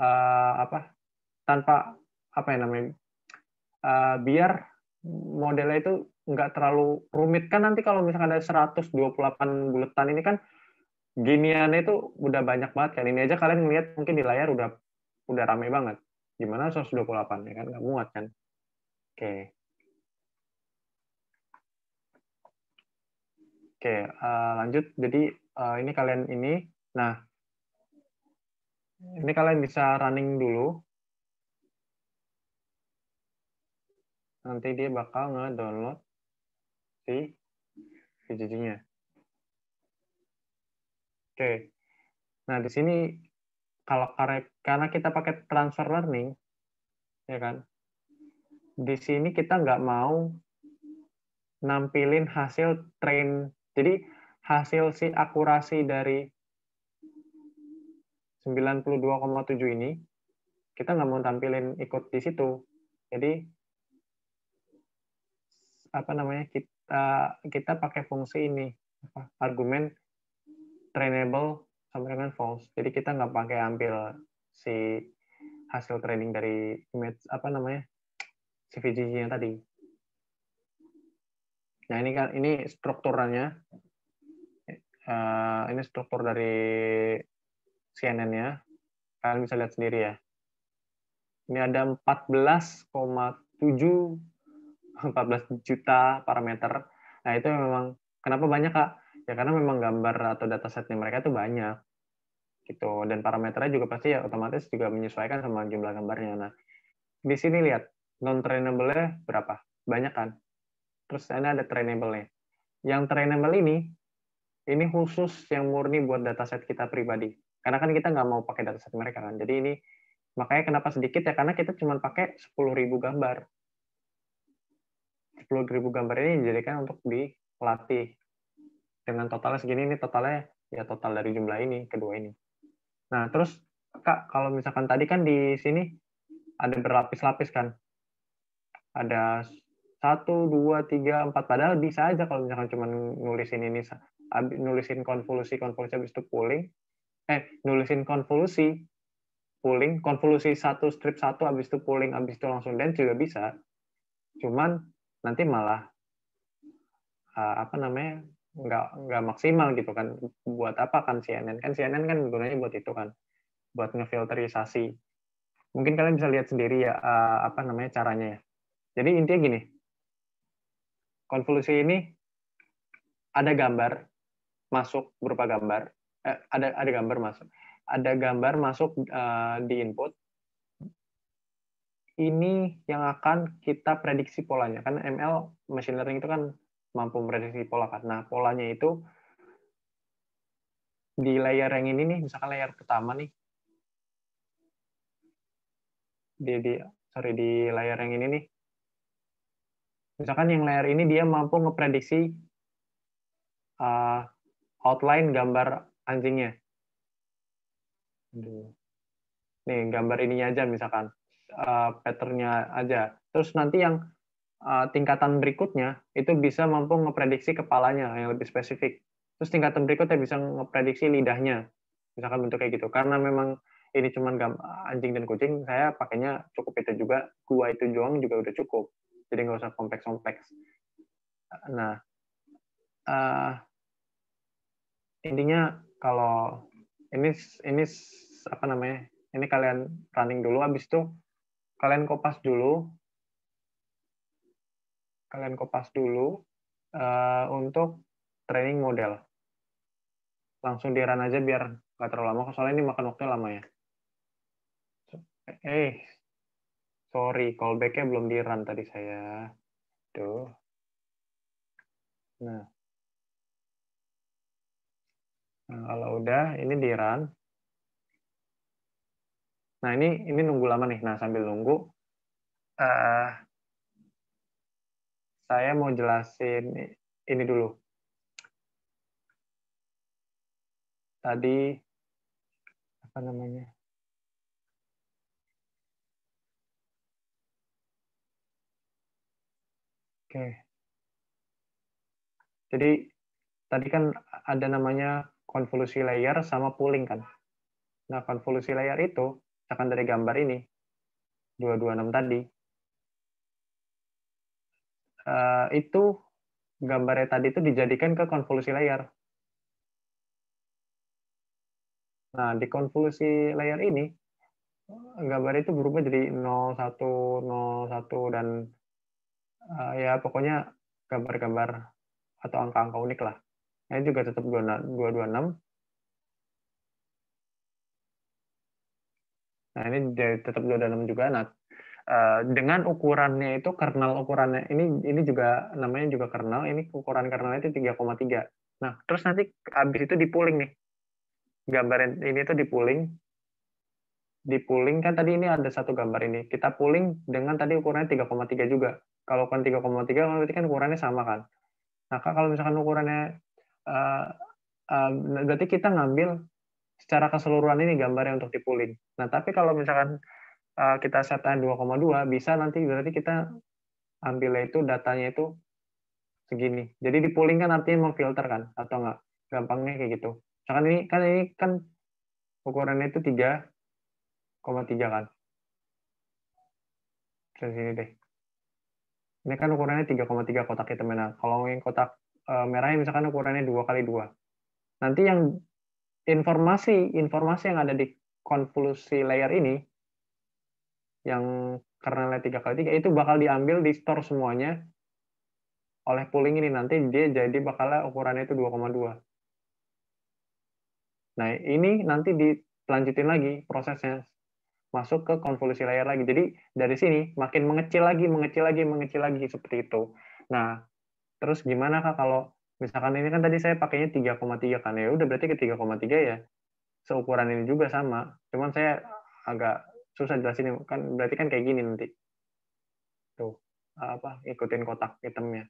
uh, apa tanpa apa yang namanya uh, biar modelnya itu nggak terlalu rumit kan nanti kalau misalkan ada 128 bulatan ini kan giniannya itu udah banyak banget kan ini aja kalian ngelihat mungkin di layar udah udah rame banget. Gimana 128 ya kan nggak muat kan? Oke. Oke, eh, lanjut. Jadi eh, ini kalian ini, nah ini kalian bisa running dulu. Nanti dia bakal download si PJJ-nya. Oke. Nah, di sini kalau karena kita pakai transfer learning ya kan di sini kita nggak mau nampilin hasil train jadi hasil si akurasi dari 92,7 ini kita nggak mau tampilin ikut di situ jadi apa namanya kita kita pakai fungsi ini apa, argumen trainable sama dengan false. Jadi kita nggak pakai ambil si hasil trading dari image apa namanya si VGG yang tadi. Nah ini kan ini strukturnya, uh, eh, ini struktur dari CNN ya. Kalian bisa lihat sendiri ya. Ini ada 14,7 14 juta parameter. Nah itu memang kenapa banyak kak? ya karena memang gambar atau datasetnya mereka itu banyak gitu dan parameternya juga pasti ya otomatis juga menyesuaikan sama jumlah gambarnya nah di sini lihat non trainable berapa banyak kan terus ini ada trainable nya yang trainable ini ini khusus yang murni buat dataset kita pribadi karena kan kita nggak mau pakai dataset mereka kan jadi ini makanya kenapa sedikit ya karena kita cuma pakai 10.000 gambar 10.000 gambar ini dijadikan untuk dilatih dengan totalnya segini ini totalnya ya total dari jumlah ini kedua ini nah terus kak kalau misalkan tadi kan di sini ada berlapis-lapis kan ada satu dua tiga empat padahal bisa aja kalau misalkan cuma nulisin ini nulisin konvolusi konvolusi habis itu pooling eh nulisin konvolusi pooling konvolusi satu strip satu habis itu pooling habis itu langsung dan juga bisa cuman nanti malah ah, apa namanya nggak nggak maksimal gitu kan buat apa kan CNN kan CNN kan gunanya buat itu kan buat ngefilterisasi mungkin kalian bisa lihat sendiri ya eh, apa namanya caranya ya jadi intinya gini konvolusi ini ada gambar masuk berupa gambar eh, ada ada gambar masuk ada gambar masuk uh, di input ini yang akan kita prediksi polanya kan ML machine learning itu kan mampu memprediksi pola karena polanya itu di layar yang ini nih, misalkan layar pertama nih. Di, di sorry di layar yang ini nih. Misalkan yang layar ini dia mampu ngeprediksi uh, eh, outline gambar anjingnya. Nih gambar ininya aja misalkan uh, patternnya aja. Terus nanti yang Eh, tingkatan berikutnya itu bisa mampu ngeprediksi kepalanya yang lebih spesifik. Terus tingkatan berikutnya bisa ngeprediksi lidahnya, misalkan bentuk kayak gitu. Karena memang ini cuma anjing dan kucing, saya pakainya cukup itu juga, gua itu juang juga udah cukup. Jadi nggak usah kompleks-kompleks. Nah, uh, intinya kalau ini ini apa namanya? Ini kalian running dulu, habis itu kalian kopas dulu kalian kopas dulu uh, untuk training model. Langsung di run aja biar nggak terlalu lama, soalnya ini makan waktu lama ya. Eh, sorry, callback-nya belum di run tadi saya. Tuh. Nah. nah, kalau udah, ini di run. Nah, ini ini nunggu lama nih. Nah, sambil nunggu, uh, saya mau jelasin ini dulu. Tadi apa namanya? Oke. Jadi tadi kan ada namanya konvolusi layer sama pooling kan. Nah, konvolusi layer itu akan dari gambar ini 226 tadi uh, itu gambarnya tadi itu dijadikan ke konvolusi layer. Nah, di konvolusi layer ini, gambar itu berubah jadi 0, 1, 0, 1, dan uh, ya pokoknya gambar-gambar atau angka-angka unik lah. Nah, ini juga tetap 226. Nah, ini tetap 226 juga. Nah, Eh, dengan ukurannya itu kernel ukurannya ini ini juga namanya juga kernel ini ukuran kernelnya itu 3,3 nah terus nanti habis itu dipuling nih gambar ini itu dipuling dipuling kan tadi ini ada satu gambar ini kita puling dengan tadi ukurannya 3,3 juga kalau kan 3,3 kan berarti kan ukurannya sama kan nah kalau misalkan ukurannya uh, berarti kita ngambil secara keseluruhan ini gambarnya untuk dipuling nah tapi kalau misalkan Eh, kita set 2,2 bisa nanti berarti kita ambil itu datanya itu segini. Jadi di pooling kan artinya filter kan atau enggak? Gampangnya kayak gitu. Misalkan ini kan ini kan ukurannya itu 3,3 kan. Terus sini deh. Ini kan ukurannya 3,3 kotak hitam merah. Kalau yang kotak eh, merahnya misalkan ukurannya 2 kali 2. Nanti yang informasi informasi yang ada di konvolusi layer ini yang karena nilai 3 kali 3 itu bakal diambil di store semuanya oleh pooling ini nanti dia jadi bakal ukurannya itu 2,2. Nah, ini nanti dilanjutin lagi prosesnya masuk ke konvolusi layar lagi. Jadi dari sini makin mengecil lagi, mengecil lagi, mengecil lagi seperti itu. Nah, terus gimana Kak kalau misalkan ini kan tadi saya pakainya 3,3 kan ya udah berarti ke 3,3 ya seukuran ini juga sama. Cuman saya agak susah jelasin kan berarti kan kayak gini nanti tuh apa ikutin kotak itemnya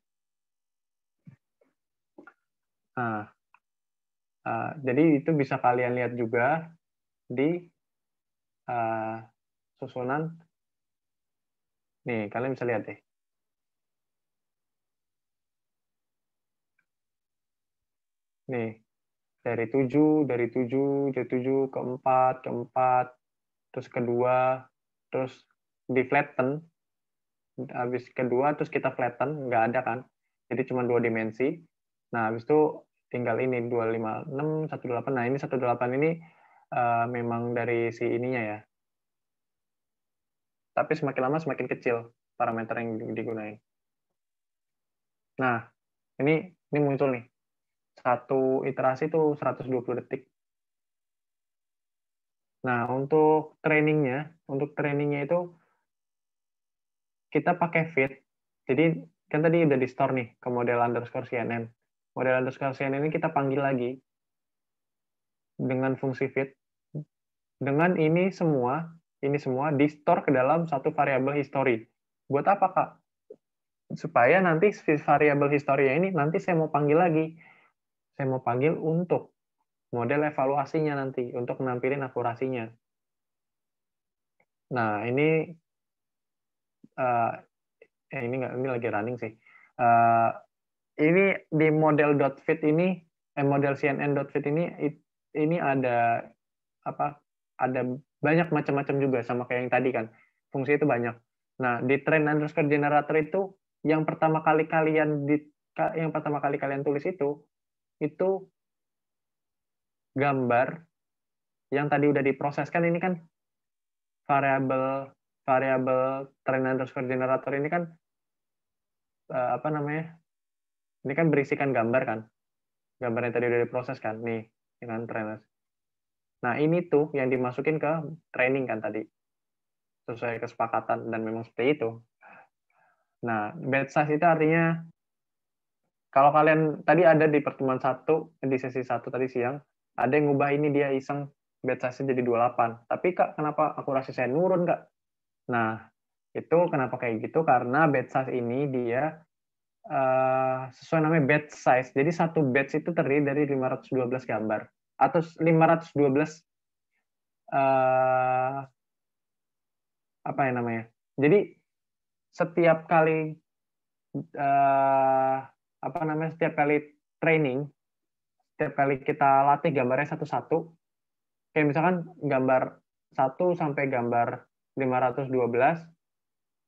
nah uh, jadi itu bisa kalian lihat juga di uh, susunan nih kalian bisa lihat deh nih dari tujuh dari tujuh dari 7 ke 4, ke 4, terus kedua terus di flatten habis kedua terus kita flatten nggak ada kan jadi cuma dua dimensi nah habis itu tinggal ini 256 128 nah ini 128 ini uh, memang dari si ininya ya tapi semakin lama semakin kecil parameter yang digunakan nah ini ini muncul nih satu iterasi itu 120 detik Nah, untuk trainingnya, untuk trainingnya itu kita pakai fit. Jadi kan tadi udah di store nih ke model underscore CNN. Model underscore CNN ini kita panggil lagi dengan fungsi fit. Dengan ini semua, ini semua di store ke dalam satu variabel history. Buat apa, Kak? Supaya nanti variabel history ini nanti saya mau panggil lagi. Saya mau panggil untuk model evaluasinya nanti untuk menampilin akurasinya. Nah, ini uh, ini enggak, ini lagi running sih. Uh, ini di model fit ini eh, model cnn.fit ini it, ini ada apa? Ada banyak macam-macam juga sama kayak yang tadi kan. Fungsi itu banyak. Nah, di trend underscore generator itu yang pertama kali kalian di yang pertama kali kalian tulis itu itu gambar yang tadi udah diproseskan ini kan variabel variabel train underscore generator ini kan eh, apa namanya ini kan berisikan gambar kan gambar yang tadi udah diproses kan nih dengan trainer nah ini tuh yang dimasukin ke training kan tadi sesuai kesepakatan dan memang seperti itu nah batch size itu artinya kalau kalian tadi ada di pertemuan satu di sesi satu tadi siang ada yang ngubah ini dia iseng bed size jadi 28 tapi kak kenapa akurasi saya nurun kak nah itu kenapa kayak gitu karena bed size ini dia uh, sesuai namanya bed size jadi satu bet itu terdiri dari 512 gambar atau 512 uh, eh, apa ya namanya jadi setiap kali uh, apa namanya setiap kali training setiap kali kita latih gambarnya satu-satu, kayak misalkan gambar 1 sampai gambar 512,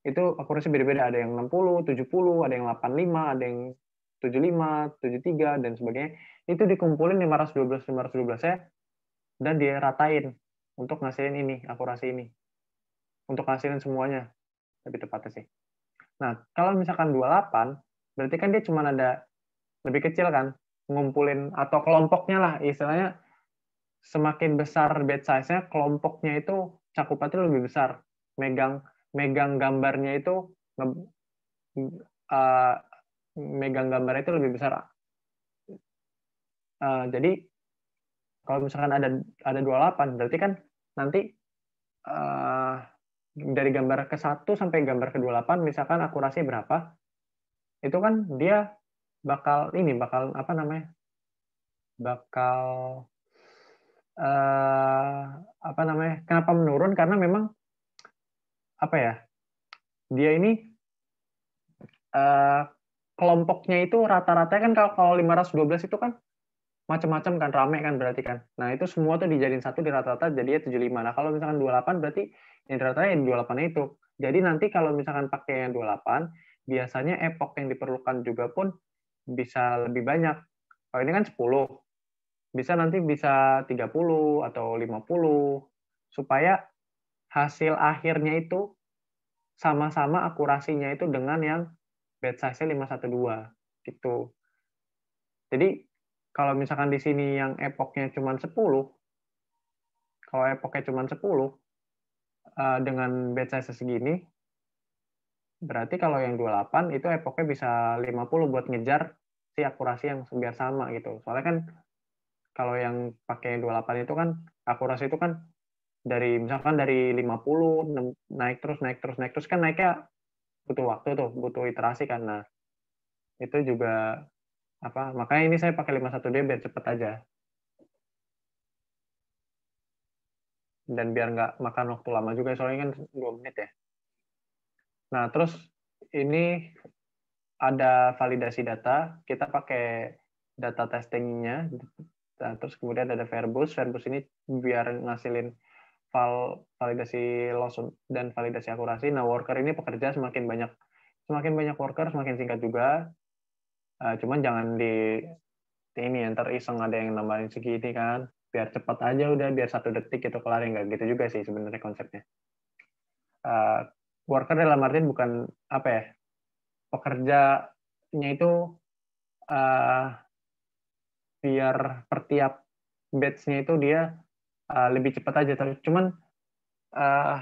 itu akurasi beda-beda. Ada yang 60, 70, ada yang 85, ada yang 75, 73, dan sebagainya. Itu dikumpulin 512, 512 ya, dan diratain untuk ngasihin ini, akurasi ini. Untuk ngasihin semuanya, lebih tepatnya sih. Nah, kalau misalkan 28, berarti kan dia cuma ada lebih kecil kan, ngumpulin atau kelompoknya lah istilahnya semakin besar bed size-nya kelompoknya itu cakupannya lebih besar megang megang gambarnya itu uh, megang gambarnya itu lebih besar uh, jadi kalau misalkan ada ada delapan berarti kan nanti uh, dari gambar ke satu sampai gambar ke delapan misalkan akurasi berapa itu kan dia bakal ini bakal apa namanya bakal uh, apa namanya kenapa menurun karena memang apa ya dia ini uh, kelompoknya itu rata-rata kan kalau kalau 512 itu kan macam-macam kan rame kan berarti kan. Nah, itu semua tuh dijadiin satu di rata-rata jadi ya 75. Nah, kalau misalkan 28 berarti yang rata-rata yang 28 itu. Jadi nanti kalau misalkan pakai yang 28, biasanya epoch yang diperlukan juga pun bisa lebih banyak. Kalau ini kan 10. Bisa nanti bisa 30 atau 50 supaya hasil akhirnya itu sama-sama akurasinya itu dengan yang bed size 512 gitu. Jadi kalau misalkan di sini yang epoknya cuma 10, kalau epoknya cuma 10 eh, dengan bed size segini, Berarti kalau yang 28 itu epoknya bisa 50 buat ngejar si akurasi yang biar sama gitu. Soalnya kan kalau yang pakai 28 itu kan akurasi itu kan dari misalkan dari 50 naik terus naik terus naik terus kan naiknya butuh waktu tuh, butuh iterasi karena itu juga apa? Makanya ini saya pakai 51D biar cepet aja. Dan biar nggak makan waktu lama juga soalnya kan 2 menit ya. Nah, terus ini ada validasi data, kita pakai data testingnya, nah, terus kemudian ada verbus verbus ini biar ngasilin val validasi loss dan validasi akurasi. Nah, worker ini pekerja semakin banyak, semakin banyak worker semakin singkat juga. Uh, cuman jangan di, di ini yang iseng ada yang nambahin segini kan, biar cepat aja udah, biar satu detik itu kelar nggak gitu juga sih sebenarnya konsepnya. Uh, worker dalam artian bukan apa ya pekerjanya itu uh, biar per tiap batch-nya itu dia uh, lebih cepat aja tapi cuman uh,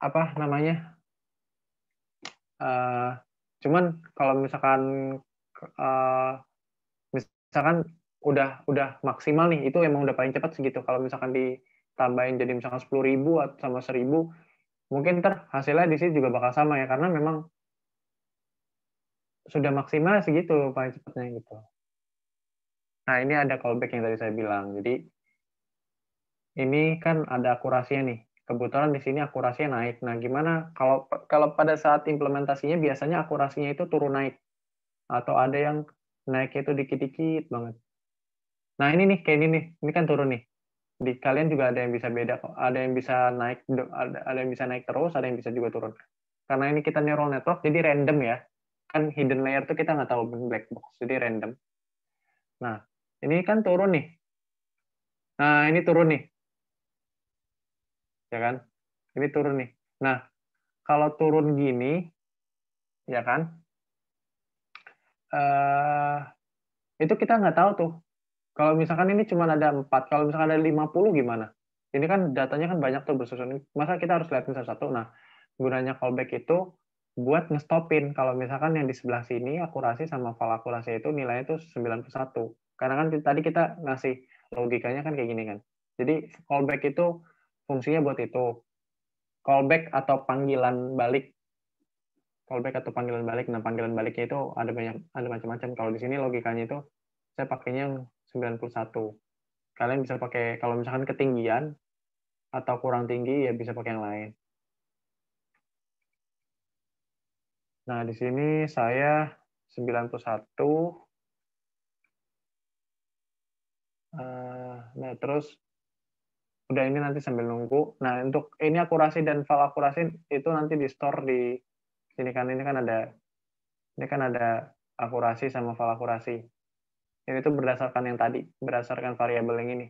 apa namanya uh, cuman kalau misalkan uh, misalkan udah udah maksimal nih itu emang udah paling cepat segitu kalau misalkan ditambahin jadi misalkan sepuluh ribu atau sama seribu mungkin ter hasilnya di sini juga bakal sama ya karena memang sudah maksimal segitu paling cepatnya gitu. Nah ini ada callback yang tadi saya bilang. Jadi ini kan ada akurasinya nih. Kebetulan di sini akurasinya naik. Nah gimana kalau kalau pada saat implementasinya biasanya akurasinya itu turun naik atau ada yang naik itu dikit-dikit banget. Nah ini nih kayak ini nih, ini kan turun nih di kalian juga ada yang bisa beda kok. Ada yang bisa naik ada, ada yang bisa naik terus, ada yang bisa juga turun. Karena ini kita neural network jadi random ya. Kan hidden layer tuh kita nggak tahu black box, jadi random. Nah, ini kan turun nih. Nah, ini turun nih. Ya kan? Ini turun nih. Nah, kalau turun gini, ya kan? Uh, itu kita nggak tahu tuh kalau misalkan ini cuma ada empat, kalau misalkan ada 50 gimana? Ini kan datanya kan banyak tuh bersusun. Masa kita harus liatin satu-satu? Nah, gunanya callback itu buat ngestopin kalau misalkan yang di sebelah sini akurasi sama file akurasi itu nilainya tuh 91. Karena kan tadi kita ngasih logikanya kan kayak gini kan. Jadi callback itu fungsinya buat itu. Callback atau panggilan balik callback atau panggilan balik. Nah, panggilan baliknya itu ada banyak ada macam-macam. Kalau di sini logikanya itu saya pakainya yang 91. Kalian bisa pakai kalau misalkan ketinggian atau kurang tinggi ya bisa pakai yang lain. Nah, di sini saya 91 eh, nah terus udah ini nanti sambil nunggu. Nah untuk ini akurasi dan file akurasi itu nanti di store di sini kan ini kan ada ini kan ada akurasi sama file akurasi itu berdasarkan yang tadi, berdasarkan variabel yang ini.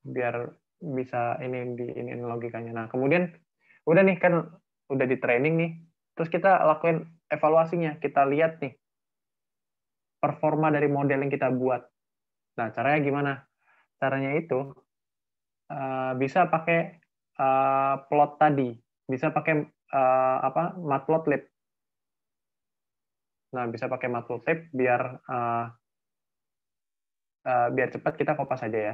Biar bisa ini di ini, ini logikanya. Nah, kemudian udah nih kan udah di training nih. Terus kita lakuin evaluasinya, kita lihat nih performa dari model yang kita buat. Nah, caranya gimana? Caranya itu uh, bisa pakai uh, plot tadi, bisa pakai uh, apa matplotlib. Nah, bisa pakai matul tape biar uh, uh, biar cepat kita kopas aja ya.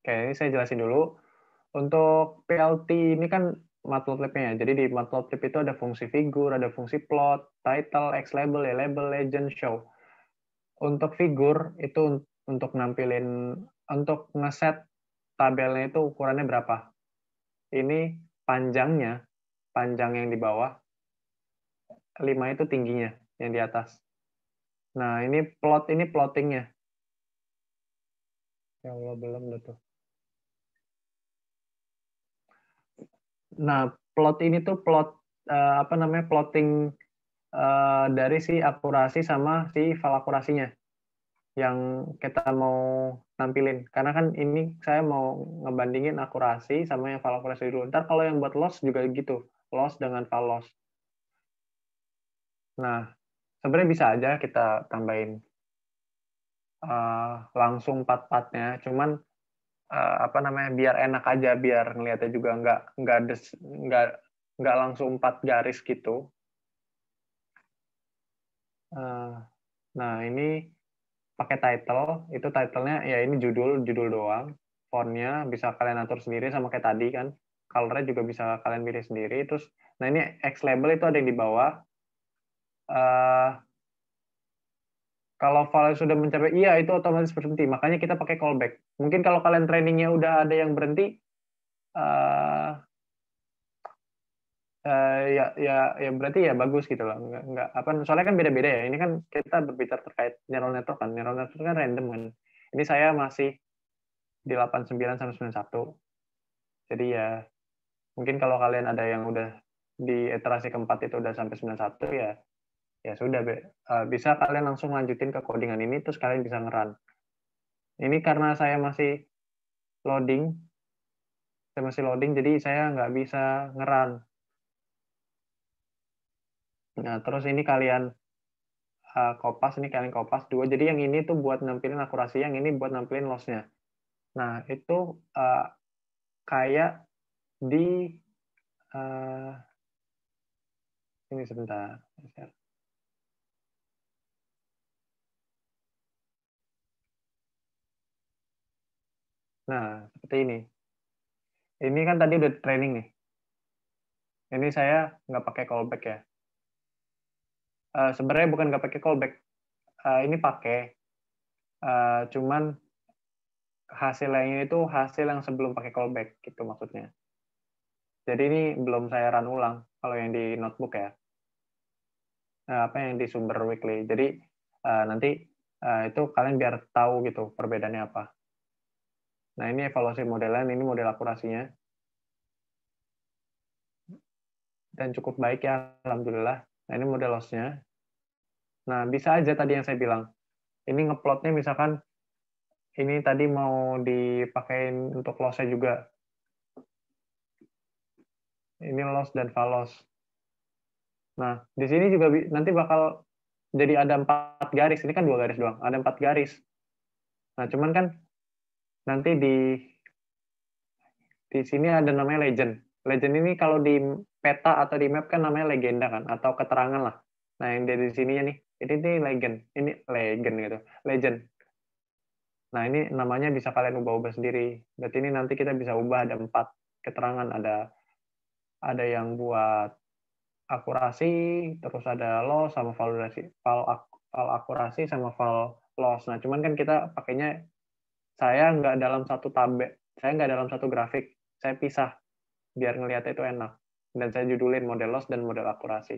Oke, ini saya jelasin dulu. Untuk PLT ini kan matplotlib-nya. Ya. Jadi di matplotlib itu ada fungsi figur, ada fungsi plot, title, x label, y label, legend, show. Untuk figur itu untuk nampilin untuk ngeset tabelnya itu ukurannya berapa. Ini panjangnya, panjang yang di bawah, 5 itu tingginya yang di atas. Nah, ini plot ini plottingnya. Ya Allah, belum Nah, plot ini tuh plot eh, apa namanya plotting eh, dari si akurasi sama si falakurasinya yang kita mau tampilin karena kan ini saya mau ngebandingin akurasi sama yang file akurasi dulu ntar kalau yang buat loss juga gitu loss dengan file loss nah sebenarnya bisa aja kita tambahin uh, langsung part empatnya. cuman uh, apa namanya biar enak aja biar ngelihatnya juga nggak nggak des nggak nggak langsung empat garis gitu eh, nah ini pakai title itu titlenya ya ini judul judul doang fontnya bisa kalian atur sendiri sama kayak tadi kan colornya juga bisa kalian pilih sendiri terus nah ini X label itu ada yang di bawah uh, kalau file sudah mencapai iya itu otomatis berhenti makanya kita pakai callback mungkin kalau kalian trainingnya udah ada yang berhenti eh, uh, ya ya ya berarti ya bagus gitu loh nggak, nggak apa soalnya kan beda-beda ya ini kan kita berbicara terkait neural network kan neural network kan random kan ini saya masih di 89 sampai 91 jadi ya mungkin kalau kalian ada yang udah di iterasi keempat itu udah sampai 91 ya ya sudah be, eh, bisa kalian langsung lanjutin ke codingan ini terus kalian bisa ngeran ini karena saya masih loading saya masih loading jadi saya nggak bisa ngeran Nah, terus ini kalian uh, kopas, ini kalian kopas dua. Jadi yang ini tuh buat nampilin akurasi, yang ini buat nampilin lossnya. Nah, itu uh, kayak di uh, ini sebentar. Nah, seperti ini. Ini kan tadi udah training nih. Ini saya nggak pakai callback ya. Eh, sebenarnya bukan nggak pakai callback uh, ini pakai uh, cuman lainnya itu hasil yang sebelum pakai callback gitu maksudnya jadi ini belum saya run ulang kalau yang di notebook ya uh, apa yang di sumber weekly jadi uh, nanti uh, itu kalian biar tahu gitu perbedaannya apa nah ini evaluasi modelan ini model akurasinya dan cukup baik ya alhamdulillah Nah, ini model loss-nya. Nah, bisa aja tadi yang saya bilang. Ini ngeplotnya misalkan ini tadi mau dipakai untuk loss-nya juga. Ini loss dan falos. Nah, di sini juga nanti bakal jadi ada empat garis. Ini kan dua garis doang. Ada empat garis. Nah, cuman kan nanti di di sini ada namanya legend. Legend ini kalau di peta atau di map kan namanya legenda kan atau keterangan lah. Nah yang dari sini nih ini nih legend, ini legend gitu, legend. Nah ini namanya bisa kalian ubah-ubah sendiri. Berarti ini nanti kita bisa ubah ada empat keterangan, ada ada yang buat akurasi, terus ada loss sama validasi, val, val akurasi sama val loss. Nah cuman kan kita pakainya saya nggak dalam satu tabel saya nggak dalam satu grafik, saya pisah biar ngelihat itu enak. Dan saya judulin model loss dan model akurasi.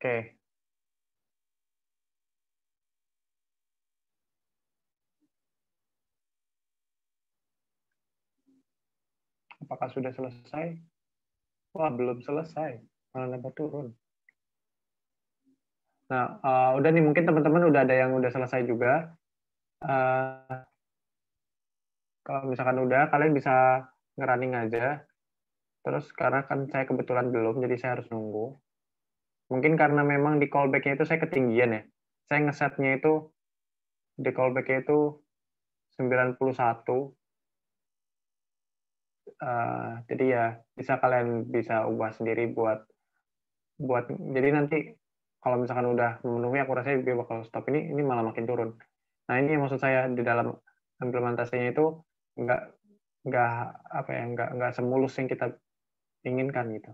Oke. Okay. Apakah sudah selesai? wah belum selesai malah lempar turun nah uh, udah nih mungkin teman-teman udah ada yang udah selesai juga uh, kalau misalkan udah kalian bisa ngerunning aja terus karena kan saya kebetulan belum jadi saya harus nunggu mungkin karena memang di callbacknya itu saya ketinggian ya saya ngesetnya itu di callbacknya itu 91 Eh, jadi ya bisa kalian bisa ubah sendiri buat buat jadi nanti kalau misalkan udah memenuhi aku rasa dia bakal stop ini ini malah makin turun. Nah ini yang maksud saya di dalam implementasinya itu nggak nggak apa ya nggak nggak semulus yang kita inginkan gitu.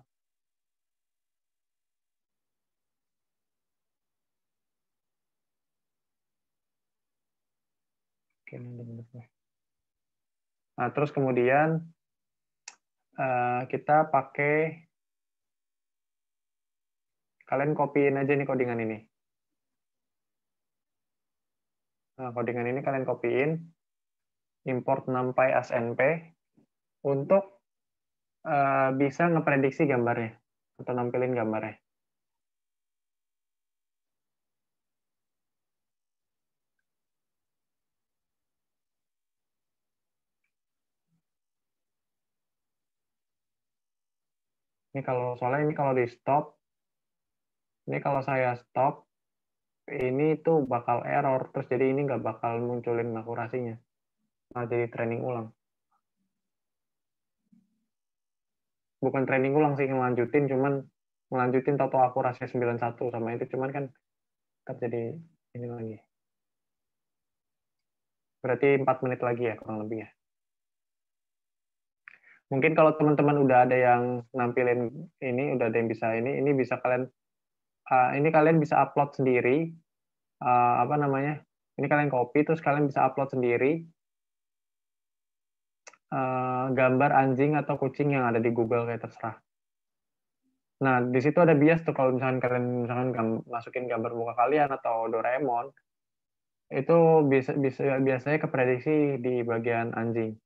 Nah, terus kemudian Eh, kita pakai kalian copyin aja nih codingan ini. Nah, codingan ini kalian copyin, import numpy as untuk eh, bisa ngeprediksi gambarnya atau nampilin gambarnya. Ini kalau soalnya ini kalau di stop, ini kalau saya stop, ini tuh bakal error, terus jadi ini nggak bakal munculin akurasinya. Nah, jadi training ulang. Bukan training ulang sih, ngelanjutin, cuman ngelanjutin total akurasi 91 sama itu, cuman kan terjadi ini lagi. Berarti 4 menit lagi ya kurang lebih ya mungkin kalau teman-teman udah ada yang nampilin ini udah ada yang bisa ini ini bisa kalian uh, ini kalian bisa upload sendiri uh, apa namanya ini kalian copy terus kalian bisa upload sendiri uh, gambar anjing atau kucing yang ada di Google kayak terserah nah di situ ada bias tuh kalau misalkan kalian misalkan masukin gambar muka kalian atau Doraemon itu bisa bisa biasanya keprediksi di bagian anjing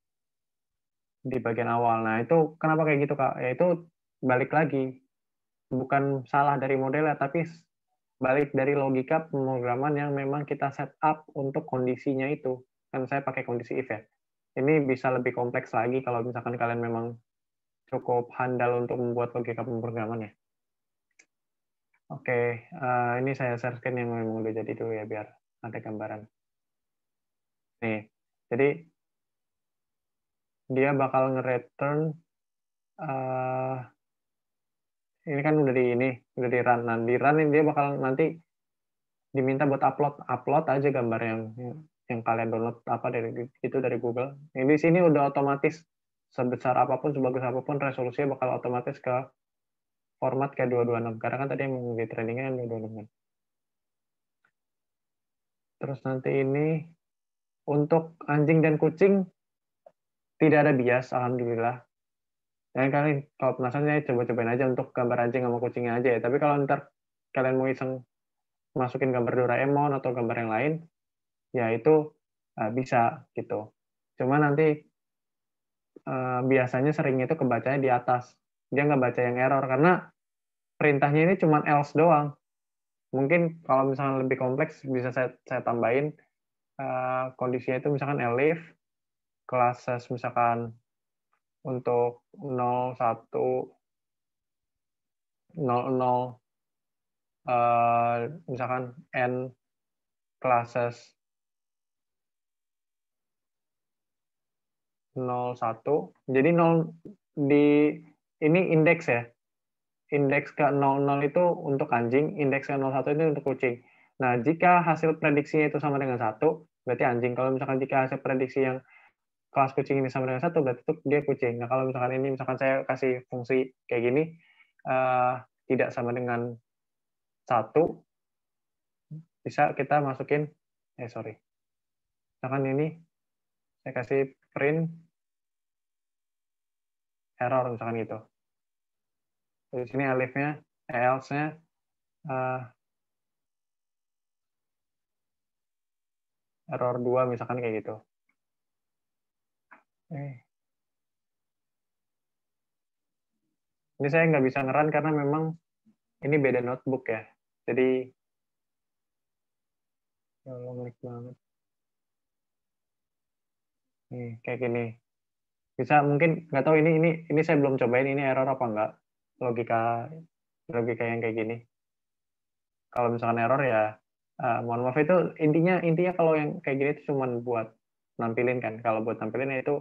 di bagian awal. Nah, itu kenapa kayak gitu, Kak? Ya itu balik lagi. Bukan salah dari modelnya, tapi balik dari logika pemrograman yang memang kita set up untuk kondisinya itu. Kan saya pakai kondisi event. Ya. Ini bisa lebih kompleks lagi kalau misalkan kalian memang cukup handal untuk membuat logika pemrograman ya Oke, uh, ini saya share screen yang memang udah jadi dulu ya biar ada gambaran. Nih, jadi dia bakal nge-return uh, ini kan udah di ini udah di run Nanti di run ini dia bakal nanti diminta buat upload upload aja gambar yang yang kalian download apa dari itu dari Google ini di sini udah otomatis sebesar apapun sebagus apapun resolusinya bakal otomatis ke format kayak 226 karena kan tadi yang di trainingnya yang 226 terus nanti ini untuk anjing dan kucing tidak ada bias alhamdulillah Dan kalian, kalau penasaran ya coba-cobain aja untuk gambar anjing sama kucingnya aja ya tapi kalau ntar kalian mau iseng masukin gambar Doraemon atau gambar yang lain ya itu uh, bisa gitu cuma nanti uh, biasanya seringnya itu kebacanya di atas dia nggak baca yang error karena perintahnya ini cuma else doang mungkin kalau misalnya lebih kompleks bisa saya, saya tambahin uh, kondisinya itu misalkan elif classes misalkan untuk 0, 1, 0, 0, Uh, misalkan n classes 01 jadi 0 di ini indeks ya indeks ke 00 itu untuk anjing indeks ke 01 itu untuk kucing nah jika hasil prediksinya itu sama dengan satu berarti anjing kalau misalkan jika hasil prediksi yang kelas kucing ini sama dengan satu berarti itu dia kucing. Nah kalau misalkan ini misalkan saya kasih fungsi kayak gini uh, tidak sama dengan satu bisa kita masukin eh sorry misalkan ini saya kasih print error misalkan gitu. Di sini alifnya else-nya uh, error 2 misalkan kayak gitu. Ini eh. saya nggak bisa ngeran karena memang ini beda notebook ya. Jadi ya Allah ngelik banget. Nih, kayak gini. Bisa mungkin nggak tahu ini ini ini saya belum cobain ini error apa nggak Logika logika yang kayak gini. Kalau misalkan error ya uh, mohon maaf itu intinya intinya kalau yang kayak gini itu cuma buat nampilin kan. Kalau buat nampilin ya itu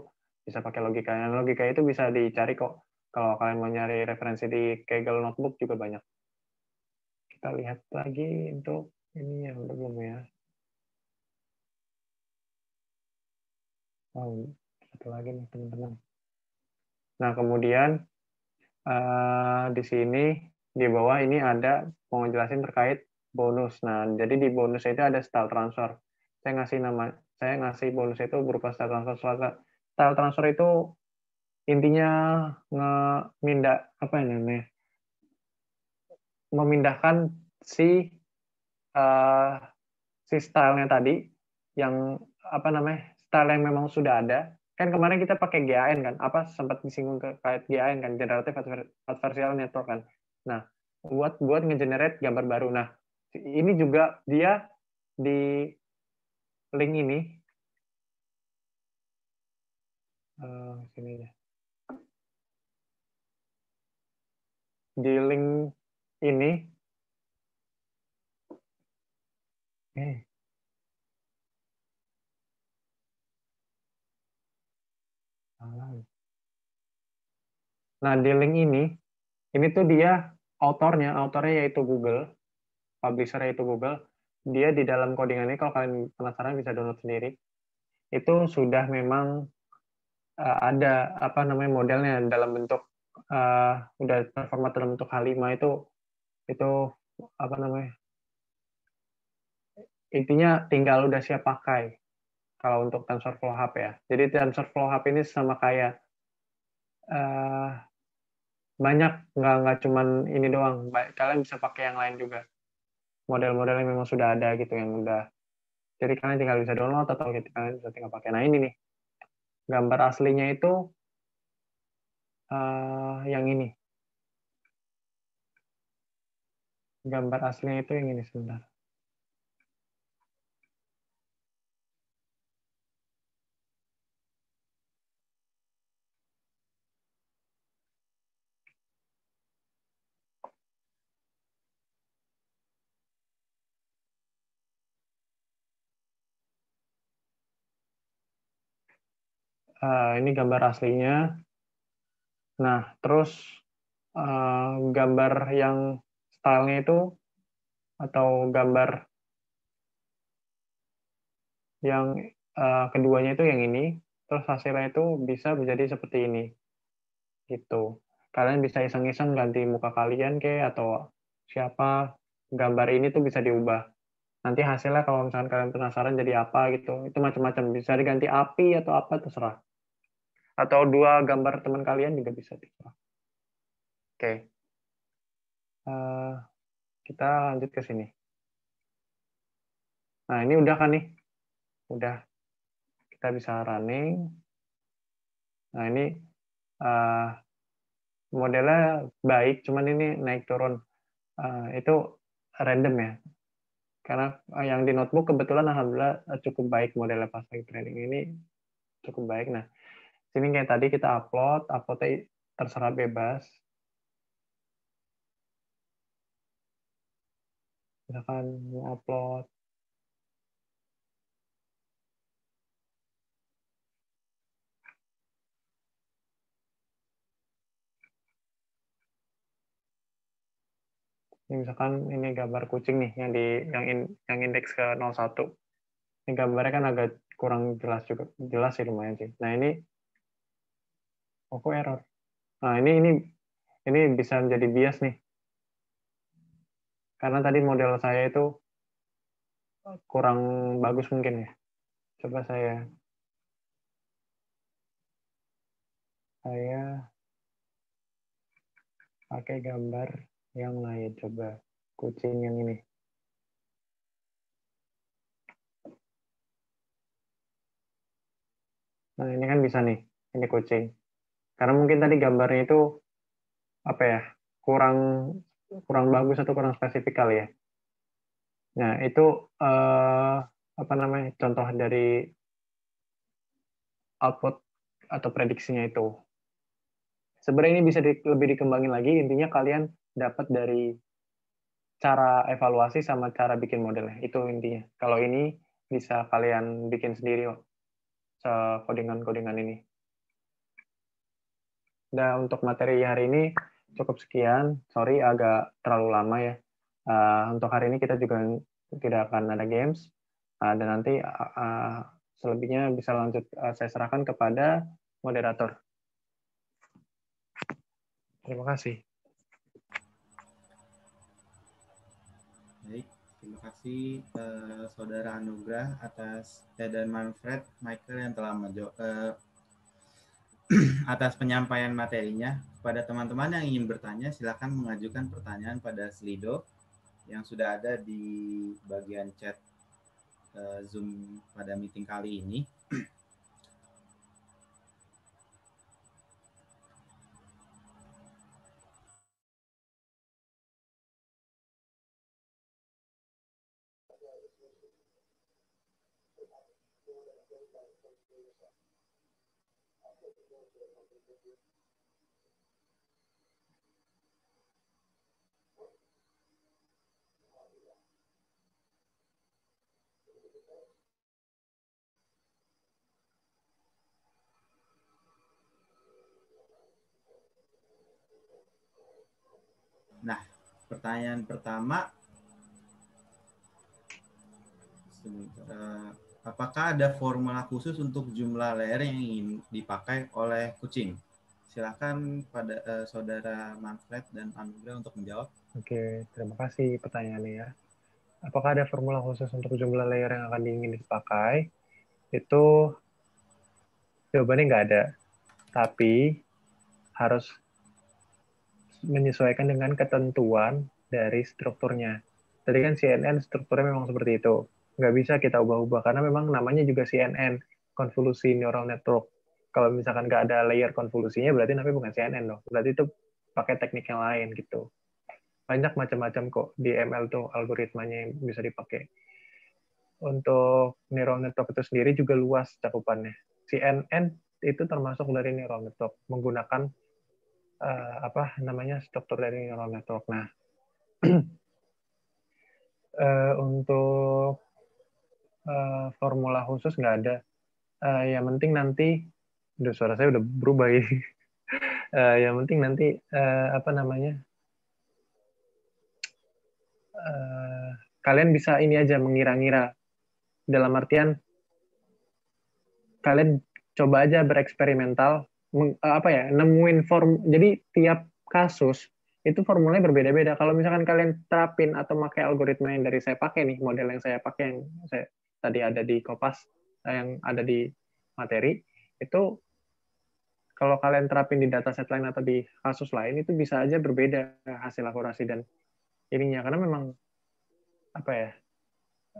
bisa pakai logika. Dan nah, logika itu bisa dicari kok. Kalau kalian mau nyari referensi di Kegel Notebook juga banyak. Kita lihat lagi untuk ini yang belum ya. Oh, satu lagi nih teman-teman. Nah, kemudian uh, di sini di bawah ini ada mau terkait bonus. Nah, jadi di bonus itu ada style transfer. Saya ngasih nama, saya ngasih bonus itu berupa style transfer style transfer itu intinya ngemindah apa ya namanya memindahkan si uh, si stylenya tadi yang apa namanya style yang memang sudah ada kan kemarin kita pakai GAN kan apa sempat disinggung ke kait GAN kan generative adversarial network kan nah buat buat ngegenerate gambar baru nah ini juga dia di link ini uh, ya. Di link ini eh Nah, di link ini, ini tuh dia autornya, autornya yaitu Google, publisher yaitu Google. Dia di dalam codingannya, kalau kalian penasaran bisa download sendiri. Itu sudah memang uh, ada apa namanya modelnya dalam bentuk uh, udah terformat dalam bentuk H5 itu itu apa namanya intinya tinggal udah siap pakai kalau untuk TensorFlow Hub ya. Jadi TensorFlow Hub ini sama kayak uh, banyak nggak nggak cuman ini doang. Kalian bisa pakai yang lain juga. Model-model yang memang sudah ada gitu yang udah. Jadi kalian tinggal bisa download atau gitu, kalian bisa tinggal pakai. Nah ini nih gambar aslinya itu uh, yang ini. Gambar aslinya itu yang ini sebentar. Uh, ini gambar aslinya. Nah, terus uh, gambar yang stylenya itu atau gambar yang uh, keduanya itu yang ini, terus hasilnya itu bisa menjadi seperti ini. Gitu. Kalian bisa iseng-iseng ganti muka kalian ke atau siapa gambar ini tuh bisa diubah. Nanti hasilnya kalau misalkan kalian penasaran jadi apa gitu, itu macam-macam bisa diganti api atau apa terserah atau dua gambar teman kalian juga bisa tipe. Oke, eh, kita lanjut ke sini. Nah ini udah kan nih, udah kita bisa running. Nah ini eh, modelnya baik, cuman ini naik turun eh, itu random ya. Karena yang di notebook kebetulan alhamdulillah cukup baik modelnya pas lagi training ini cukup baik. Nah Sini kayak tadi kita upload, uploadnya terserah bebas. Misalkan upload ini misalkan ini gambar kucing nih yang di yang in, yang indeks ke 01 ini gambarnya kan agak kurang jelas juga jelas sih lumayan sih nah ini Oppo error. Nah, ini ini ini bisa jadi bias nih. Karena tadi model saya itu kurang bagus mungkin ya. Coba saya saya pakai gambar yang lain coba kucing yang ini. Nah, ini kan bisa nih. Ini kucing karena mungkin tadi gambarnya itu apa ya kurang kurang bagus atau kurang spesifik kali ya nah itu eh, apa namanya contoh dari output atau prediksinya itu sebenarnya ini bisa di, lebih dikembangin lagi intinya kalian dapat dari cara evaluasi sama cara bikin modelnya itu intinya kalau ini bisa kalian bikin sendiri kok codingan kodingan ini Nah, untuk materi hari ini cukup sekian. Sorry agak terlalu lama ya. Uh, untuk hari ini kita juga tidak akan ada games. Uh, dan nanti uh, selebihnya bisa lanjut uh, saya serahkan kepada moderator. Terima kasih. Baik, terima kasih uh, Saudara Anugrah atas eh, dan Manfred Michael yang telah menjawab uh, [clears throat] atas penyampaian materinya. Pada teman-teman yang ingin bertanya, silakan mengajukan pertanyaan pada Slido yang sudah ada di bagian chat eh, Zoom pada meeting kali ini. Nah, pertanyaan pertama apakah ada formula khusus untuk jumlah leher yang ingin dipakai oleh kucing? Silakan pada uh, saudara Manfred dan Anugrah untuk menjawab. Oke, terima kasih pertanyaannya ya apakah ada formula khusus untuk jumlah layer yang akan diingin dipakai? Itu jawabannya nggak ada. Tapi harus menyesuaikan dengan ketentuan dari strukturnya. Tadi kan CNN strukturnya memang seperti itu. Nggak bisa kita ubah-ubah karena memang namanya juga CNN, konvolusi neural network. Kalau misalkan nggak ada layer konvolusinya berarti namanya bukan CNN loh, Berarti itu pakai teknik yang lain gitu banyak macam-macam kok di ML tuh algoritmanya yang bisa dipakai. Untuk neural network itu sendiri juga luas cakupannya. CNN itu termasuk dari neural network menggunakan uh, apa namanya struktur dari neural network. Nah, uh, [clears throat] untuk uh, formula khusus nggak ada. Uh, yang penting nanti, udah suara saya udah berubah ya. [laughs] uh, yang penting nanti uh, apa namanya Eh, kalian bisa ini aja mengira-ngira dalam artian kalian coba aja bereksperimental meng, uh, apa ya nemuin form jadi tiap kasus itu formulanya berbeda-beda kalau misalkan kalian terapin atau pakai algoritma yang dari saya pakai nih model yang saya pakai yang saya tadi ada di Kopas eh, yang ada di materi itu kalau kalian terapin di data set lain atau di kasus lain itu bisa aja berbeda hasil akurasi dan Ininya karena memang apa ya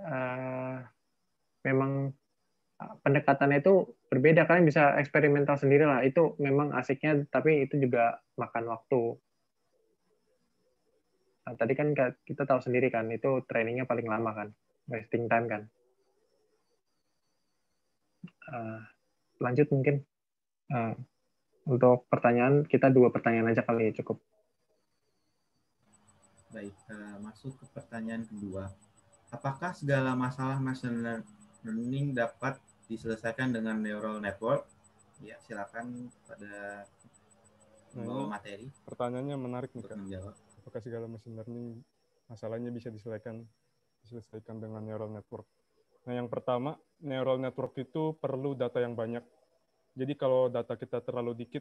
uh, memang eh, pendekatannya itu berbeda kalian bisa eksperimental sendiri lah itu memang asiknya tapi itu juga makan waktu nah, tadi kan kita tahu sendiri kan itu trainingnya paling lama kan wasting time kan uh, lanjut mungkin uh, untuk pertanyaan kita dua pertanyaan aja kali ya cukup Baik, uh, masuk ke pertanyaan kedua. Apakah segala masalah machine learning dapat diselesaikan dengan neural network? Ya, silakan pada nah, materi. Pertanyaannya menarik nih, Kak. Apakah segala machine learning masalahnya bisa diselesaikan diselesaikan dengan neural network? Nah, yang pertama, neural network itu perlu data yang banyak. Jadi kalau data kita terlalu dikit,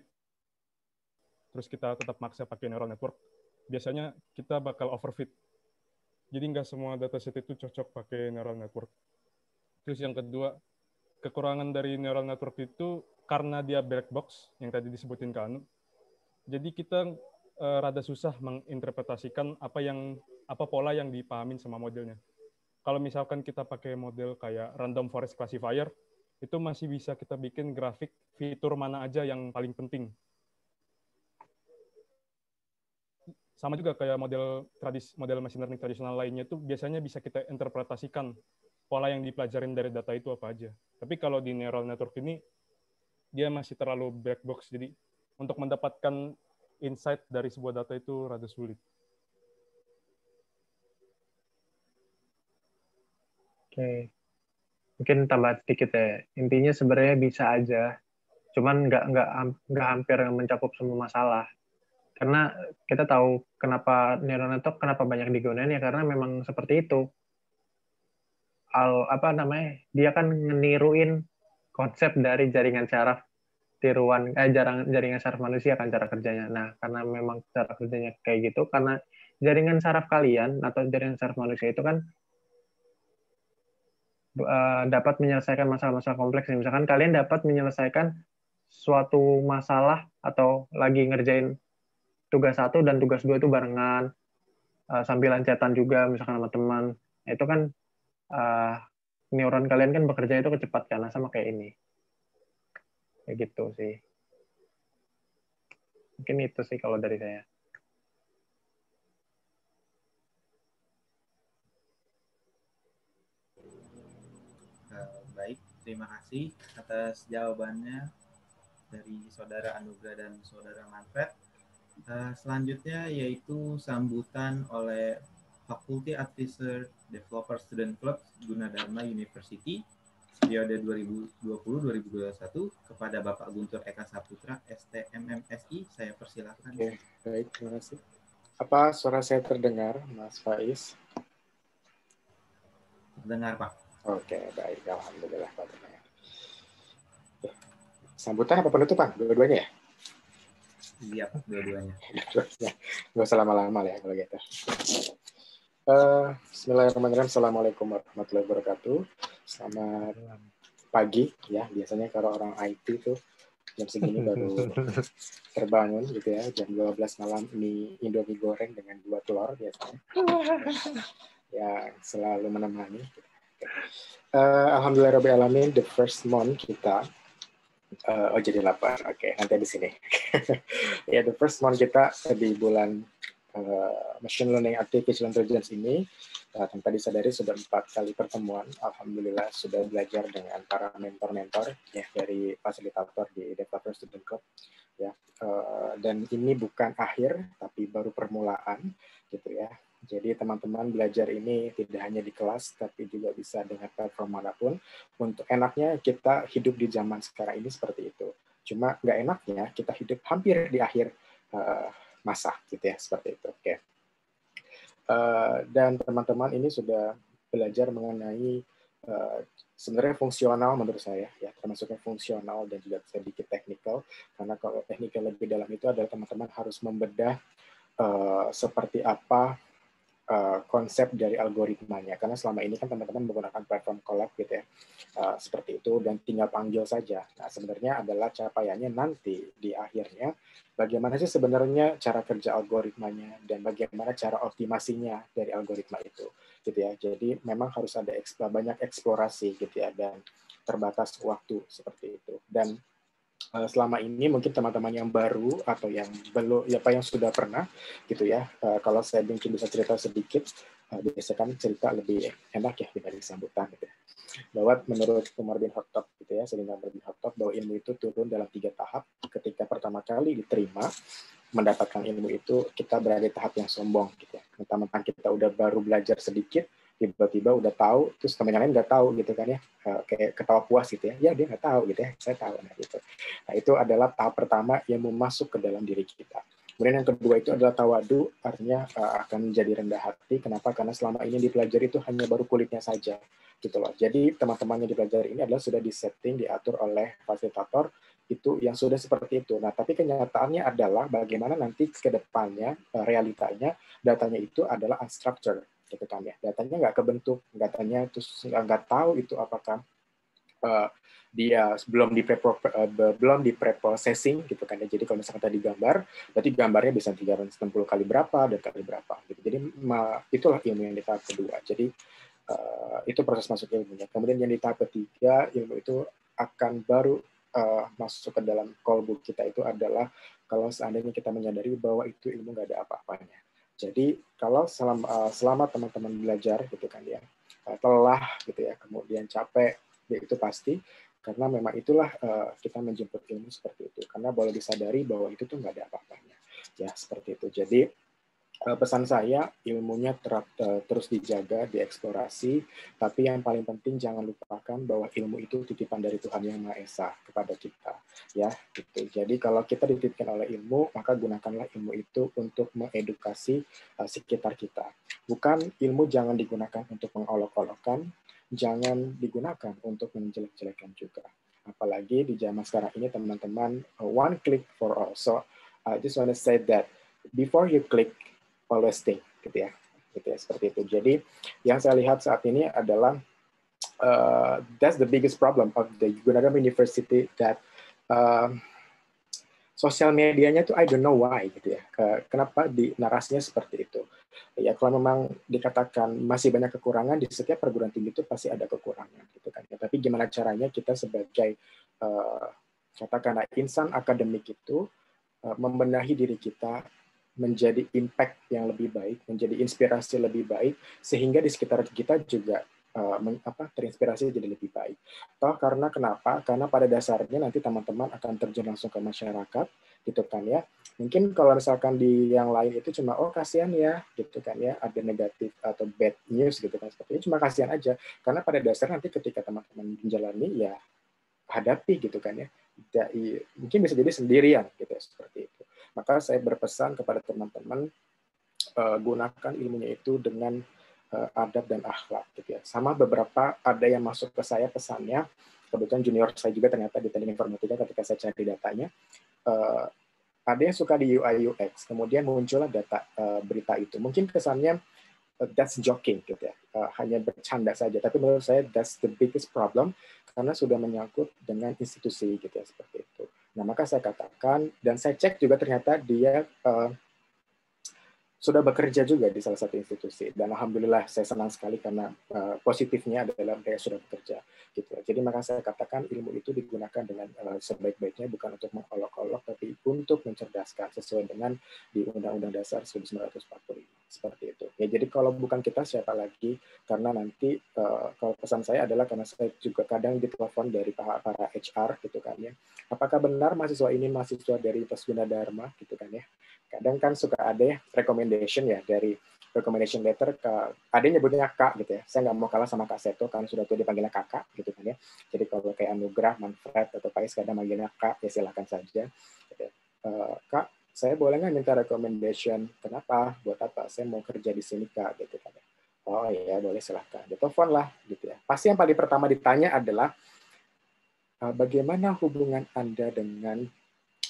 terus kita tetap maksa pakai neural network, biasanya kita bakal overfit. Jadi nggak semua dataset itu cocok pakai neural network. Terus yang kedua, kekurangan dari neural network itu karena dia black box yang tadi disebutin kan Jadi kita eh, rada susah menginterpretasikan apa yang apa pola yang dipahamin sama modelnya. Kalau misalkan kita pakai model kayak random forest classifier, itu masih bisa kita bikin grafik fitur mana aja yang paling penting sama juga kayak model tradis model machine learning tradisional lainnya itu biasanya bisa kita interpretasikan pola yang dipelajarin dari data itu apa aja. Tapi kalau di neural network ini dia masih terlalu black box jadi untuk mendapatkan insight dari sebuah data itu rada sulit. Oke. Mungkin tambah sedikit ya. Intinya sebenarnya bisa aja, cuman nggak nggak nggak hampir mencakup semua masalah karena kita tahu kenapa neural network kenapa banyak digunakan ya karena memang seperti itu al apa namanya dia kan meniruin konsep dari jaringan saraf tiruan eh jarang, jaringan saraf manusia kan cara kerjanya nah karena memang cara kerjanya kayak gitu karena jaringan saraf kalian atau jaringan saraf manusia itu kan uh, dapat menyelesaikan masalah-masalah kompleks misalkan kalian dapat menyelesaikan suatu masalah atau lagi ngerjain tugas satu dan tugas dua itu barengan uh, sambil juga misalkan sama teman nah, itu kan uh, neuron kalian kan bekerja itu kecepat karena sama kayak ini kayak gitu sih mungkin itu sih kalau dari saya eh, baik terima kasih atas jawabannya dari saudara Anugrah dan saudara Manfred Eh, selanjutnya yaitu sambutan oleh Fakulti Advisor Developer Student Club Gunadarma University periode 2020-2021 kepada Bapak Guntur Eka Saputra STMMSI. Saya persilakan. Oke, baik, terima kasih. Apa suara saya terdengar, Mas Faiz? Terdengar, Pak. Oke, baik. Alhamdulillah, Pak. Sambutan apa penutupan? Dua-duanya ya? siap dua-duanya iya. nggak usah lama-lama ya kalau gitu uh, Bismillahirrahmanirrahim Assalamualaikum warahmatullahi wabarakatuh selamat pagi ya biasanya kalau orang IT tuh jam segini baru [laughs] terbangun gitu ya jam 12 malam ini indomie goreng dengan dua telur biasanya ya selalu menemani uh, Alhamdulillah Rabbi Alamin the first month kita Uh, oh jadi lapar Oke, okay, nanti di sini. [laughs] ya, yeah, the first one kita di bulan uh, machine learning artificial intelligence ini uh, eh, tanpa disadari sudah empat kali pertemuan. Alhamdulillah sudah belajar dengan para mentor-mentor ya dari fasilitator di Developer Student Club ya. Uh, dan ini bukan akhir tapi baru permulaan gitu ya. Jadi teman-teman belajar ini tidak hanya di kelas, tapi juga bisa dengan platform manapun. Untuk enaknya kita hidup di zaman sekarang ini seperti itu. Cuma nggak enaknya kita hidup hampir di akhir eh, masa, gitu ya, seperti itu. Oke. Eh, dan teman-teman ini sudah belajar mengenai eh, sebenarnya fungsional menurut saya ya termasuknya fungsional dan juga sedikit teknikal karena kalau teknikal lebih dalam itu adalah teman-teman harus membedah uh, seperti apa Eh, konsep dari algoritmanya karena selama ini kan teman-teman menggunakan platform collab gitu ya uh, seperti itu dan tinggal panggil saja nah sebenarnya adalah capaiannya nanti di akhirnya bagaimana sih sebenarnya cara kerja algoritmanya dan bagaimana cara optimasinya dari algoritma itu gitu ya jadi memang harus ada banyak eksplorasi gitu ya dan terbatas waktu seperti itu dan Eh, selama ini mungkin teman-teman yang baru atau yang belum ya apa yang sudah pernah gitu ya eh, kalau saya mungkin bisa cerita sedikit uh, eh, biasanya kan cerita lebih enak ya dibanding sambutan gitu ya. bahwa menurut Umar bin Khattab gitu ya sering Umar bin Khattab bahwa ilmu itu turun dalam tiga tahap ketika pertama kali diterima mendapatkan ilmu itu kita berada di tahap yang sombong gitu ya. teman-teman kita udah baru belajar sedikit, tiba-tiba udah tahu terus teman yang lain nggak tahu gitu kan ya eh, kayak ketawa puas gitu ya ya dia nggak tahu gitu ya saya tahu nah itu nah itu adalah tahap pertama yang masuk ke dalam diri kita kemudian yang kedua itu adalah tawadu artinya eh, akan menjadi rendah hati kenapa karena selama ini dipelajari itu hanya baru kulitnya saja gitu loh jadi teman temannya dipelajari ini adalah sudah disetting diatur oleh fasilitator itu yang sudah seperti itu. Nah, tapi kenyataannya adalah bagaimana nanti ke depannya eh, realitanya datanya itu adalah unstructured gitu kan ya datanya nggak kebentuk datanya terus nggak tahu itu apakah uh, dia belum di pre eh, belum di preprocessing gitu kan ya jadi kalau misalkan tadi gambar berarti gambarnya bisa 360 kali berapa dan kali berapa gitu jadi itulah ilmu yang di tahap kedua jadi uh, itu proses masuk ilmunya kemudian yang di tahap ketiga ilmu itu akan baru uh, masuk ke dalam kolbu kita itu adalah kalau seandainya kita menyadari bahwa itu ilmu nggak ada apa-apanya jadi kalau eh, selama, teman-teman belajar gitu kan ya, eh, telah gitu ya, kemudian capek, ya itu pasti karena memang itulah eh, kita menjemput ilmu seperti itu karena boleh disadari bahwa itu tuh nggak ada apa-apanya ya seperti itu jadi Eh, pesan saya ilmunya terap, eh, terus dijaga, dieksplorasi, tapi yang paling penting jangan lupakan bahwa ilmu itu titipan dari Tuhan Yang Maha Esa kepada kita, ya. Gitu. Jadi kalau kita dititipkan oleh ilmu, maka gunakanlah ilmu itu untuk mengedukasi uh, sekitar kita. Bukan ilmu jangan digunakan untuk mengolok olokkan jangan digunakan untuk menjelek-jelekan juga. Apalagi di zaman sekarang ini teman-teman uh, one click for all. So I just want to say that before you click always stay gitu ya gitu ya seperti itu jadi yang saya lihat saat ini adalah uh, that's the biggest problem of the Gunadarma University that uh, sosial medianya tuh I don't know why gitu ya kenapa di narasinya seperti itu ya kalau memang dikatakan masih banyak kekurangan di setiap perguruan tinggi itu pasti ada kekurangan gitu kan ya, tapi gimana caranya kita sebagai uh, katakanlah insan akademik itu uh, membenahi diri kita menjadi impact yang lebih baik, menjadi inspirasi lebih baik, sehingga di sekitar kita juga eh, apa, terinspirasi jadi lebih baik. Toh karena kenapa? Karena pada dasarnya nanti teman-teman akan terjun langsung ke masyarakat, gitu kan ya. Mungkin kalau misalkan di yang lain itu cuma oh kasihan ya, gitu kan ya, ada negatif atau bad news gitu kan seperti itu cuma kasihan aja. Karena pada dasarnya nanti ketika teman-teman menjalani ya hadapi gitu kan ya. Mungkin bisa jadi sendirian gitu seperti itu. Maka saya berpesan kepada teman-teman eh, gunakan ilmunya itu dengan eh, adab dan akhlak gitu ya. Sama beberapa ada yang masuk ke saya pesannya, kebetulan junior saya juga ternyata di teknik informatika ketika saya cari datanya eh, ada yang suka di UI UX, kemudian muncullah data berita itu. Mungkin kesannya that's joking gitu ya, hanya bercanda saja. Tapi menurut saya that's the biggest problem karena sudah menyangkut dengan institusi gitu ya seperti itu. Nah, maka saya katakan dan saya cek juga ternyata dia uh, sudah bekerja juga di salah satu institusi dan alhamdulillah saya senang sekali karena uh, positifnya adalah saya sudah bekerja gitu jadi maka saya katakan ilmu itu digunakan dengan uh, sebaik-baiknya bukan untuk mengolok-olok tapi untuk mencerdaskan sesuai dengan di Undang-Undang Dasar 1945 seperti itu ya jadi kalau bukan kita siapa lagi karena nanti uh, kalau pesan saya adalah karena saya juga kadang ditelepon dari para, HR gitu kan ya apakah benar mahasiswa ini mahasiswa dari Universitas Dharma gitu kan ya kadang kan suka ada ya recommendation ya dari recommendation letter ke ada nyebutnya kak gitu ya saya nggak mau kalah sama kak Seto karena sudah tuh dipanggilnya kakak gitu kan ya jadi kalau kayak Anugrah, Manfred atau Pais kadang manggilnya kak ya silahkan saja gitu ya. e, kak saya boleh nggak minta recommendation kenapa buat apa saya mau kerja di sini kak gitu kan ya. oh iya boleh silahkan ditelepon ya, lah gitu ya pasti yang paling pertama ditanya adalah eh, bagaimana hubungan anda dengan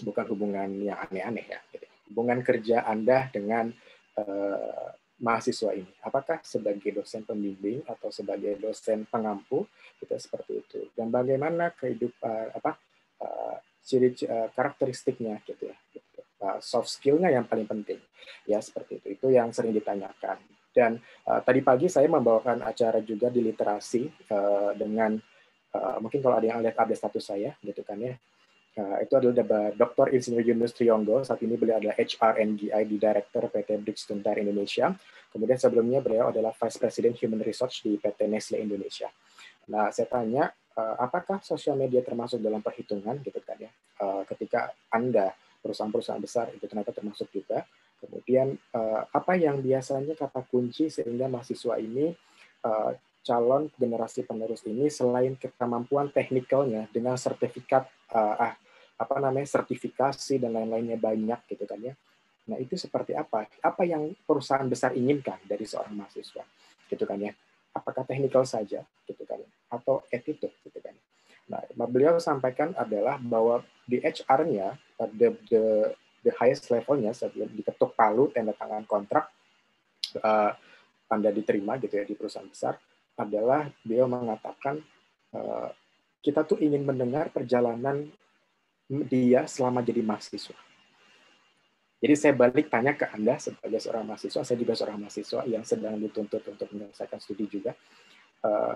bukan hubungan yang aneh-aneh ya gitu ya hubungan kerja Anda dengan eh, mahasiswa ini? Apakah sebagai dosen pembimbing atau sebagai dosen pengampu kita gitu, seperti itu? Dan bagaimana kehidupan apa eh, ciri uh, karakteristiknya gitu ya? Gitu. Uh, soft skillnya yang paling penting ya seperti itu. Itu yang sering ditanyakan. Dan uh, tadi pagi saya membawakan acara juga di literasi uh, dengan uh, mungkin kalau ada yang lihat update status saya gitu kan ya Eh, itu adalah Dr. Insinyur Yunus Triyonggo, Saat ini beliau adalah HR di Direktur Director PT Brixtuntar Indonesia. Kemudian sebelumnya beliau adalah Vice President Human Research di PT Nestle Indonesia. Nah, saya tanya, eh, apakah sosial media termasuk dalam perhitungan gitu kan ya? Eh, ketika Anda perusahaan-perusahaan besar itu ternyata termasuk juga. Kemudian apa yang biasanya kata kunci sehingga mahasiswa ini calon generasi penerus ini selain kemampuan teknikalnya dengan sertifikat uh, apa namanya sertifikasi dan lain-lainnya banyak gitu kan ya. Nah itu seperti apa? Apa yang perusahaan besar inginkan dari seorang mahasiswa gitu kan ya? Apakah technical saja gitu kan? Ya? Atau attitude gitu kan? Ya? Nah beliau sampaikan adalah bahwa di HR-nya the, the the highest levelnya sebelum diketuk palu tanda tangan kontrak uh, eh, anda diterima gitu ya di perusahaan besar adalah beliau mengatakan uh, kita tuh ingin mendengar perjalanan dia selama jadi mahasiswa. Jadi saya balik tanya ke Anda sebagai seorang mahasiswa, saya juga seorang mahasiswa yang sedang dituntut untuk menyelesaikan studi juga. Eh,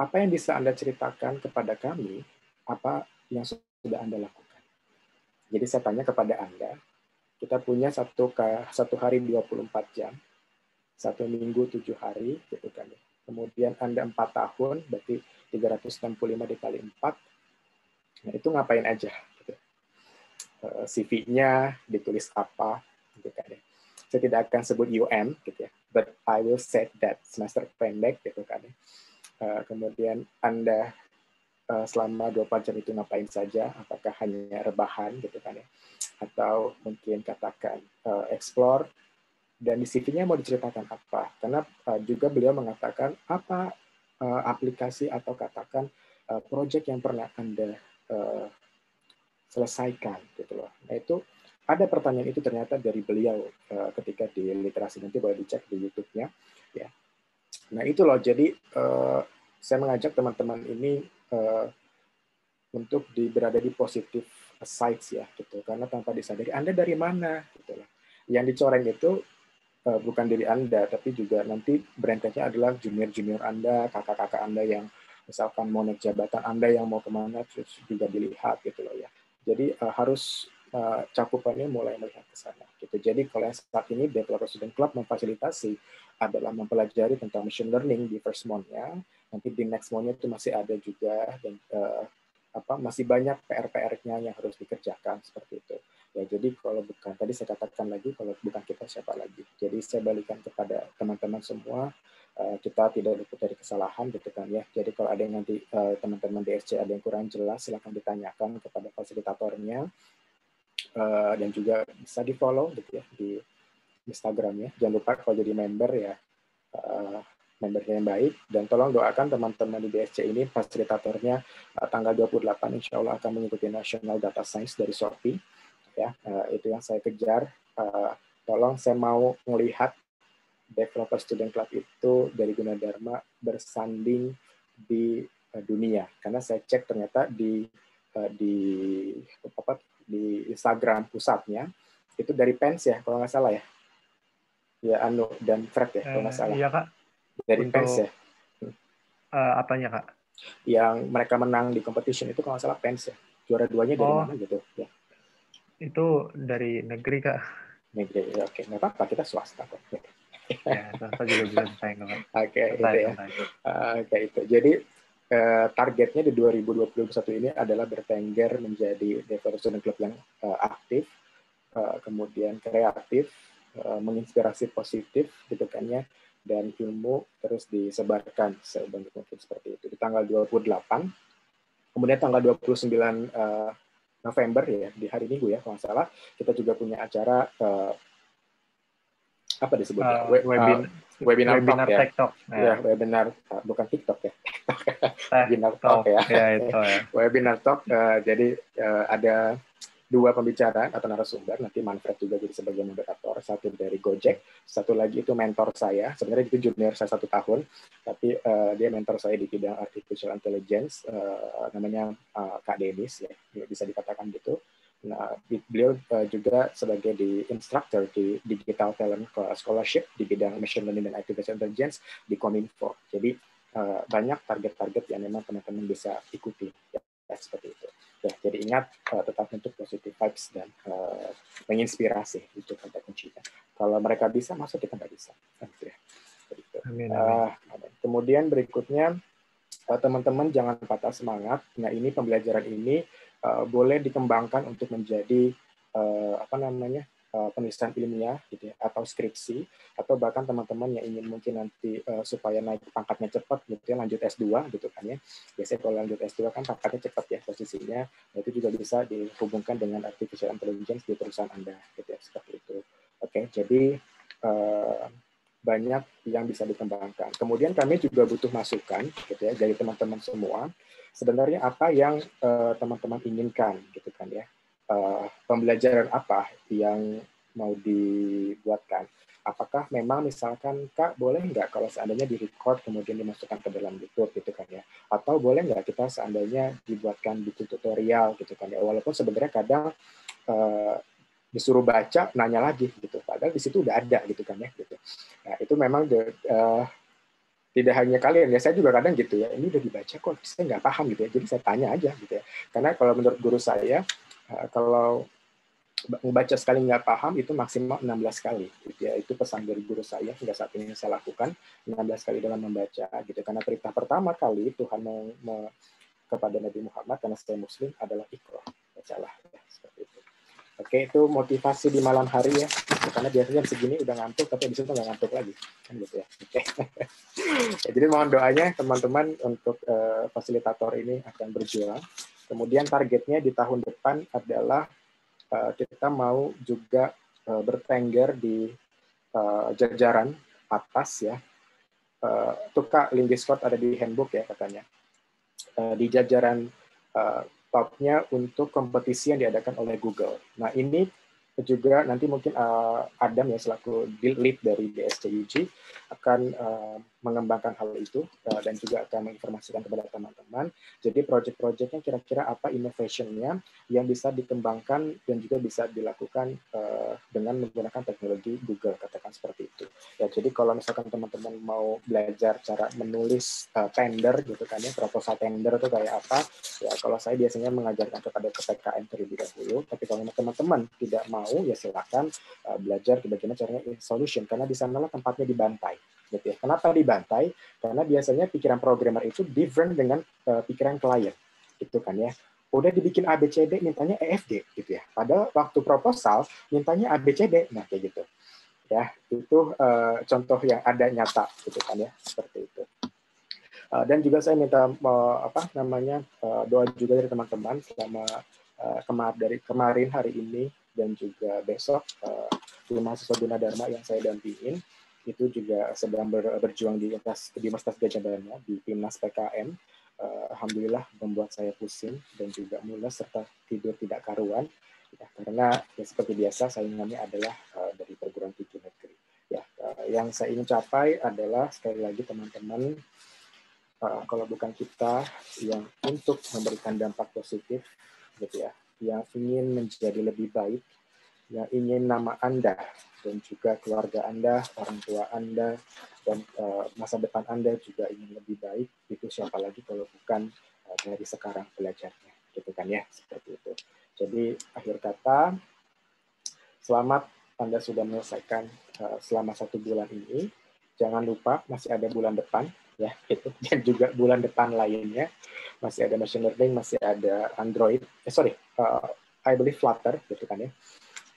apa yang bisa Anda ceritakan kepada kami, apa yang sudah Anda lakukan? Jadi saya tanya kepada Anda, kita punya satu, satu hari 24 jam, satu minggu tujuh hari, gitu kan. Kemudian Anda empat tahun, berarti 365 dikali empat. Nah, itu ngapain aja? Gitu. Eh, CV-nya ditulis apa? Gitu kan ya. Saya tidak akan sebut UM, gitu ya. But I will say that semester pendek, gitu kan. Ya. Eh, kemudian Anda eh, selama 24 jam itu ngapain saja? Apakah hanya rebahan, gitu kan ya? Atau mungkin katakan explore, dan di CV-nya mau diceritakan apa. Karena juga beliau mengatakan apa aplikasi atau katakan proyek yang pernah Anda Eh, selesaikan gitu loh. Nah itu ada pertanyaan itu ternyata dari beliau uh, ketika di literasi nanti boleh dicek di YouTube-nya ya. Nah itu loh jadi uh, saya mengajak teman-teman ini uh, untuk di, berada di positif sides ya gitu karena tanpa disadari Anda dari mana gitu loh. Yang dicoreng itu bukan diri Anda tapi juga nanti brandnya adalah junior-junior Anda, kakak-kakak Anda yang misalkan mau naik jabatan Anda yang mau kemana terus juga dilihat gitu loh ya. Jadi uh, harus uh, cakupannya mulai melihat ke sana gitu. Jadi kalau yang saat ini Developer Student Club memfasilitasi adalah mempelajari tentang machine learning di first month-nya, nanti di next month itu masih ada juga dan uh, apa masih banyak PR-PR-nya yang harus dikerjakan seperti itu. Ya, jadi kalau bukan tadi saya katakan lagi kalau bukan kita siapa lagi. Jadi saya balikan kepada teman-teman semua Eh, kita tidak luput dari kesalahan gitu kan ya. Jadi kalau ada yang nanti teman eh, teman-teman DSC ada yang kurang jelas silahkan ditanyakan kepada fasilitatornya eh, dan juga bisa di follow gitu ya di Instagram ya. Jangan lupa kalau jadi member ya uh, membernya yang baik dan tolong doakan teman-teman di DSC ini fasilitatornya uh, tanggal 28 insya Allah akan mengikuti National Data Science dari Shopee ya itu yang saya kejar tolong saya mau melihat developer student club itu dari Gunadarma bersanding di eh, dunia karena saya cek ternyata di eh, di apa di Instagram pusatnya itu dari Pens ya kalau nggak salah ya ya Anu dan Fred ya kalau nggak eh, salah iya kak dari Untuk, Pens ya uh, apanya kak yang mereka menang di competition itu kalau nggak salah Pens ya juara duanya dari oh, mana gitu ya itu dari negeri kak negeri ya, oke nggak apa-apa kita swasta kok ya Tosfa juga bisa desain oke okay, itu ya okay, itu jadi eh, targetnya di 2021 ini adalah bertengger menjadi developer student club yang eh, aktif eh, kemudian kreatif menginspirasi positif gitu kan ya dan ilmu terus disebarkan sebanyak mungkin seperti itu di tanggal 28 kemudian tanggal 29 uh, November ya di hari Minggu ya kalau nggak salah kita juga punya acara apa disebutnya? Uh, We, webinar, uh, webinar, webinar ya? talk, ya. ya. ya. Webinar uh, bukan TikTok ya. [laughs] webinar talk, talk ya. ya, itu, ya. [laughs] webinar talk uh, jadi uh, ada dua pembicara atau narasumber nanti Manfred juga jadi sebagai moderator satu dari Gojek satu lagi itu mentor saya sebenarnya itu junior saya satu tahun tapi uh, dia mentor saya di bidang artificial intelligence uh, namanya uh, Kak Denis ya bisa dikatakan gitu Nah, beliau uh, juga sebagai di instructor di Digital Talent Scholarship di bidang Machine Learning dan Artificial Intelligence di Kominfo. Jadi uh, banyak target-target yang memang teman-teman bisa ikuti ya, seperti itu. Ya, jadi ingat uh, tetap untuk positive vibes dan uh, menginspirasi itu kata kuncinya. Kalau mereka bisa masuk kita nggak bisa. Gitu ya, gitu. Amin. amin. Uh, kemudian berikutnya teman-teman uh, jangan patah semangat. Nah ini pembelajaran ini Eh, boleh dikembangkan untuk menjadi uh, apa namanya uh, eh, penulisan ilmiah gitu ya, atau skripsi atau bahkan teman-teman yang ingin mungkin nanti uh, supaya naik pangkatnya cepat gitu ya lanjut S2 gitu kan ya biasanya kalau lanjut S2 kan pangkatnya cepat ya posisinya itu juga bisa dihubungkan dengan artificial intelligence di perusahaan anda gitu ya seperti itu oke okay, jadi uh, banyak yang bisa dikembangkan. Kemudian kami juga butuh masukan gitu ya dari teman-teman semua. Sebenarnya apa yang eh, teman-teman uh, inginkan gitu kan ya? Uh, pembelajaran apa yang mau dibuatkan? Apakah memang misalkan kak boleh nggak kalau seandainya direcord kemudian dimasukkan ke dalam YouTube gitu kan ya? Atau boleh nggak kita seandainya dibuatkan buku tutorial gitu kan ya? Walaupun sebenarnya kadang uh, disuruh baca nanya lagi gitu padahal di situ udah ada gitu kan ya gitu nah itu memang the, uh, eh, tidak hanya kalian ya saya juga kadang gitu ya ini udah dibaca kok saya nggak paham gitu ya jadi saya tanya aja gitu ya karena kalau menurut guru saya eh, kalau membaca sekali nggak paham itu maksimal 16 kali gitu ya itu pesan dari guru saya hingga saat ini saya lakukan 16 kali dalam membaca gitu karena perintah pertama kali Tuhan me, me, kepada Nabi Muhammad karena saya muslim adalah ikhlas bacalah Oke, itu motivasi di malam hari ya. Karena biasanya segini udah ngantuk, tapi di itu nggak ngantuk lagi. Kan gitu ya. Oke. [laughs] Ya, jadi mohon doanya teman-teman untuk uh, fasilitator ini akan berjuang. Kemudian targetnya di tahun depan adalah uh, kita mau juga uh, bertengger di uh, jajaran atas ya. Uh, Tuka pot ada di handbook ya katanya. Uh, di jajaran uh, topnya untuk kompetisi yang diadakan oleh Google. Nah ini juga nanti mungkin uh, Adam yang selaku lead dari DSCUG akan uh, mengembangkan hal itu eh, dan juga akan menginformasikan kepada teman-teman. Jadi proyek-proyeknya kira-kira apa innovationnya yang bisa dikembangkan dan juga bisa dilakukan eh, dengan menggunakan teknologi Google, katakan seperti itu. Ya, jadi kalau misalkan teman-teman mau belajar cara menulis eh, tender gitu kan ya, proposal tender itu kayak apa, ya kalau saya biasanya mengajarkan kepada KPKN terlebih dahulu, tapi kalau teman-teman tidak mau, ya silakan belajar bagaimana caranya solution, karena di sanalah tempatnya dibantai Gitu ya. Kenapa dibantai? Karena biasanya pikiran programmer itu different dengan uh, pikiran klien, gitu kan ya. Udah dibikin ABCD, mintanya EFG, gitu ya. Pada waktu proposal, mintanya ABCD, nah kayak gitu. Ya, itu uh, contoh yang ada nyata, gitu kan ya, seperti itu. Uh, dan juga saya minta uh, apa namanya uh, doa juga dari teman-teman selama uh, kemar dari kemarin hari ini dan juga besok uh, mahasiswa Dharma yang saya dampingin itu juga sedang ber, berjuang di atas di Universitas Gajah Mada di Timnas PKM. Uh, eh, Alhamdulillah membuat saya pusing dan juga mules serta tidur tidak karuan ya, karena ya, seperti biasa saingannya adalah uh, dari perguruan tinggi negeri. Ya, uh, yang saya ingin capai adalah sekali lagi teman-teman uh, kalau bukan kita yang untuk memberikan dampak positif gitu ya, yang ingin menjadi lebih baik yang ingin nama Anda dan juga keluarga Anda, orang tua Anda, dan eh, masa depan Anda juga ingin lebih baik, itu siapa lagi kalau bukan uh, dari sekarang belajarnya, gitu kan ya, seperti itu. Jadi akhir kata, selamat Anda sudah menyelesaikan eh, selama satu bulan ini. Jangan lupa masih ada bulan depan, ya, itu [laughs] dan juga bulan depan lainnya masih ada machine learning, masih ada Android, eh, sorry, uh, I believe Flutter, gitu kan ya.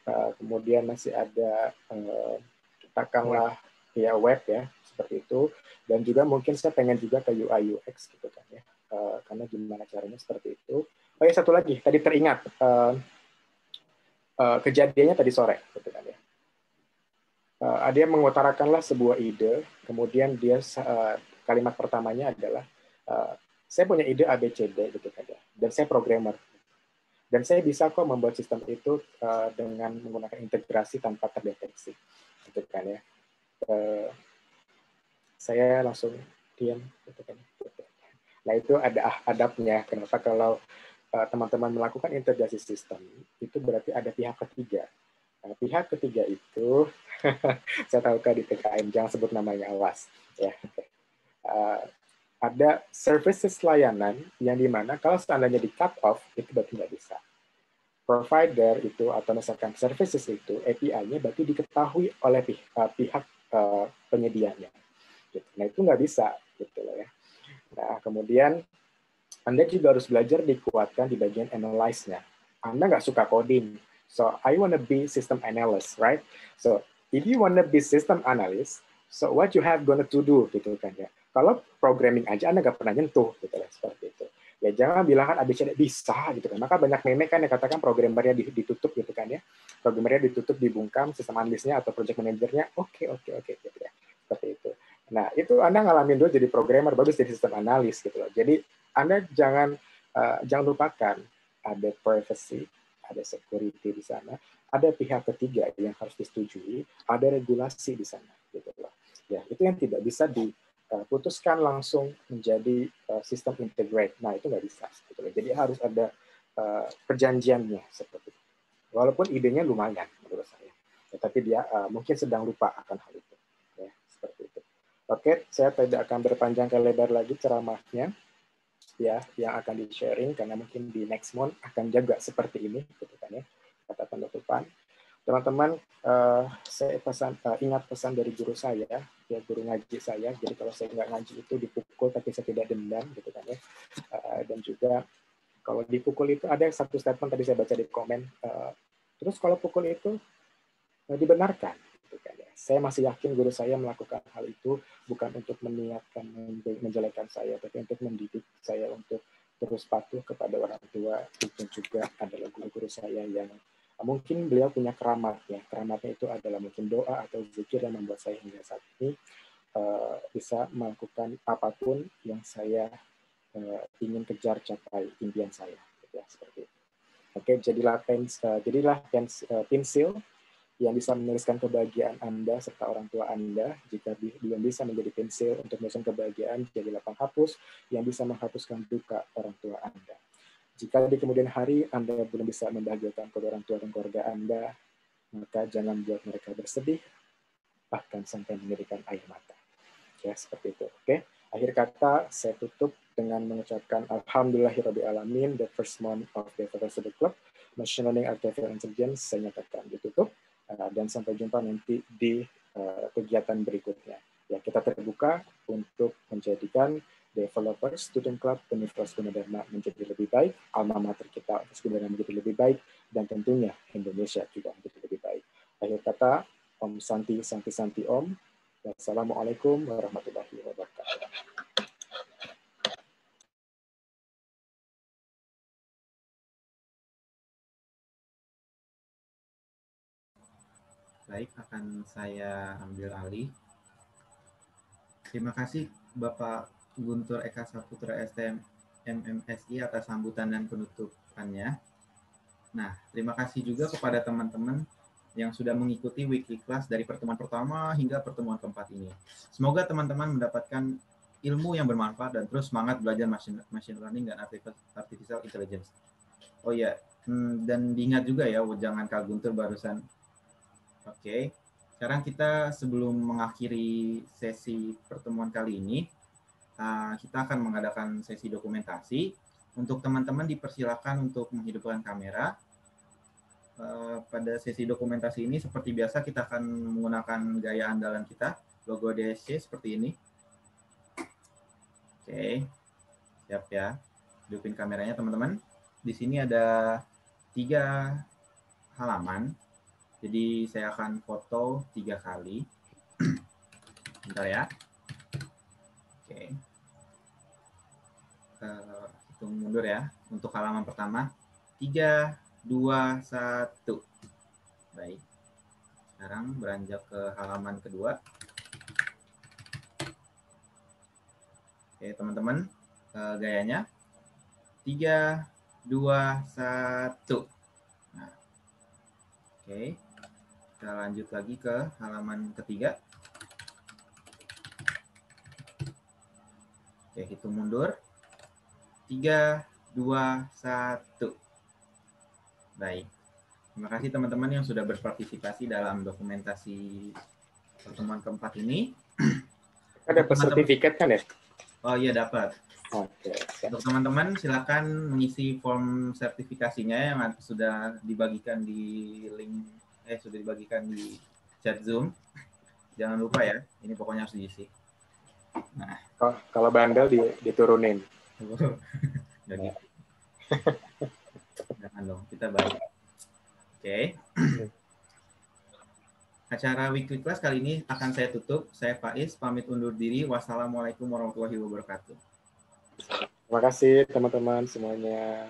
Eh, kemudian masih ada uh, katakanlah ya web ya seperti itu dan juga mungkin saya pengen juga ke UI UX gitu kan ya uh, karena gimana caranya seperti itu oh ya satu lagi tadi teringat uh, uh, kejadiannya tadi sore gitu kan ya uh, ada yang mengutarakanlah sebuah ide kemudian dia uh, kalimat pertamanya adalah uh, saya punya ide ABCD gitu kan ya dan saya programmer dan saya bisa kok membuat sistem itu eh, dengan menggunakan integrasi tanpa terdeteksi, gitu kan ya. Eh, saya langsung diam, gitu kan. Nah itu ada ah, adabnya. Kenapa kalau eh, teman-teman melakukan integrasi sistem itu berarti ada pihak ketiga. Nah, pihak ketiga itu [laughs] saya tahu kan di TKM jangan sebut namanya awas ya ada services layanan yang dimana kalau seandainya di cut off itu berarti nggak bisa. Provider itu atau misalkan services itu API-nya berarti diketahui oleh eh, pihak, pihak uh, eh, penyedianya. Gitu. Nah itu nggak bisa gitu loh ya. Nah kemudian anda juga harus belajar dikuatkan di bagian analyze-nya. Anda nggak suka coding, so I wanna be system analyst, right? So if you wanna be system analyst, so what you have gonna to do gitu kan ya kalau programming aja Anda nggak pernah nyentuh gitu lah seperti itu. Ya jangan bilang kan ABC bisa gitu kan. Maka banyak meme kan yang katakan programmernya ditutup gitu kan ya. Programmernya ditutup, dibungkam, sistem analisnya atau project manajernya oke okay, oke okay, oke okay, gitu ya. Seperti itu. Nah, itu Anda ngalamin dulu jadi programmer, bagus jadi sistem analis gitu loh. Jadi Anda jangan uh, jangan lupakan ada privacy, ada security di sana, ada pihak ketiga yang harus disetujui, ada regulasi di sana gitu loh. Ya, itu yang tidak bisa di putuskan langsung menjadi eh, sistem integrate. Nah itu nggak bisa sebetulnya. Jadi harus ada eh, perjanjiannya seperti itu. Walaupun idenya lumayan menurut saya, tetapi dia eh, mungkin sedang lupa akan hal itu. Ya, seperti itu. Oke, saya tidak akan berpanjang ke lebar lagi ceramahnya ya yang akan di sharing karena mungkin di next month akan jaga seperti ini gitu kan ya kata penutupan teman-teman uh, saya pesan uh, ingat pesan dari guru saya ya guru ngaji saya jadi kalau saya nggak ngaji itu dipukul tapi saya tidak dendam gitu kan ya uh, dan juga kalau dipukul itu ada satu statement tadi saya baca di komen uh, terus kalau pukul itu uh, dibenarkan gitu kan ya saya masih yakin guru saya melakukan hal itu bukan untuk meniatkan menjelekkan saya tapi untuk mendidik saya untuk terus patuh kepada orang tua itu juga adalah guru-guru saya yang mungkin beliau punya keramat ya keramatnya itu adalah mungkin doa atau zikir yang membuat saya hingga saat ini uh, bisa melakukan apapun yang saya uh, ingin kejar capai impian saya ya seperti itu oke jadilah pens uh, jadilah pens uh, pensil yang bisa menuliskan kebahagiaan Anda serta orang tua Anda. Jika belum bisa menjadi pensil untuk menuliskan kebahagiaan, jadilah penghapus yang bisa menghapuskan duka orang tua Anda. Jika di kemudian hari Anda belum bisa membahagiakan kedua orang tua dan keluarga Anda, maka jangan buat mereka bersedih, bahkan sampai mengirikan air mata. Ya, seperti itu. Oke. Akhir kata, saya tutup dengan mengucapkan alamin the first month of the Photosubit Club, Machine Learning Artificial Intelligence, saya nyatakan ditutup, uh, dan sampai jumpa nanti di uh, kegiatan berikutnya. Ya, kita terbuka untuk menjadikan developer, student club, Universitas Gunadarma menjadi lebih baik, alma mater kita Universitas Gunadarma menjadi lebih baik, dan tentunya Indonesia juga menjadi lebih baik. Akhir kata, Om Santi, Santi, Santi Om, Wassalamualaikum warahmatullahi wabarakatuh. Baik, akan saya ambil alih. Terima kasih Bapak Guntur Eka Saputra STM MMSI atas sambutan dan penutupannya. Nah, terima kasih juga kepada teman-teman yang sudah mengikuti weekly class dari pertemuan pertama hingga pertemuan keempat ini. Semoga teman-teman mendapatkan ilmu yang bermanfaat dan terus semangat belajar machine, machine learning dan artificial intelligence. Oh iya, hmm, dan diingat juga ya, jangan Kak Guntur barusan. Oke, okay. sekarang kita sebelum mengakhiri sesi pertemuan kali ini, Ah, kita akan mengadakan sesi dokumentasi. Untuk teman-teman dipersilakan untuk menghidupkan kamera. Eh, pada sesi dokumentasi ini seperti biasa kita akan menggunakan gaya andalan kita, logo DSC seperti ini. Oke, siap ya. Hidupin kameranya teman-teman. Di sini ada tiga halaman. Jadi saya akan foto tiga kali. [clears throat] Bentar ya. Oke. Uh, hitung mundur ya. Untuk halaman pertama. tiga dua satu Baik. Sekarang beranjak ke halaman kedua. Oke, teman-teman. Uh, gayanya. tiga dua satu Nah. Oke. Kita lanjut lagi ke halaman ketiga. Oke, hitung mundur. 3, 2, 1. Baik. Terima kasih teman-teman yang sudah berpartisipasi dalam dokumentasi pertemuan keempat ini. Ada pesertifikat kan ya? Oh iya dapat. Oke. Untuk teman-teman silakan mengisi form sertifikasinya yang sudah dibagikan di link eh sudah dibagikan di chat Zoom. Jangan lupa ya, ini pokoknya harus diisi. Nah, kalau bandel di, diturunin. [laughs] [laughs] jangan dong, kita balik. Oke. Okay. [clears throat] Acara weekly class kali ini akan saya tutup. Saya Faiz pamit undur diri. Wassalamualaikum warahmatullahi wabarakatuh. Terima kasih teman-teman semuanya.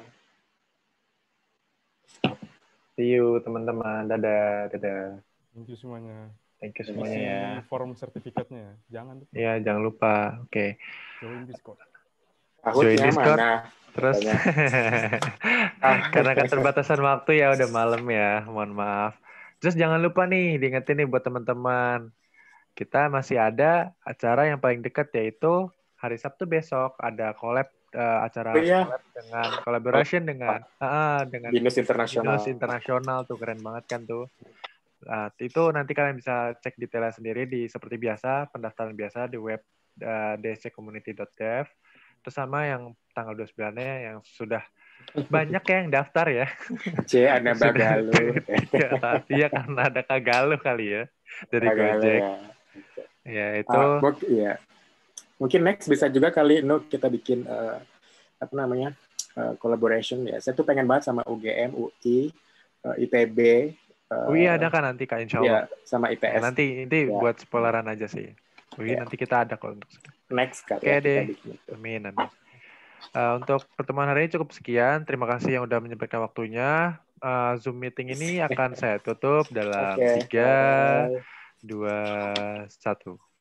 See you teman-teman. Dadah, dadah. Thank you semuanya. Thank you semuanya ya. Form sertifikatnya, ya. jangan lupa. Ya, jangan lupa. Oke. Okay. Join Discord. Aku Join ya, Discord. Mana? Terus [laughs] ah, karena keterbatasan waktu ya udah malam ya, mohon maaf. Terus jangan lupa nih diingetin nih buat teman-teman. Kita masih ada acara yang paling dekat yaitu hari Sabtu besok ada collab uh, acara oh, iya. collab dengan collaboration dengan uh, dengan Binus Internasional. Binus Internasional tuh keren banget kan tuh. Nah, itu nanti kalian bisa cek detailnya sendiri di seperti biasa pendaftaran biasa di web uh, eh, dccommunity.dev. Terus sama yang tanggal 29-nya yang sudah banyak ya yang daftar ya. [laughs] C ada Bagalu. Iya [laughs] ya, karena ada Kagaluh kali ya dari Gojek. Ya. ya ah, itu. Uh, ya. Mungkin next bisa juga kali no kita bikin uh, apa namanya? Uh, collaboration ya. Saya tuh pengen banget sama UGM, UI, uh, ITB, Uh, eh, UI oh iya, ada kan nanti kak Insya iya, Allah. Ya, sama IPS. Nah, nanti nanti ya. buat spoileran aja sih. UI ya. nanti kita ada kok untuk next kali. Oke ya, deh. Amin amin. Uh, untuk pertemuan hari ini cukup sekian. Terima kasih yang sudah menyempatkan waktunya. Uh, Zoom meeting ini akan saya tutup dalam tiga, dua, satu.